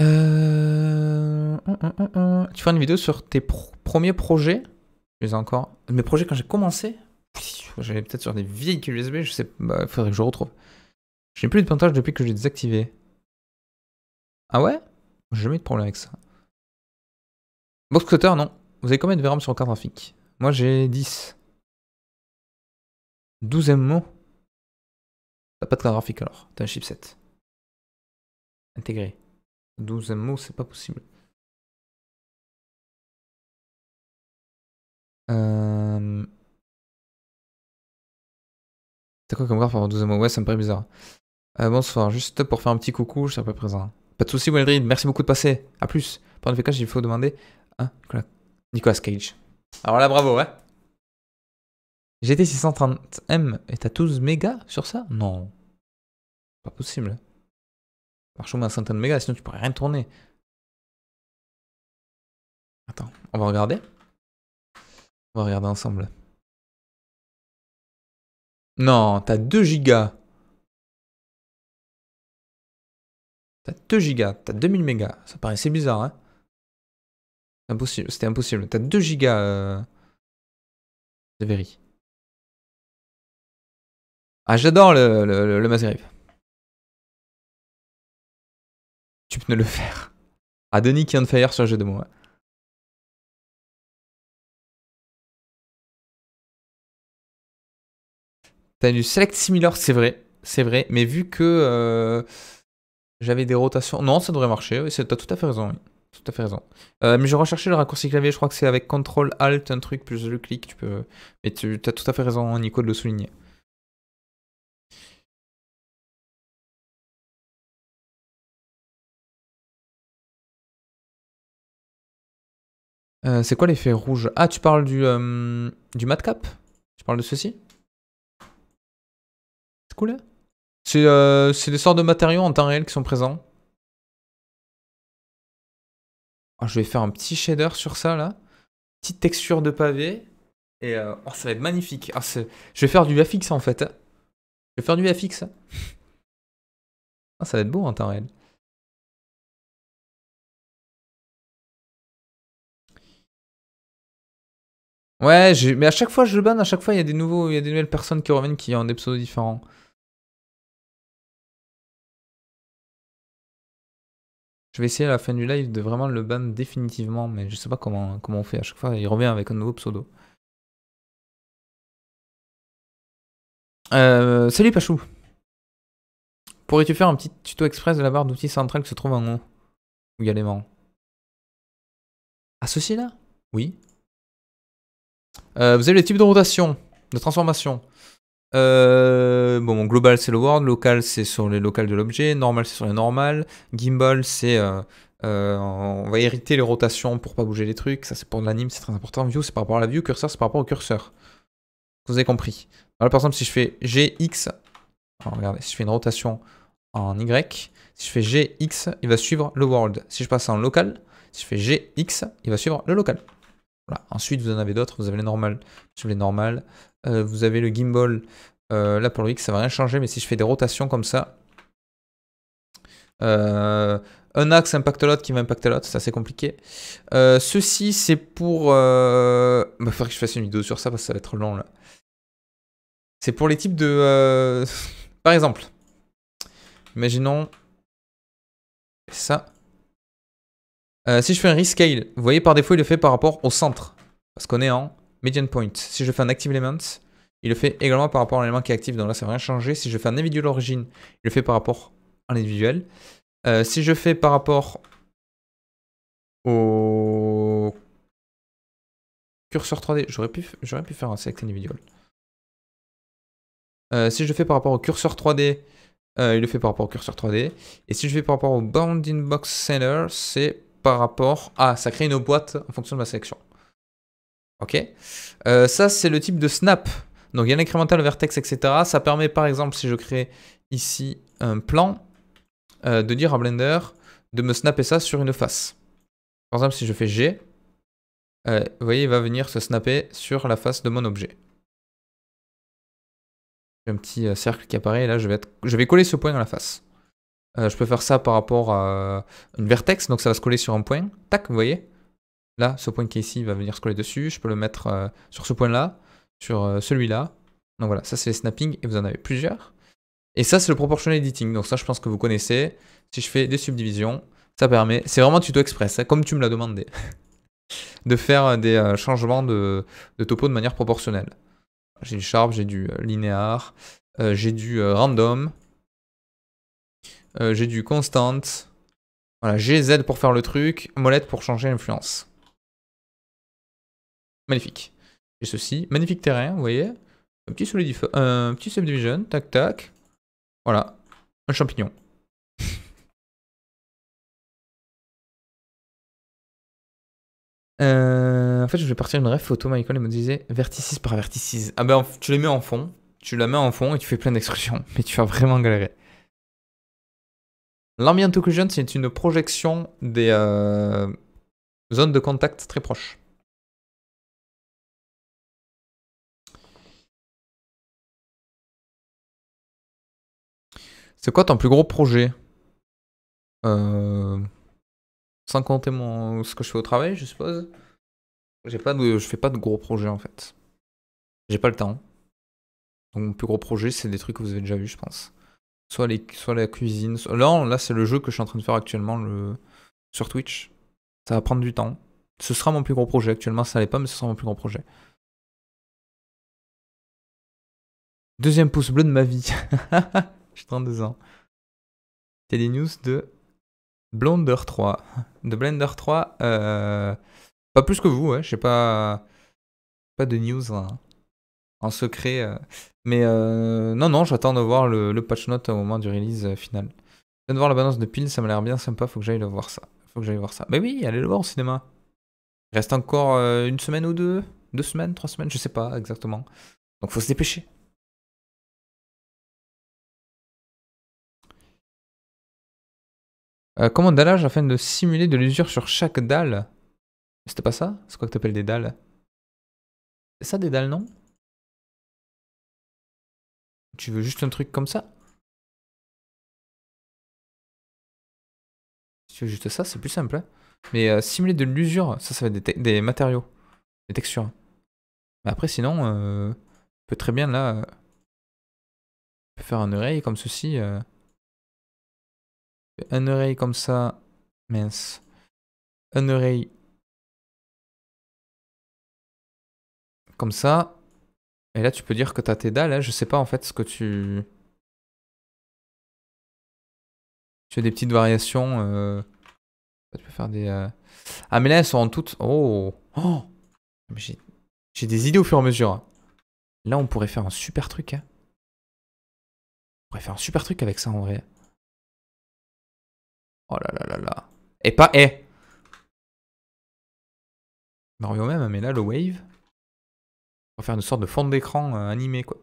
Euh, tu fais une vidéo sur tes premiers projets encore. Mes projets quand j'ai commencé j'allais peut-être sur des vieilles USB, je sais il bah, faudrait que je retrouve. Je n'ai plus de plantage depuis que j'ai désactivé. Ah ouais J'ai jamais eu de problème avec ça. Box cutter, non. Vous avez combien de VRAM sur votre carte graphique Moi j'ai 10. 12 mot. T'as pas de carte graphique alors, t'as un chipset. Intégré. 12 mot, c'est pas possible. Euh, t'as quoi comme pour avoir 12 MO Ouais, ça me paraît bizarre. Euh, bonsoir, juste pour faire un petit coucou, je suis pas peu présent. Pas de soucis, Walrid, merci beaucoup de passer. A plus. Pour une j'ai il faut demander Hein Nicolas... Cage. Alors là, bravo, ouais. GT 630M est à 12 mégas sur ça Non. Pas possible. Marche au moins à centaine de mégas, sinon tu pourrais rien tourner. Attends, on va regarder. On va regarder ensemble. Non, t'as 2 gigas. T'as 2 gigas, t'as 2000 mégas. Ça paraissait bizarre, hein c'était impossible. T'as 2 gigas euh... de Very. Ah, j'adore le, le, Tu peux ne le faire. Ah, Denis qui vient de faire sur le jeu de moi. T'as du select similar, c'est vrai, c'est vrai, mais vu que euh, j'avais des rotations, non, ça devrait marcher. Oui, t'as tout à fait raison tout à fait raison. Euh, mais je recherchais le raccourci clavier, je crois que c'est avec CTRL ALT, un truc, plus le clic, tu peux. Mais tu as tout à fait raison, Nico, de le souligner. Euh, c'est quoi l'effet rouge Ah, tu parles du, euh, du matcap Tu parles de ceci C'est cool, hein C'est des sortes de matériaux en temps réel qui sont présents. Ah, je vais faire un petit shader sur ça là, petite texture de pavé, et euh, oh, ça va être magnifique. Ah, je vais faire du FX en fait. Hein. Je vais faire du FX. Hein. Ah, ça va être beau en hein, temps réel. Ouais, mais à chaque fois je le banne, à chaque fois il y a des nouveaux, il y a des nouvelles personnes qui reviennent qui ont des pseudos différents. Je vais essayer à la fin du live de vraiment le ban définitivement, mais je sais pas comment, on fait. À chaque fois, il revient avec un nouveau pseudo. Euh, salut Pachou Pourrais-tu faire un petit tuto express de la barre d'outils centrale qui se trouve en haut Ou également. y À ceci là Oui. Euh, vous avez les types de rotation, de transformation. Euh, bon, global c'est le world, local c'est sur les locales de l'objet, normal c'est sur les normales, gimbal c'est euh, euh, on va hériter les rotations pour pas bouger les trucs, ça c'est pour l'anime, c'est très important, view c'est par rapport à la view, curseur c'est par rapport au curseur. Vous avez compris. Alors par exemple si je fais GX, regardez, si je fais une rotation en Y, si je fais GX, il va suivre le world. Si je passe en local, si je fais GX, il va suivre le local. Voilà. Ensuite, vous en avez d'autres. Vous avez les normales. Vous avez les normales. Euh, vous avez le gimbal. Euh, là, pour le X, ça va rien changer, mais si je fais des rotations comme ça, euh, un axe impacte l'autre qui va impacter l'autre, c'est assez compliqué. ceci, c'est pour... Il bah, faudrait que je fasse une vidéo sur ça parce que ça va être long là. C'est pour les types de... [laughs] Par exemple, imaginons ça. si je fais un rescale, vous voyez par défaut il le fait par rapport au centre. Parce qu'on est en median point. Si je fais un active element, il le fait également par rapport à l'élément qui est actif, donc là ça va rien changer. Si je fais un individual origin, il le fait par rapport à l'individuel. Euh, si je fais par rapport au curseur 3D, j'aurais pu, faire un select individual. Euh, si je fais par rapport au curseur 3D, euh, il le fait par rapport au curseur 3D. Et si je fais par rapport au bounding box center, c'est par rapport à, ça crée une boîte en fonction de ma sélection. Ok euh, Ça, c'est le type de snap. Donc il y a l'incrémental, vertex, etc. Ça permet par exemple, si je crée ici un plan, euh, de dire à Blender de me snapper ça sur une face. Par exemple, si je fais G, euh, vous voyez, il va venir se snapper sur la face de mon objet. J'ai un petit cercle qui apparaît, et là je vais, je vais coller ce point dans la face. je peux faire ça par rapport à une vertex, donc ça va se coller sur un point. Tac, vous voyez Là, ce point qui est ici va venir coller dessus. Je peux le mettre euh, sur ce point-là, sur euh, celui-là. Donc voilà, ça c'est les snapping et vous en avez plusieurs. Et ça, c'est le proportional editing. Donc ça, je pense que vous connaissez. Si je fais des subdivisions, ça permet. C'est vraiment tuto express, hein, comme tu me l'as demandé. [laughs] de faire euh, des changements de, topo de manière proportionnelle. J'ai du sharp, j'ai du linéaire, j'ai du random, j'ai du constant. Voilà, Z pour faire le truc, molette pour changer l'influence. Magnifique. Et ceci, magnifique terrain, vous voyez. Un petit solidif un petit subdivision, tac tac. Voilà, un champignon. [laughs] Euh, en fait, je vais partir une rêve photo, Michael, et me disait vertices par vertices. Ah ben, tu les mets en fond, tu la mets en fond et tu fais plein d'extrusions, [laughs] mais tu vas vraiment galérer. L'ambient occlusion, c'est une projection des euh, zones de contact très proches. C'est quoi ton plus gros projet Sans compter mon... ce que je fais au travail, je suppose. J'ai pas Je fais pas de gros projets en fait. J'ai pas le temps. Donc mon plus gros projet, c'est des trucs que vous avez déjà vus, je pense. Soit, les... soit la cuisine. Là, c'est le jeu que je suis en train de faire actuellement le... sur Twitch. Ça va prendre du temps. Ce sera mon plus gros projet. Actuellement, ça l'est pas, mais ce sera mon plus gros projet. Deuxième pouce bleu de ma vie. [laughs] J'ai 32 ans. télé des news de Blender 3. De Blender 3, euh, pas plus que vous, Je sais pas, pas de news hein, en secret. Euh. Mais euh, non, non, j'attends de voir le, le, patch note au moment du release final. Je viens de voir la balance de pile, ça m'a l'air bien sympa, faut que j'aille le voir ça. Faut que j'aille voir ça. Mais oui, allez le voir au cinéma. Il reste encore une semaine ou deux, deux semaines, trois semaines, je sais pas exactement. Donc faut se dépêcher. Euh, comment dallage afin de simuler de l'usure sur chaque dalle. C'était pas ça C'est quoi que t'appelles des dalles C'est ça des dalles, non Tu veux juste un truc comme ça Si tu veux juste ça, c'est plus simple. Hein. Mais euh, simuler de l'usure, ça, ça va des, matériaux, des textures. Mais après, sinon, euh, on peut très bien là. Euh, faire un oreille comme ceci. Un oreille comme ça, mince. Un oreille. comme ça. Et là, tu peux dire que t'as tes dalles. Hein. Je sais pas en fait ce que tu. Tu as des petites variations. Euh. Tu peux faire des. Euh. Ah, mais là, elles sont en toutes. Oh, oh. J'ai des idées au fur et à mesure. Hein. Là, on pourrait faire un super truc. Hein. On pourrait faire un super truc avec ça en vrai. Oh là là là là. Et pas et. au même, mais là le wave. On va faire une sorte de fond d'écran euh, animé quoi.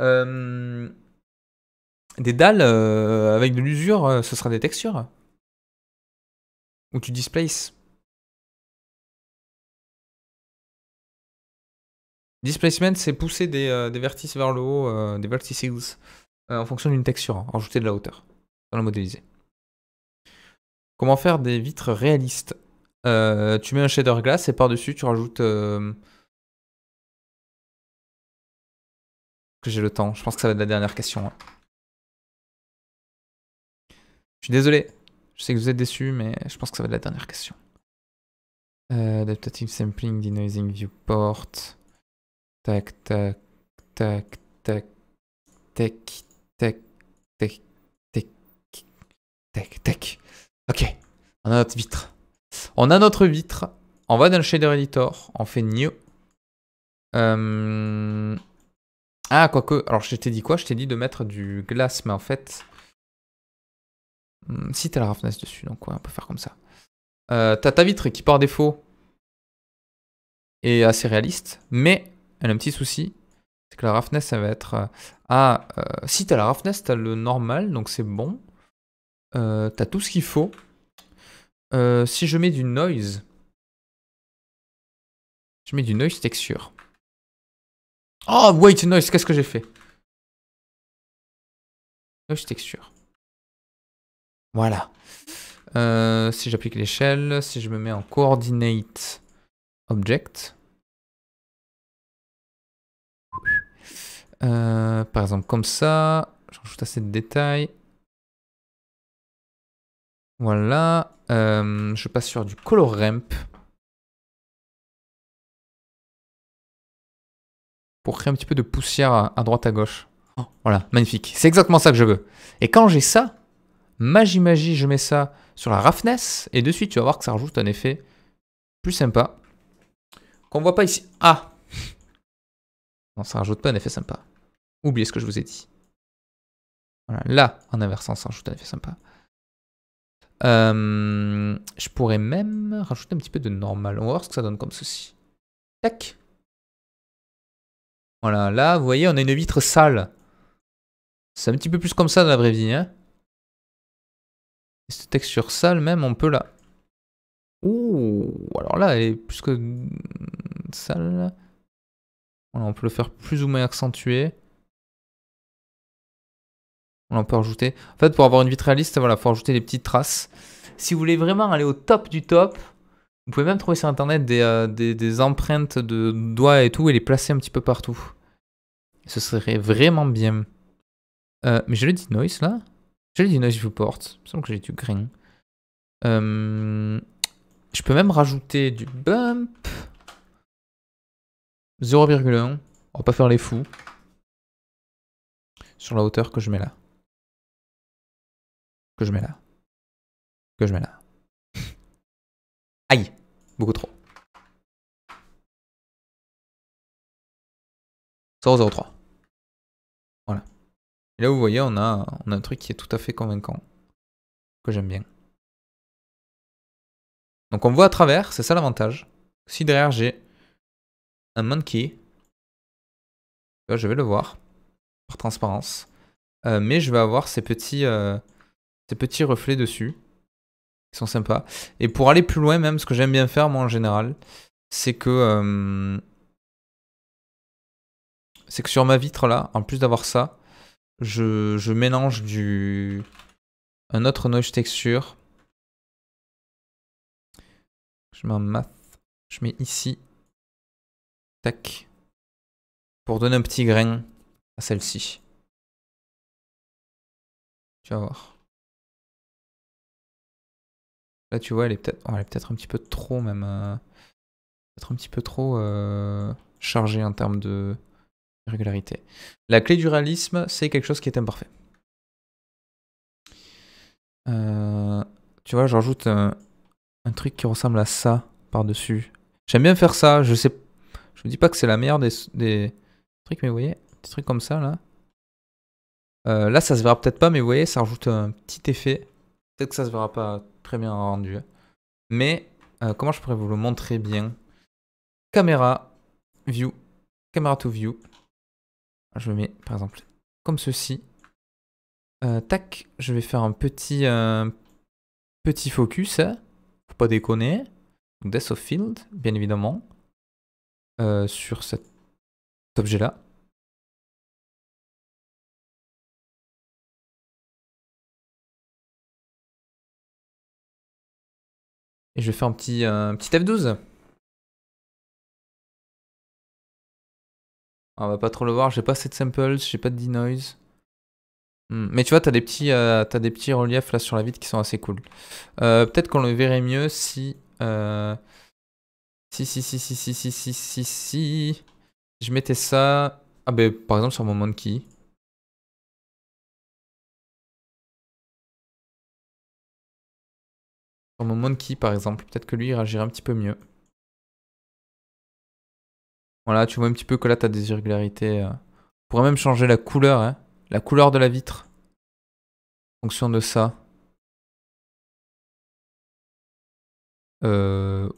Euh, des dalles euh, avec de l'usure, ce sera des textures. Ou tu displaces. Displacement, c'est pousser des, vertices vers le haut, des vertices en fonction d'une texture, rajouter ajouter de la hauteur modéliser. Comment faire des vitres réalistes euh, Tu mets un shader glace et par-dessus, tu rajoutes... Euh, que j'ai le temps. Je pense que ça va être la dernière question. Hein. Je suis désolé. Je sais que vous êtes déçus, mais je pense que ça va être la dernière question. Euh, adaptative sampling, denoising viewport. Tac, tac, tac, tac, tac, tac, tac, Tac, tac. Ok. On a notre vitre. On a notre vitre. On va dans le shader editor. On fait new. Euh, ah, quoique. Alors, je t'ai dit quoi Je t'ai dit de mettre du glace, mais en fait. Hmm, si t'as la roughness dessus, donc ouais, on peut faire comme ça. Euh, t'as ta vitre qui par défaut est assez réaliste, mais elle a un petit souci. C'est que la roughness, ça va être. Euh, ah, si t'as la roughness, t'as le normal, donc c'est bon. Euh, t'as tout ce qu'il faut. Euh, si je mets du noise, je mets du noise texture. Oh, wait, noise, qu'est-ce que j'ai fait Noise texture. Voilà. Euh, si j'applique l'échelle, si je me mets en coordinate object. par exemple comme ça, j'ajoute assez de détails. Voilà. Euh, je passe sur du color ramp. Pour créer un petit peu de poussière à, droite à gauche. Oh. voilà, magnifique. C'est exactement ça que je veux. Et quand j'ai ça, magie magie, je mets ça sur la roughness. Et de suite, tu vas voir que ça rajoute un effet plus sympa. Qu'on voit pas ici. Ah Non, ça rajoute pas un effet sympa. Oubliez ce que je vous ai dit. Voilà, là, en inversant, ça rajoute un effet sympa. Euh, je pourrais même rajouter un petit peu de normal. On va voir ce que ça donne comme ceci. Tac. Voilà, là, vous voyez, on a une vitre sale. C'est un petit peu plus comme ça dans la vraie vie. Hein cette texture sale, même, on peut la... Ouh, alors là, elle est plus que sale. on peut le faire plus ou moins accentué. On en peut rajouter. En fait, pour avoir une vitre réaliste, voilà, faut rajouter des petites traces. Si vous voulez vraiment aller au top du top, vous pouvez même trouver sur internet des, euh, empreintes de doigts et tout et les placer un petit peu partout. Ce serait vraiment bien. Euh, mais j'ai le noise là J'ai le noise viewport. Il semble que j'ai du green. Euh, je peux même rajouter du bump. 0,1. On va pas faire les fous. Sur la hauteur que je mets là que je mets là. Que je mets là. Aïe, beaucoup trop. 003. Voilà. Et là, vous voyez, on a, on a un truc qui est tout à fait convaincant. Que j'aime bien. Donc on voit à travers, c'est ça l'avantage. Si derrière j'ai un monkey, je vais le voir par transparence. Euh, mais je vais avoir ces petits, euh, petits reflets dessus qui sont sympas. Et pour aller plus loin même, ce que j'aime bien faire moi en général, c'est que euh, c'est que sur ma vitre là, en plus d'avoir ça, je, mélange du un autre noise texture. Je mets je mets ici, tac, pour donner un petit grain à celle-ci. Tu vas voir. Là, tu vois, elle est peut-être oh, peut un petit peu trop, même. Euh, un petit peu trop euh, chargée en termes de régularité. La clé du réalisme, c'est quelque chose qui est imparfait. Euh, tu vois, je rajoute un... truc qui ressemble à ça par-dessus. J'aime bien faire ça, je sais. Je me dis pas que c'est la meilleure des... trucs, mais vous voyez, des trucs comme ça là. là, ça se verra peut-être pas, mais vous voyez, ça rajoute un petit effet. Peut-être que ça se verra pas bien rendu. Mais euh, comment je pourrais vous le montrer bien Caméra, view, caméra to view. Je mets par exemple comme ceci. Euh, tac, je vais faire un petit, euh, petit focus. Hein, pour pas déconner. Death of Field, bien évidemment. sur cet objet-là. Et je fais un petit, un petit F12. On va pas trop le voir, j'ai pas assez de samples, j'ai pas de denoise. Mais tu vois, t'as des, petits, euh, as des petits reliefs là sur la vitre qui sont assez cool. Peut-être qu'on le verrait mieux si, si... Si, si, si, si, si, si, si, si, Je mettais ça... Ah ben, par exemple sur mon monkey. mon monkey par exemple, peut-être que lui il réagirait un petit peu mieux. Voilà, tu vois un petit peu que là, tu as des irrégularités. Euh. On pourrait même changer la couleur, hein. la couleur de la vitre. En fonction de ça. Euh.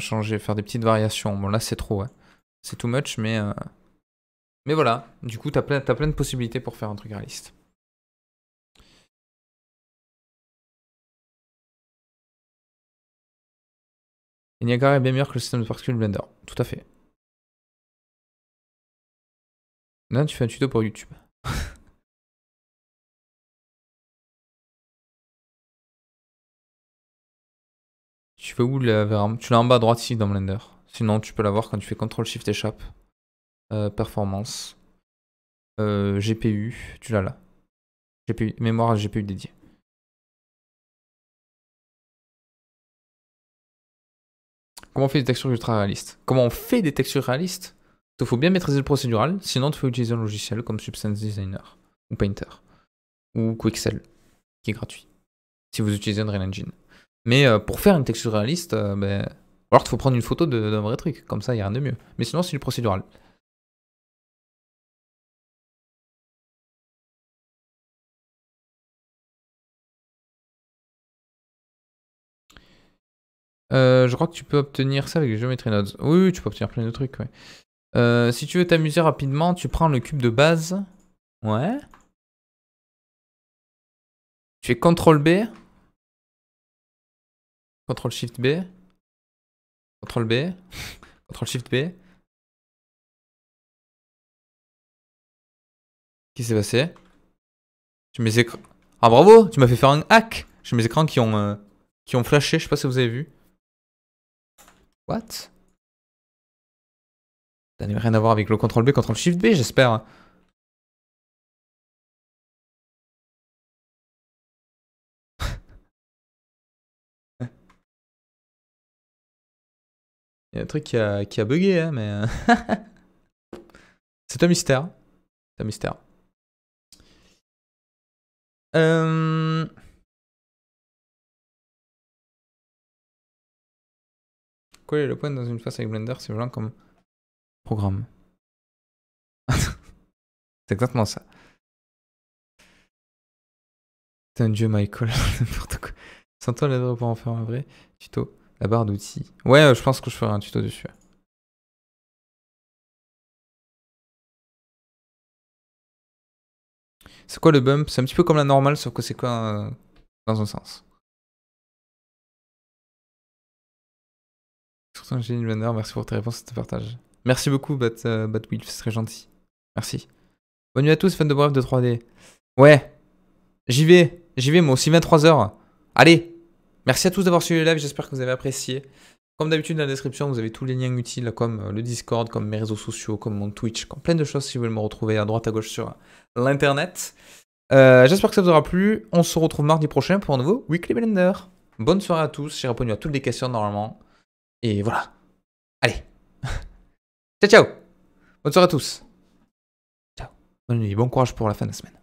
changer, faire des petites variations. Bon là c'est trop, hein. c'est too much, mais... Euh, mais voilà, du coup, t'as plein, de possibilités pour faire un truc réaliste. Et Niagara est bien meilleur que le système de particules Blender. Tout à fait. Là, tu fais un tuto pour YouTube. [laughs] tu fais où la Tu l'as en bas à droite ici dans Blender. Sinon, tu peux l'avoir quand tu fais CTRL SHIFT echap euh, performance, euh, GPU, tu l'as là. GPU, mémoire à GPU dédiée. Comment on fait des textures ultra réalistes Comment on fait des textures réalistes Il faut bien maîtriser le procédural, sinon tu faut utiliser un logiciel comme Substance Designer, ou Painter, ou Quixel, qui est gratuit, si vous utilisez Unreal Engine. Mais euh, pour faire une texture réaliste, ben, alors il faut prendre une photo d'un vrai truc, comme ça il n'y a rien de mieux. Mais sinon c'est du procédural. Euh, je crois que tu peux obtenir ça avec les géométries nodes. Oui, tu peux obtenir plein de trucs, euh, si tu veux t'amuser rapidement, tu prends le cube de base. Ouais. Tu fais CTRL B. CTRL SHIFT B. CTRL B. [laughs] CTRL SHIFT B. Qu'est-ce qui s'est passé mes écrans. Ah bravo Tu m'as fait faire un hack J'ai mes écrans qui ont, euh, qui ont flashé, je sais pas si vous avez vu. Ça n'a rien à voir avec le CTRL-B, CTRL-SHIFT-B, j'espère. [laughs] Il y a un truc qui a, qui bugué, hein, mais... Euh, [laughs] c'est un mystère. C'est un mystère. Euh... le point dans une face avec Blender, c'est vraiment comme programme. [laughs] c'est exactement ça. C'est un dieu, Michael, [laughs] n'importe quoi. Sans toi, pour en faire un vrai tuto. La barre d'outils. Ouais, euh, je pense que je ferai un tuto dessus. C'est quoi le bump C'est un petit peu comme la normale, sauf que c'est quoi euh, dans un sens. bonne Blender, merci pour tes réponses et tes partages. Merci beaucoup, Bat, euh, Batwilf, c'est très gentil. Merci. Bonne nuit à tous, fans de bref de 3D. Ouais, j'y vais, j'y vais, moi aussi 23h. Allez, merci à tous d'avoir suivi le live, j'espère que vous avez apprécié. Comme d'habitude, dans la description, vous avez tous les liens utiles, comme euh, le Discord, comme mes réseaux sociaux, comme mon Twitch, comme plein de choses si vous voulez me retrouver à droite, à gauche sur l'internet. Euh, j'espère que ça vous aura plu. On se retrouve mardi prochain pour un nouveau Weekly Blender. Bonne soirée à tous. J'ai répondu à toutes les questions normalement. Et voilà. Allez. [laughs] ciao, ciao. Bonne soirée à tous. Ciao. Bonne nuit. Bon courage pour la fin de la semaine.